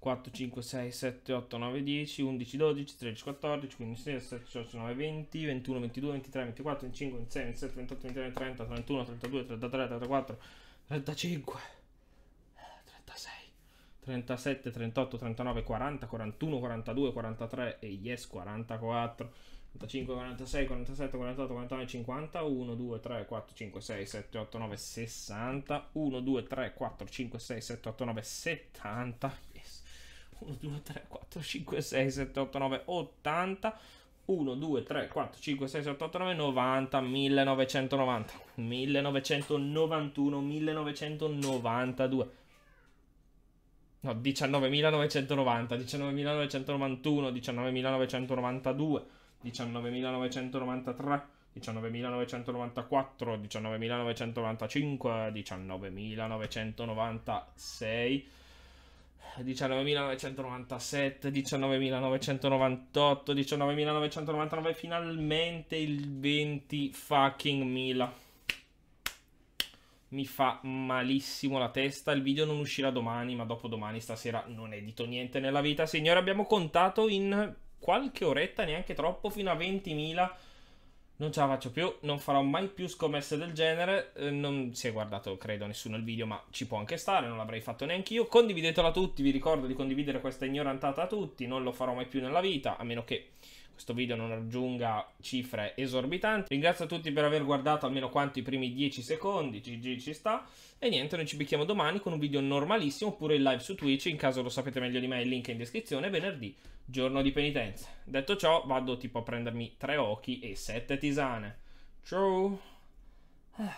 4, 5, 6, 7, 8, 9, 10, 11, 12, 13, 14, 15, 16, 17, 18, 19, 20, 21, 22, 23, 24, 25, 26, 27, 28, 29, 30, 31, 32, 33, 34, 35, 36, 37, 38, 39, 40, 41, 42, 43 e yes 44. 45, 46, 47, 48, 49, 50, 1, 2, 3, 4, 5, 6, 7, 8, 9, 60, 1, 2, 3, 4, 5, 6, 7, 8, 9, 70. 1, 2, 3, 4, 5, 6, 7, 8, 9, 80, 1, 2, 3, 4, 5, 6, 7, 8, 9, 90, 1990, 1991, 1992. No, 19.990, 19.991, 19.992, 19.993, 19.994, 19.995, 19.996. 19.997, 19.998, 19.999, finalmente il 20 fucking mila. Mi fa malissimo la testa, il video non uscirà domani, ma dopodomani stasera non edito niente nella vita. Signore, abbiamo contato in qualche oretta, neanche troppo, fino a 20.000 non ce la faccio più, non farò mai più scommesse del genere, eh, non si è guardato credo nessuno il video, ma ci può anche stare, non l'avrei fatto neanche io, condividetelo a tutti, vi ricordo di condividere questa ignorantata a tutti, non lo farò mai più nella vita, a meno che questo video non raggiunga cifre esorbitanti. Ringrazio tutti per aver guardato almeno quanto i primi 10 secondi, GG ci sta. E niente, noi ci becchiamo domani con un video normalissimo oppure in live su Twitch, in caso lo sapete meglio di me, il link è in descrizione, venerdì, giorno di penitenza. Detto ciò, vado tipo a prendermi tre occhi e sette tisane. Ciao!